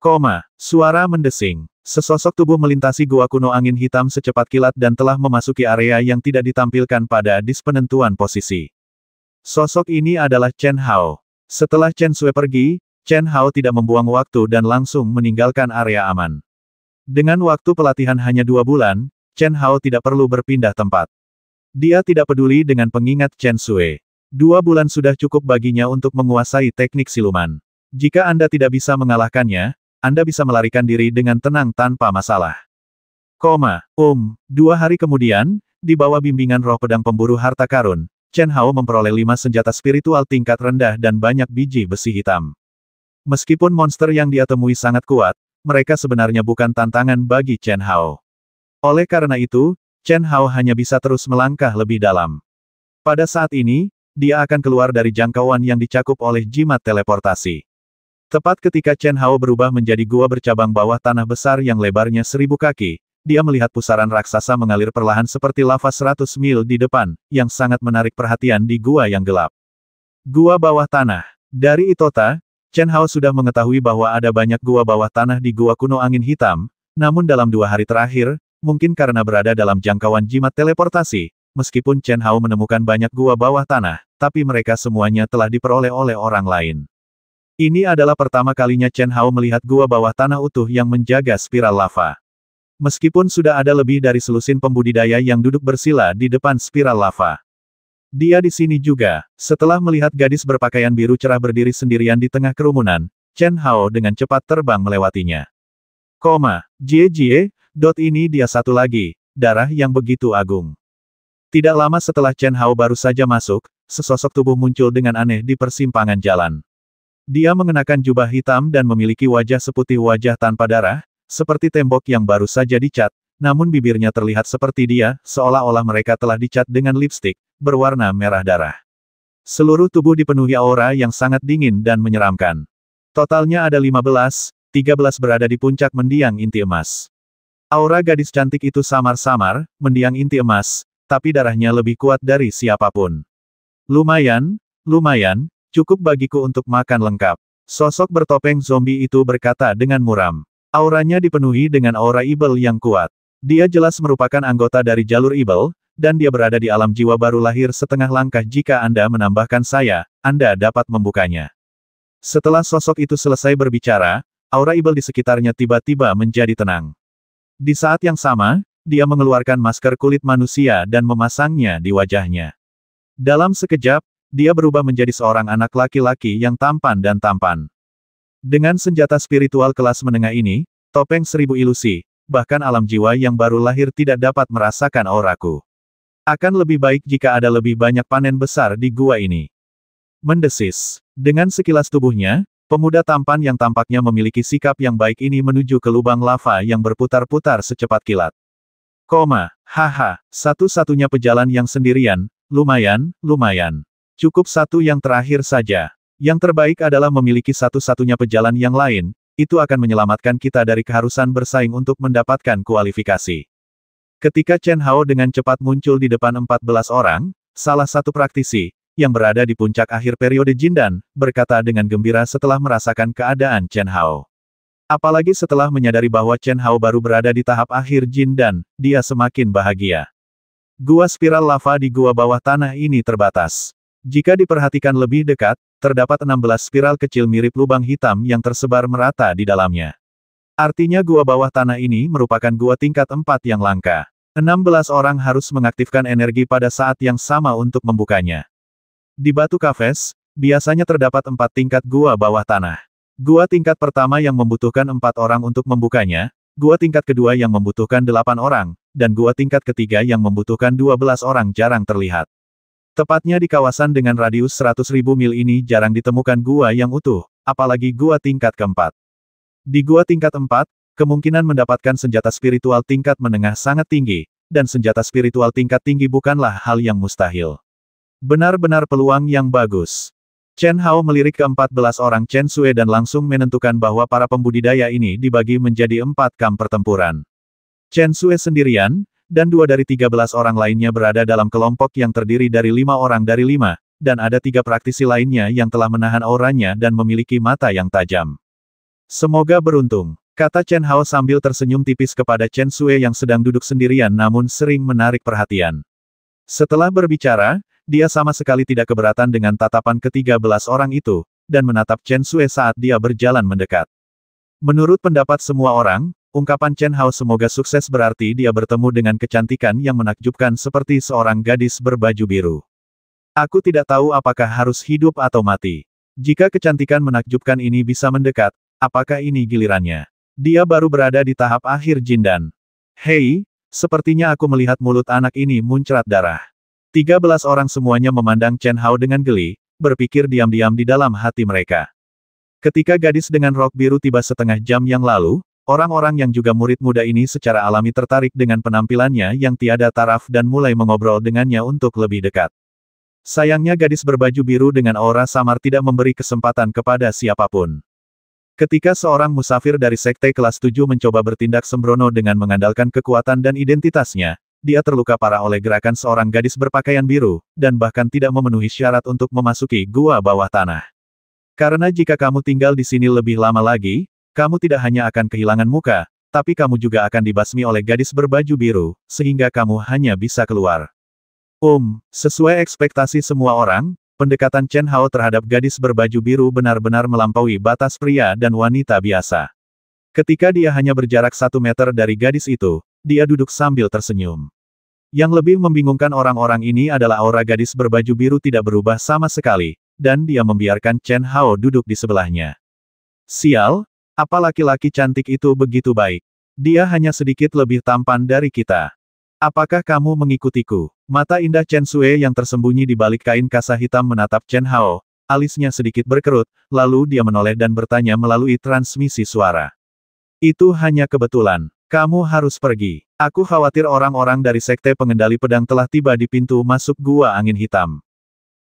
Koma, suara mendesing. Sesosok tubuh melintasi gua kuno angin hitam secepat kilat dan telah memasuki area yang tidak ditampilkan pada dispenentuan posisi. Sosok ini adalah Chen Hao. Setelah Chen Sui pergi, Chen Hao tidak membuang waktu dan langsung meninggalkan area aman. Dengan waktu pelatihan hanya dua bulan, Chen Hao tidak perlu berpindah tempat. Dia tidak peduli dengan pengingat Chen Sui. Dua bulan sudah cukup baginya untuk menguasai teknik siluman. Jika Anda tidak bisa mengalahkannya, Anda bisa melarikan diri dengan tenang tanpa masalah. Koma, um, dua hari kemudian, di bawah bimbingan roh pedang pemburu harta karun, Chen Hao memperoleh lima senjata spiritual tingkat rendah dan banyak biji besi hitam. Meskipun monster yang dia temui sangat kuat, mereka sebenarnya bukan tantangan bagi Chen Hao. Oleh karena itu, Chen Hao hanya bisa terus melangkah lebih dalam. Pada saat ini, dia akan keluar dari jangkauan yang dicakup oleh jimat teleportasi. Tepat ketika Chen Hao berubah menjadi gua bercabang bawah tanah besar yang lebarnya seribu kaki, dia melihat pusaran raksasa mengalir perlahan seperti lava seratus mil di depan, yang sangat menarik perhatian di gua yang gelap. Gua bawah tanah. Dari Itota, Chen Hao sudah mengetahui bahwa ada banyak gua bawah tanah di gua kuno angin hitam, namun dalam dua hari terakhir, Mungkin karena berada dalam jangkauan jimat teleportasi, meskipun Chen Hao menemukan banyak gua bawah tanah, tapi mereka semuanya telah diperoleh oleh orang lain. Ini adalah pertama kalinya Chen Hao melihat gua bawah tanah utuh yang menjaga spiral lava. Meskipun sudah ada lebih dari selusin pembudidaya yang duduk bersila di depan spiral lava. Dia di sini juga, setelah melihat gadis berpakaian biru cerah berdiri sendirian di tengah kerumunan, Chen Hao dengan cepat terbang melewatinya. Koma, Jie Jie, Dot ini dia satu lagi, darah yang begitu agung. Tidak lama setelah Chen Hao baru saja masuk, sesosok tubuh muncul dengan aneh di persimpangan jalan. Dia mengenakan jubah hitam dan memiliki wajah seputih wajah tanpa darah, seperti tembok yang baru saja dicat, namun bibirnya terlihat seperti dia, seolah-olah mereka telah dicat dengan lipstik, berwarna merah darah. Seluruh tubuh dipenuhi aura yang sangat dingin dan menyeramkan. Totalnya ada 15, 13 berada di puncak mendiang inti emas. Aura gadis cantik itu samar-samar, mendiang inti emas, tapi darahnya lebih kuat dari siapapun. Lumayan, lumayan, cukup bagiku untuk makan lengkap. Sosok bertopeng zombie itu berkata dengan muram. Auranya dipenuhi dengan aura Ibel yang kuat. Dia jelas merupakan anggota dari jalur Ibel, dan dia berada di alam jiwa baru lahir setengah langkah jika Anda menambahkan saya, Anda dapat membukanya. Setelah sosok itu selesai berbicara, aura Ibel di sekitarnya tiba-tiba menjadi tenang. Di saat yang sama, dia mengeluarkan masker kulit manusia dan memasangnya di wajahnya. Dalam sekejap, dia berubah menjadi seorang anak laki-laki yang tampan dan tampan. Dengan senjata spiritual kelas menengah ini, topeng seribu ilusi, bahkan alam jiwa yang baru lahir tidak dapat merasakan auraku. Akan lebih baik jika ada lebih banyak panen besar di gua ini. Mendesis. Dengan sekilas tubuhnya, Pemuda tampan yang tampaknya memiliki sikap yang baik ini menuju ke lubang lava yang berputar-putar secepat kilat. Koma, haha, satu-satunya pejalan yang sendirian, lumayan, lumayan. Cukup satu yang terakhir saja. Yang terbaik adalah memiliki satu-satunya pejalan yang lain, itu akan menyelamatkan kita dari keharusan bersaing untuk mendapatkan kualifikasi. Ketika Chen Hao dengan cepat muncul di depan 14 orang, salah satu praktisi, yang berada di puncak akhir periode Jindan, berkata dengan gembira setelah merasakan keadaan Chen Hao. Apalagi setelah menyadari bahwa Chen Hao baru berada di tahap akhir Jindan, dia semakin bahagia. Gua spiral lava di gua bawah tanah ini terbatas. Jika diperhatikan lebih dekat, terdapat 16 spiral kecil mirip lubang hitam yang tersebar merata di dalamnya. Artinya gua bawah tanah ini merupakan gua tingkat 4 yang langka. 16 orang harus mengaktifkan energi pada saat yang sama untuk membukanya. Di Batu Kafes, biasanya terdapat empat tingkat gua bawah tanah. Gua tingkat pertama yang membutuhkan empat orang untuk membukanya, gua tingkat kedua yang membutuhkan delapan orang, dan gua tingkat ketiga yang membutuhkan dua belas orang jarang terlihat. Tepatnya di kawasan dengan radius seratus ribu mil ini jarang ditemukan gua yang utuh, apalagi gua tingkat keempat. Di gua tingkat empat, kemungkinan mendapatkan senjata spiritual tingkat menengah sangat tinggi, dan senjata spiritual tingkat tinggi bukanlah hal yang mustahil. Benar-benar peluang yang bagus. Chen Hao melirik ke belas orang Chen Sue dan langsung menentukan bahwa para pembudidaya ini dibagi menjadi empat kam pertempuran. Chen Sue sendirian, dan dua dari tiga belas orang lainnya berada dalam kelompok yang terdiri dari lima orang dari lima, dan ada tiga praktisi lainnya yang telah menahan auranya dan memiliki mata yang tajam. Semoga beruntung, kata Chen Hao sambil tersenyum tipis kepada Chen Sue yang sedang duduk sendirian namun sering menarik perhatian. Setelah berbicara, dia sama sekali tidak keberatan dengan tatapan ketiga belas orang itu, dan menatap Chen Sue saat dia berjalan mendekat. Menurut pendapat semua orang, ungkapan Chen Hao semoga sukses berarti dia bertemu dengan kecantikan yang menakjubkan seperti seorang gadis berbaju biru. Aku tidak tahu apakah harus hidup atau mati. Jika kecantikan menakjubkan ini bisa mendekat, apakah ini gilirannya? Dia baru berada di tahap akhir Jindan. Hei, sepertinya aku melihat mulut anak ini muncrat darah. 13 orang semuanya memandang Chen Hao dengan geli, berpikir diam-diam di dalam hati mereka. Ketika gadis dengan rok biru tiba setengah jam yang lalu, orang-orang yang juga murid muda ini secara alami tertarik dengan penampilannya yang tiada taraf dan mulai mengobrol dengannya untuk lebih dekat. Sayangnya gadis berbaju biru dengan aura samar tidak memberi kesempatan kepada siapapun. Ketika seorang musafir dari sekte kelas 7 mencoba bertindak sembrono dengan mengandalkan kekuatan dan identitasnya, dia terluka parah oleh gerakan seorang gadis berpakaian biru, dan bahkan tidak memenuhi syarat untuk memasuki gua bawah tanah. Karena jika kamu tinggal di sini lebih lama lagi, kamu tidak hanya akan kehilangan muka, tapi kamu juga akan dibasmi oleh gadis berbaju biru, sehingga kamu hanya bisa keluar. Um, sesuai ekspektasi semua orang, pendekatan Chen Hao terhadap gadis berbaju biru benar-benar melampaui batas pria dan wanita biasa. Ketika dia hanya berjarak satu meter dari gadis itu, dia duduk sambil tersenyum. Yang lebih membingungkan orang-orang ini adalah aura gadis berbaju biru tidak berubah sama sekali, dan dia membiarkan Chen Hao duduk di sebelahnya. Sial, apa laki-laki cantik itu begitu baik? Dia hanya sedikit lebih tampan dari kita. Apakah kamu mengikutiku? Mata indah Chen Sue yang tersembunyi di balik kain kasa hitam menatap Chen Hao, alisnya sedikit berkerut, lalu dia menoleh dan bertanya melalui transmisi suara. Itu hanya kebetulan. Kamu harus pergi. Aku khawatir orang-orang dari Sekte Pengendali Pedang telah tiba di pintu masuk gua angin hitam.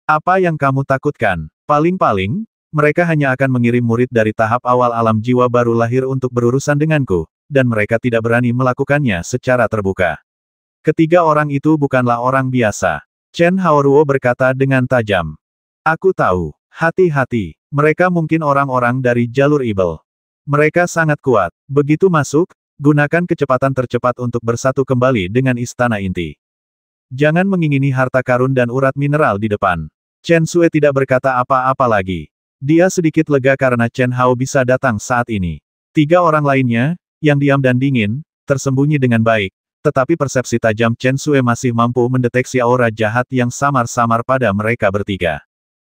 Apa yang kamu takutkan? Paling-paling, mereka hanya akan mengirim murid dari tahap awal alam jiwa baru lahir untuk berurusan denganku, dan mereka tidak berani melakukannya secara terbuka. Ketiga orang itu bukanlah orang biasa. Chen Haoruo berkata dengan tajam. Aku tahu, hati-hati, mereka mungkin orang-orang dari jalur Ibel. Mereka sangat kuat. Begitu masuk, Gunakan kecepatan tercepat untuk bersatu kembali dengan istana inti. Jangan mengingini harta karun dan urat mineral di depan. Chen Sue tidak berkata apa-apa lagi. Dia sedikit lega karena Chen Hao bisa datang saat ini. Tiga orang lainnya, yang diam dan dingin, tersembunyi dengan baik, tetapi persepsi tajam Chen Sue masih mampu mendeteksi aura jahat yang samar-samar pada mereka bertiga.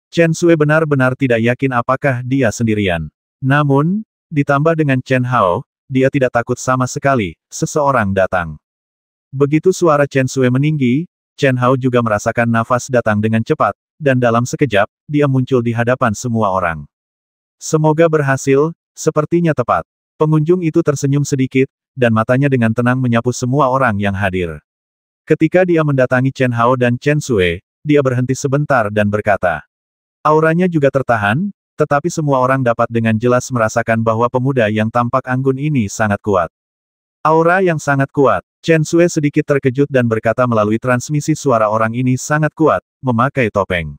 Chen Sue benar-benar tidak yakin apakah dia sendirian. Namun, ditambah dengan Chen Hao, dia tidak takut sama sekali, seseorang datang. Begitu suara Chen Sue meninggi, Chen Hao juga merasakan nafas datang dengan cepat, dan dalam sekejap, dia muncul di hadapan semua orang. Semoga berhasil, sepertinya tepat. Pengunjung itu tersenyum sedikit, dan matanya dengan tenang menyapu semua orang yang hadir. Ketika dia mendatangi Chen Hao dan Chen Sue, dia berhenti sebentar dan berkata. Auranya juga tertahan, tetapi semua orang dapat dengan jelas merasakan bahwa pemuda yang tampak anggun ini sangat kuat. Aura yang sangat kuat. Chen Sue sedikit terkejut dan berkata melalui transmisi suara orang ini sangat kuat, memakai topeng.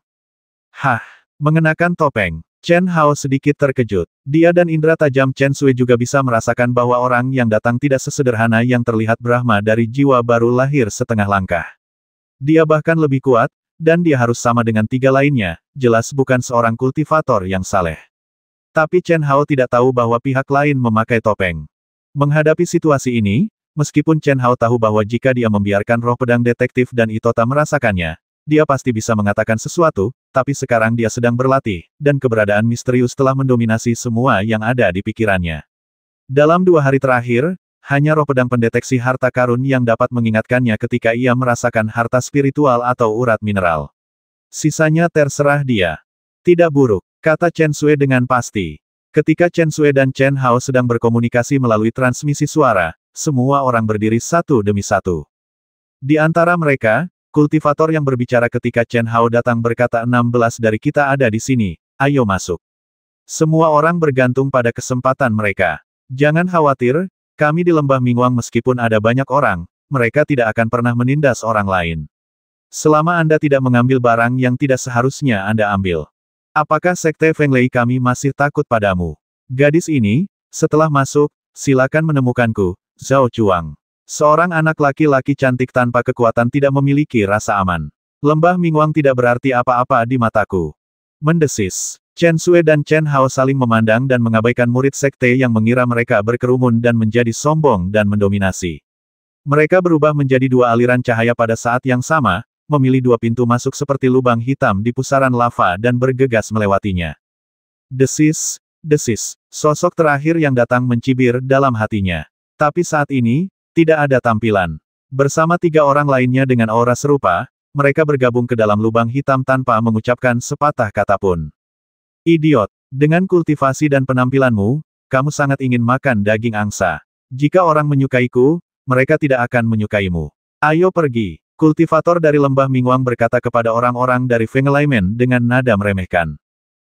Hah, mengenakan topeng. Chen Hao sedikit terkejut. Dia dan indera tajam Chen Sui juga bisa merasakan bahwa orang yang datang tidak sesederhana yang terlihat Brahma dari jiwa baru lahir setengah langkah. Dia bahkan lebih kuat, dan dia harus sama dengan tiga lainnya, jelas bukan seorang kultivator yang saleh. Tapi Chen Hao tidak tahu bahwa pihak lain memakai topeng. Menghadapi situasi ini, meskipun Chen Hao tahu bahwa jika dia membiarkan roh pedang detektif dan Itota merasakannya, dia pasti bisa mengatakan sesuatu, tapi sekarang dia sedang berlatih, dan keberadaan misterius telah mendominasi semua yang ada di pikirannya. Dalam dua hari terakhir, hanya roh pedang pendeteksi harta karun yang dapat mengingatkannya ketika ia merasakan harta spiritual atau urat mineral. Sisanya terserah dia. Tidak buruk, kata Chen Sui dengan pasti. Ketika Chen Sui dan Chen Hao sedang berkomunikasi melalui transmisi suara, semua orang berdiri satu demi satu. Di antara mereka, kultivator yang berbicara ketika Chen Hao datang berkata 16 dari kita ada di sini, ayo masuk. Semua orang bergantung pada kesempatan mereka. Jangan khawatir, kami di Lembah Mingguang meskipun ada banyak orang, mereka tidak akan pernah menindas orang lain. Selama Anda tidak mengambil barang yang tidak seharusnya Anda ambil. Apakah Sekte Feng Lei kami masih takut padamu? Gadis ini, setelah masuk, silakan menemukanku, Zhao Chuang. Seorang anak laki-laki cantik tanpa kekuatan tidak memiliki rasa aman. Lembah Mingguang tidak berarti apa-apa di mataku. Mendesis. Chen Sue dan Chen Hao saling memandang dan mengabaikan murid sekte yang mengira mereka berkerumun dan menjadi sombong dan mendominasi. Mereka berubah menjadi dua aliran cahaya pada saat yang sama, memilih dua pintu masuk seperti lubang hitam di pusaran lava dan bergegas melewatinya. Desis, desis, sosok terakhir yang datang mencibir dalam hatinya. Tapi saat ini, tidak ada tampilan. Bersama tiga orang lainnya dengan aura serupa, mereka bergabung ke dalam lubang hitam tanpa mengucapkan sepatah kata pun. Idiot. Dengan kultivasi dan penampilanmu, kamu sangat ingin makan daging angsa. Jika orang menyukaiku, mereka tidak akan menyukaimu. Ayo pergi. Kultivator dari lembah Mingwang berkata kepada orang-orang dari Laimen dengan nada meremehkan.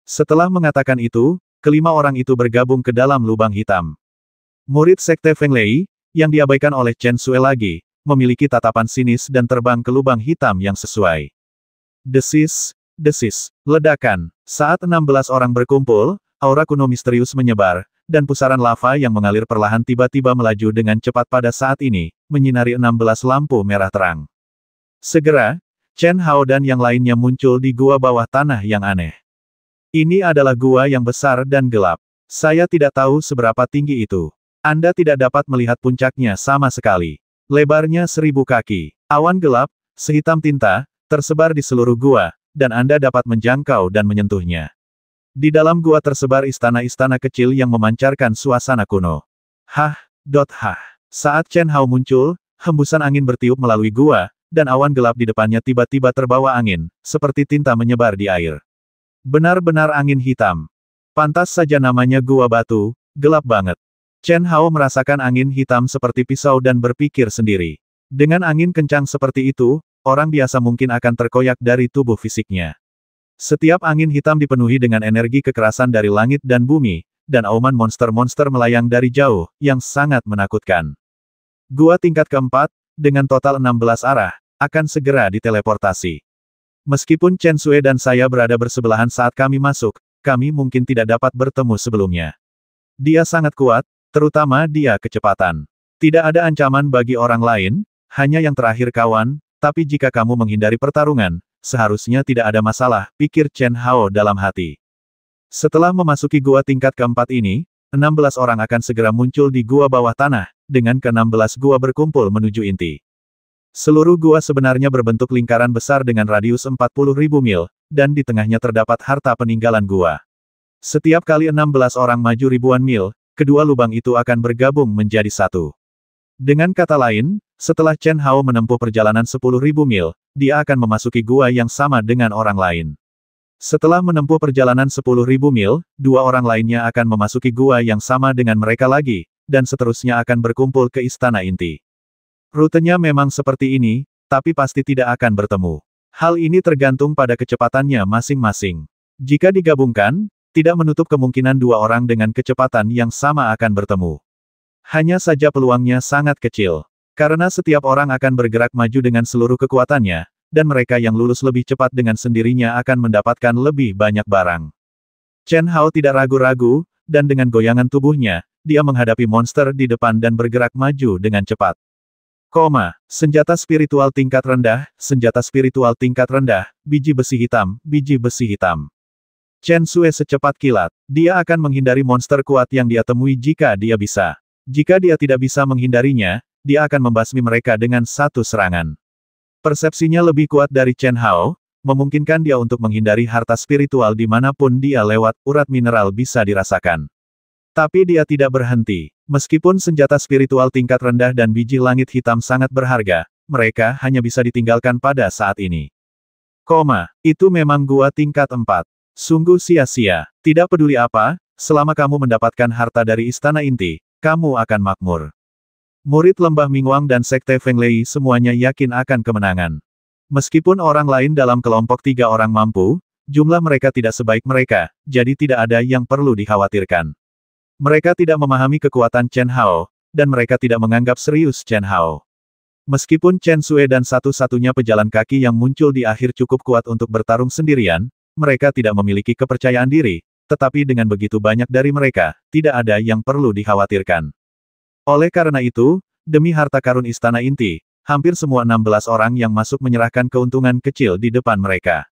Setelah mengatakan itu, kelima orang itu bergabung ke dalam lubang hitam. Murid sekte Fenglei, yang diabaikan oleh Chen Sue lagi, memiliki tatapan sinis dan terbang ke lubang hitam yang sesuai. Desis, desis, ledakan, saat 16 orang berkumpul, aura kuno misterius menyebar, dan pusaran lava yang mengalir perlahan tiba-tiba melaju dengan cepat pada saat ini, menyinari 16 lampu merah terang. Segera, Chen Hao dan yang lainnya muncul di gua bawah tanah yang aneh. Ini adalah gua yang besar dan gelap. Saya tidak tahu seberapa tinggi itu. Anda tidak dapat melihat puncaknya sama sekali. Lebarnya seribu kaki. Awan gelap, sehitam tinta, tersebar di seluruh gua, dan Anda dapat menjangkau dan menyentuhnya. Di dalam gua tersebar istana-istana kecil yang memancarkan suasana kuno. Hah, dot hah. Saat Chen Hao muncul, hembusan angin bertiup melalui gua, dan awan gelap di depannya tiba-tiba terbawa angin, seperti tinta menyebar di air. Benar-benar angin hitam. Pantas saja namanya gua batu, gelap banget. Chen Hao merasakan angin hitam seperti pisau dan berpikir sendiri. Dengan angin kencang seperti itu, orang biasa mungkin akan terkoyak dari tubuh fisiknya. Setiap angin hitam dipenuhi dengan energi kekerasan dari langit dan bumi, dan auman monster-monster melayang dari jauh, yang sangat menakutkan. Gua tingkat keempat, dengan total 16 arah, akan segera diteleportasi. Meskipun Chen Sue dan saya berada bersebelahan saat kami masuk, kami mungkin tidak dapat bertemu sebelumnya. Dia sangat kuat, terutama dia kecepatan. Tidak ada ancaman bagi orang lain, hanya yang terakhir kawan, tapi jika kamu menghindari pertarungan, seharusnya tidak ada masalah, pikir Chen Hao dalam hati. Setelah memasuki gua tingkat keempat ini, 16 orang akan segera muncul di gua bawah tanah, dengan ke-16 gua berkumpul menuju inti. Seluruh gua sebenarnya berbentuk lingkaran besar dengan radius ribu mil, dan di tengahnya terdapat harta peninggalan gua. Setiap kali 16 orang maju ribuan mil, kedua lubang itu akan bergabung menjadi satu. Dengan kata lain, setelah Chen Hao menempuh perjalanan 10.000 mil, dia akan memasuki gua yang sama dengan orang lain. Setelah menempuh perjalanan 10.000 mil, dua orang lainnya akan memasuki gua yang sama dengan mereka lagi, dan seterusnya akan berkumpul ke istana inti. Rutenya memang seperti ini, tapi pasti tidak akan bertemu. Hal ini tergantung pada kecepatannya masing-masing. Jika digabungkan, tidak menutup kemungkinan dua orang dengan kecepatan yang sama akan bertemu. Hanya saja peluangnya sangat kecil. Karena setiap orang akan bergerak maju dengan seluruh kekuatannya, dan mereka yang lulus lebih cepat dengan sendirinya akan mendapatkan lebih banyak barang. Chen Hao tidak ragu-ragu, dan dengan goyangan tubuhnya, dia menghadapi monster di depan dan bergerak maju dengan cepat. Koma, senjata spiritual tingkat rendah, senjata spiritual tingkat rendah, biji besi hitam, biji besi hitam. Chen Sue secepat kilat. Dia akan menghindari monster kuat yang dia temui jika dia bisa. Jika dia tidak bisa menghindarinya, dia akan membasmi mereka dengan satu serangan. Persepsinya lebih kuat dari Chen Hao, memungkinkan dia untuk menghindari harta spiritual dimanapun dia lewat, urat mineral bisa dirasakan. Tapi dia tidak berhenti. Meskipun senjata spiritual tingkat rendah dan biji langit hitam sangat berharga, mereka hanya bisa ditinggalkan pada saat ini. Koma, itu memang gua tingkat empat, Sungguh sia-sia. Tidak peduli apa, selama kamu mendapatkan harta dari istana inti, kamu akan makmur. Murid Lembah Mingwang dan Sekte Feng Lei semuanya yakin akan kemenangan. Meskipun orang lain dalam kelompok tiga orang mampu, jumlah mereka tidak sebaik mereka, jadi tidak ada yang perlu dikhawatirkan. Mereka tidak memahami kekuatan Chen Hao, dan mereka tidak menganggap serius Chen Hao. Meskipun Chen Sue dan satu-satunya pejalan kaki yang muncul di akhir cukup kuat untuk bertarung sendirian, mereka tidak memiliki kepercayaan diri, tetapi dengan begitu banyak dari mereka, tidak ada yang perlu dikhawatirkan. Oleh karena itu, demi harta karun istana inti, hampir semua 16 orang yang masuk menyerahkan keuntungan kecil di depan mereka.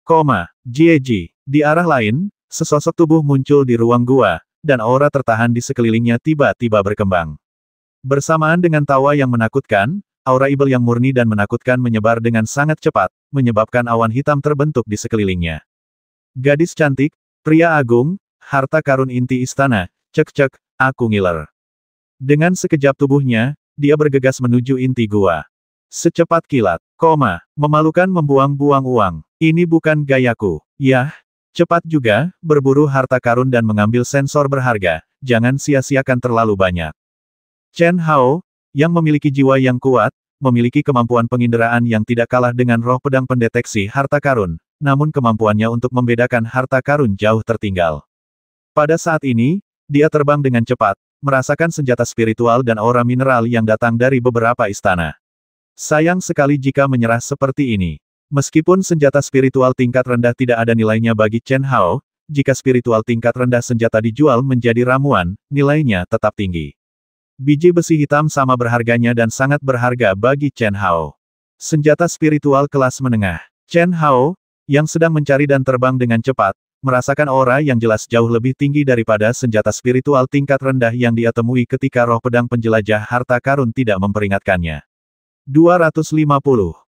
Koma, Jieji. Di arah lain, sesosok tubuh muncul di ruang gua, dan aura tertahan di sekelilingnya tiba-tiba berkembang. Bersamaan dengan tawa yang menakutkan, aura ibel yang murni dan menakutkan menyebar dengan sangat cepat, menyebabkan awan hitam terbentuk di sekelilingnya. Gadis cantik, pria agung, harta karun inti istana, cek-cek, aku ngiler. Dengan sekejap tubuhnya, dia bergegas menuju inti gua. Secepat kilat, koma, memalukan membuang-buang uang. Ini bukan gayaku. Yah, cepat juga, berburu harta karun dan mengambil sensor berharga, jangan sia-siakan terlalu banyak. Chen Hao, yang memiliki jiwa yang kuat, memiliki kemampuan penginderaan yang tidak kalah dengan roh pedang pendeteksi harta karun, namun kemampuannya untuk membedakan harta karun jauh tertinggal. Pada saat ini, dia terbang dengan cepat, merasakan senjata spiritual dan aura mineral yang datang dari beberapa istana. Sayang sekali jika menyerah seperti ini. Meskipun senjata spiritual tingkat rendah tidak ada nilainya bagi Chen Hao, jika spiritual tingkat rendah senjata dijual menjadi ramuan, nilainya tetap tinggi. Biji besi hitam sama berharganya dan sangat berharga bagi Chen Hao. Senjata spiritual kelas menengah. Chen Hao, yang sedang mencari dan terbang dengan cepat, merasakan aura yang jelas jauh lebih tinggi daripada senjata spiritual tingkat rendah yang dia temui ketika roh pedang penjelajah harta karun tidak memperingatkannya. 250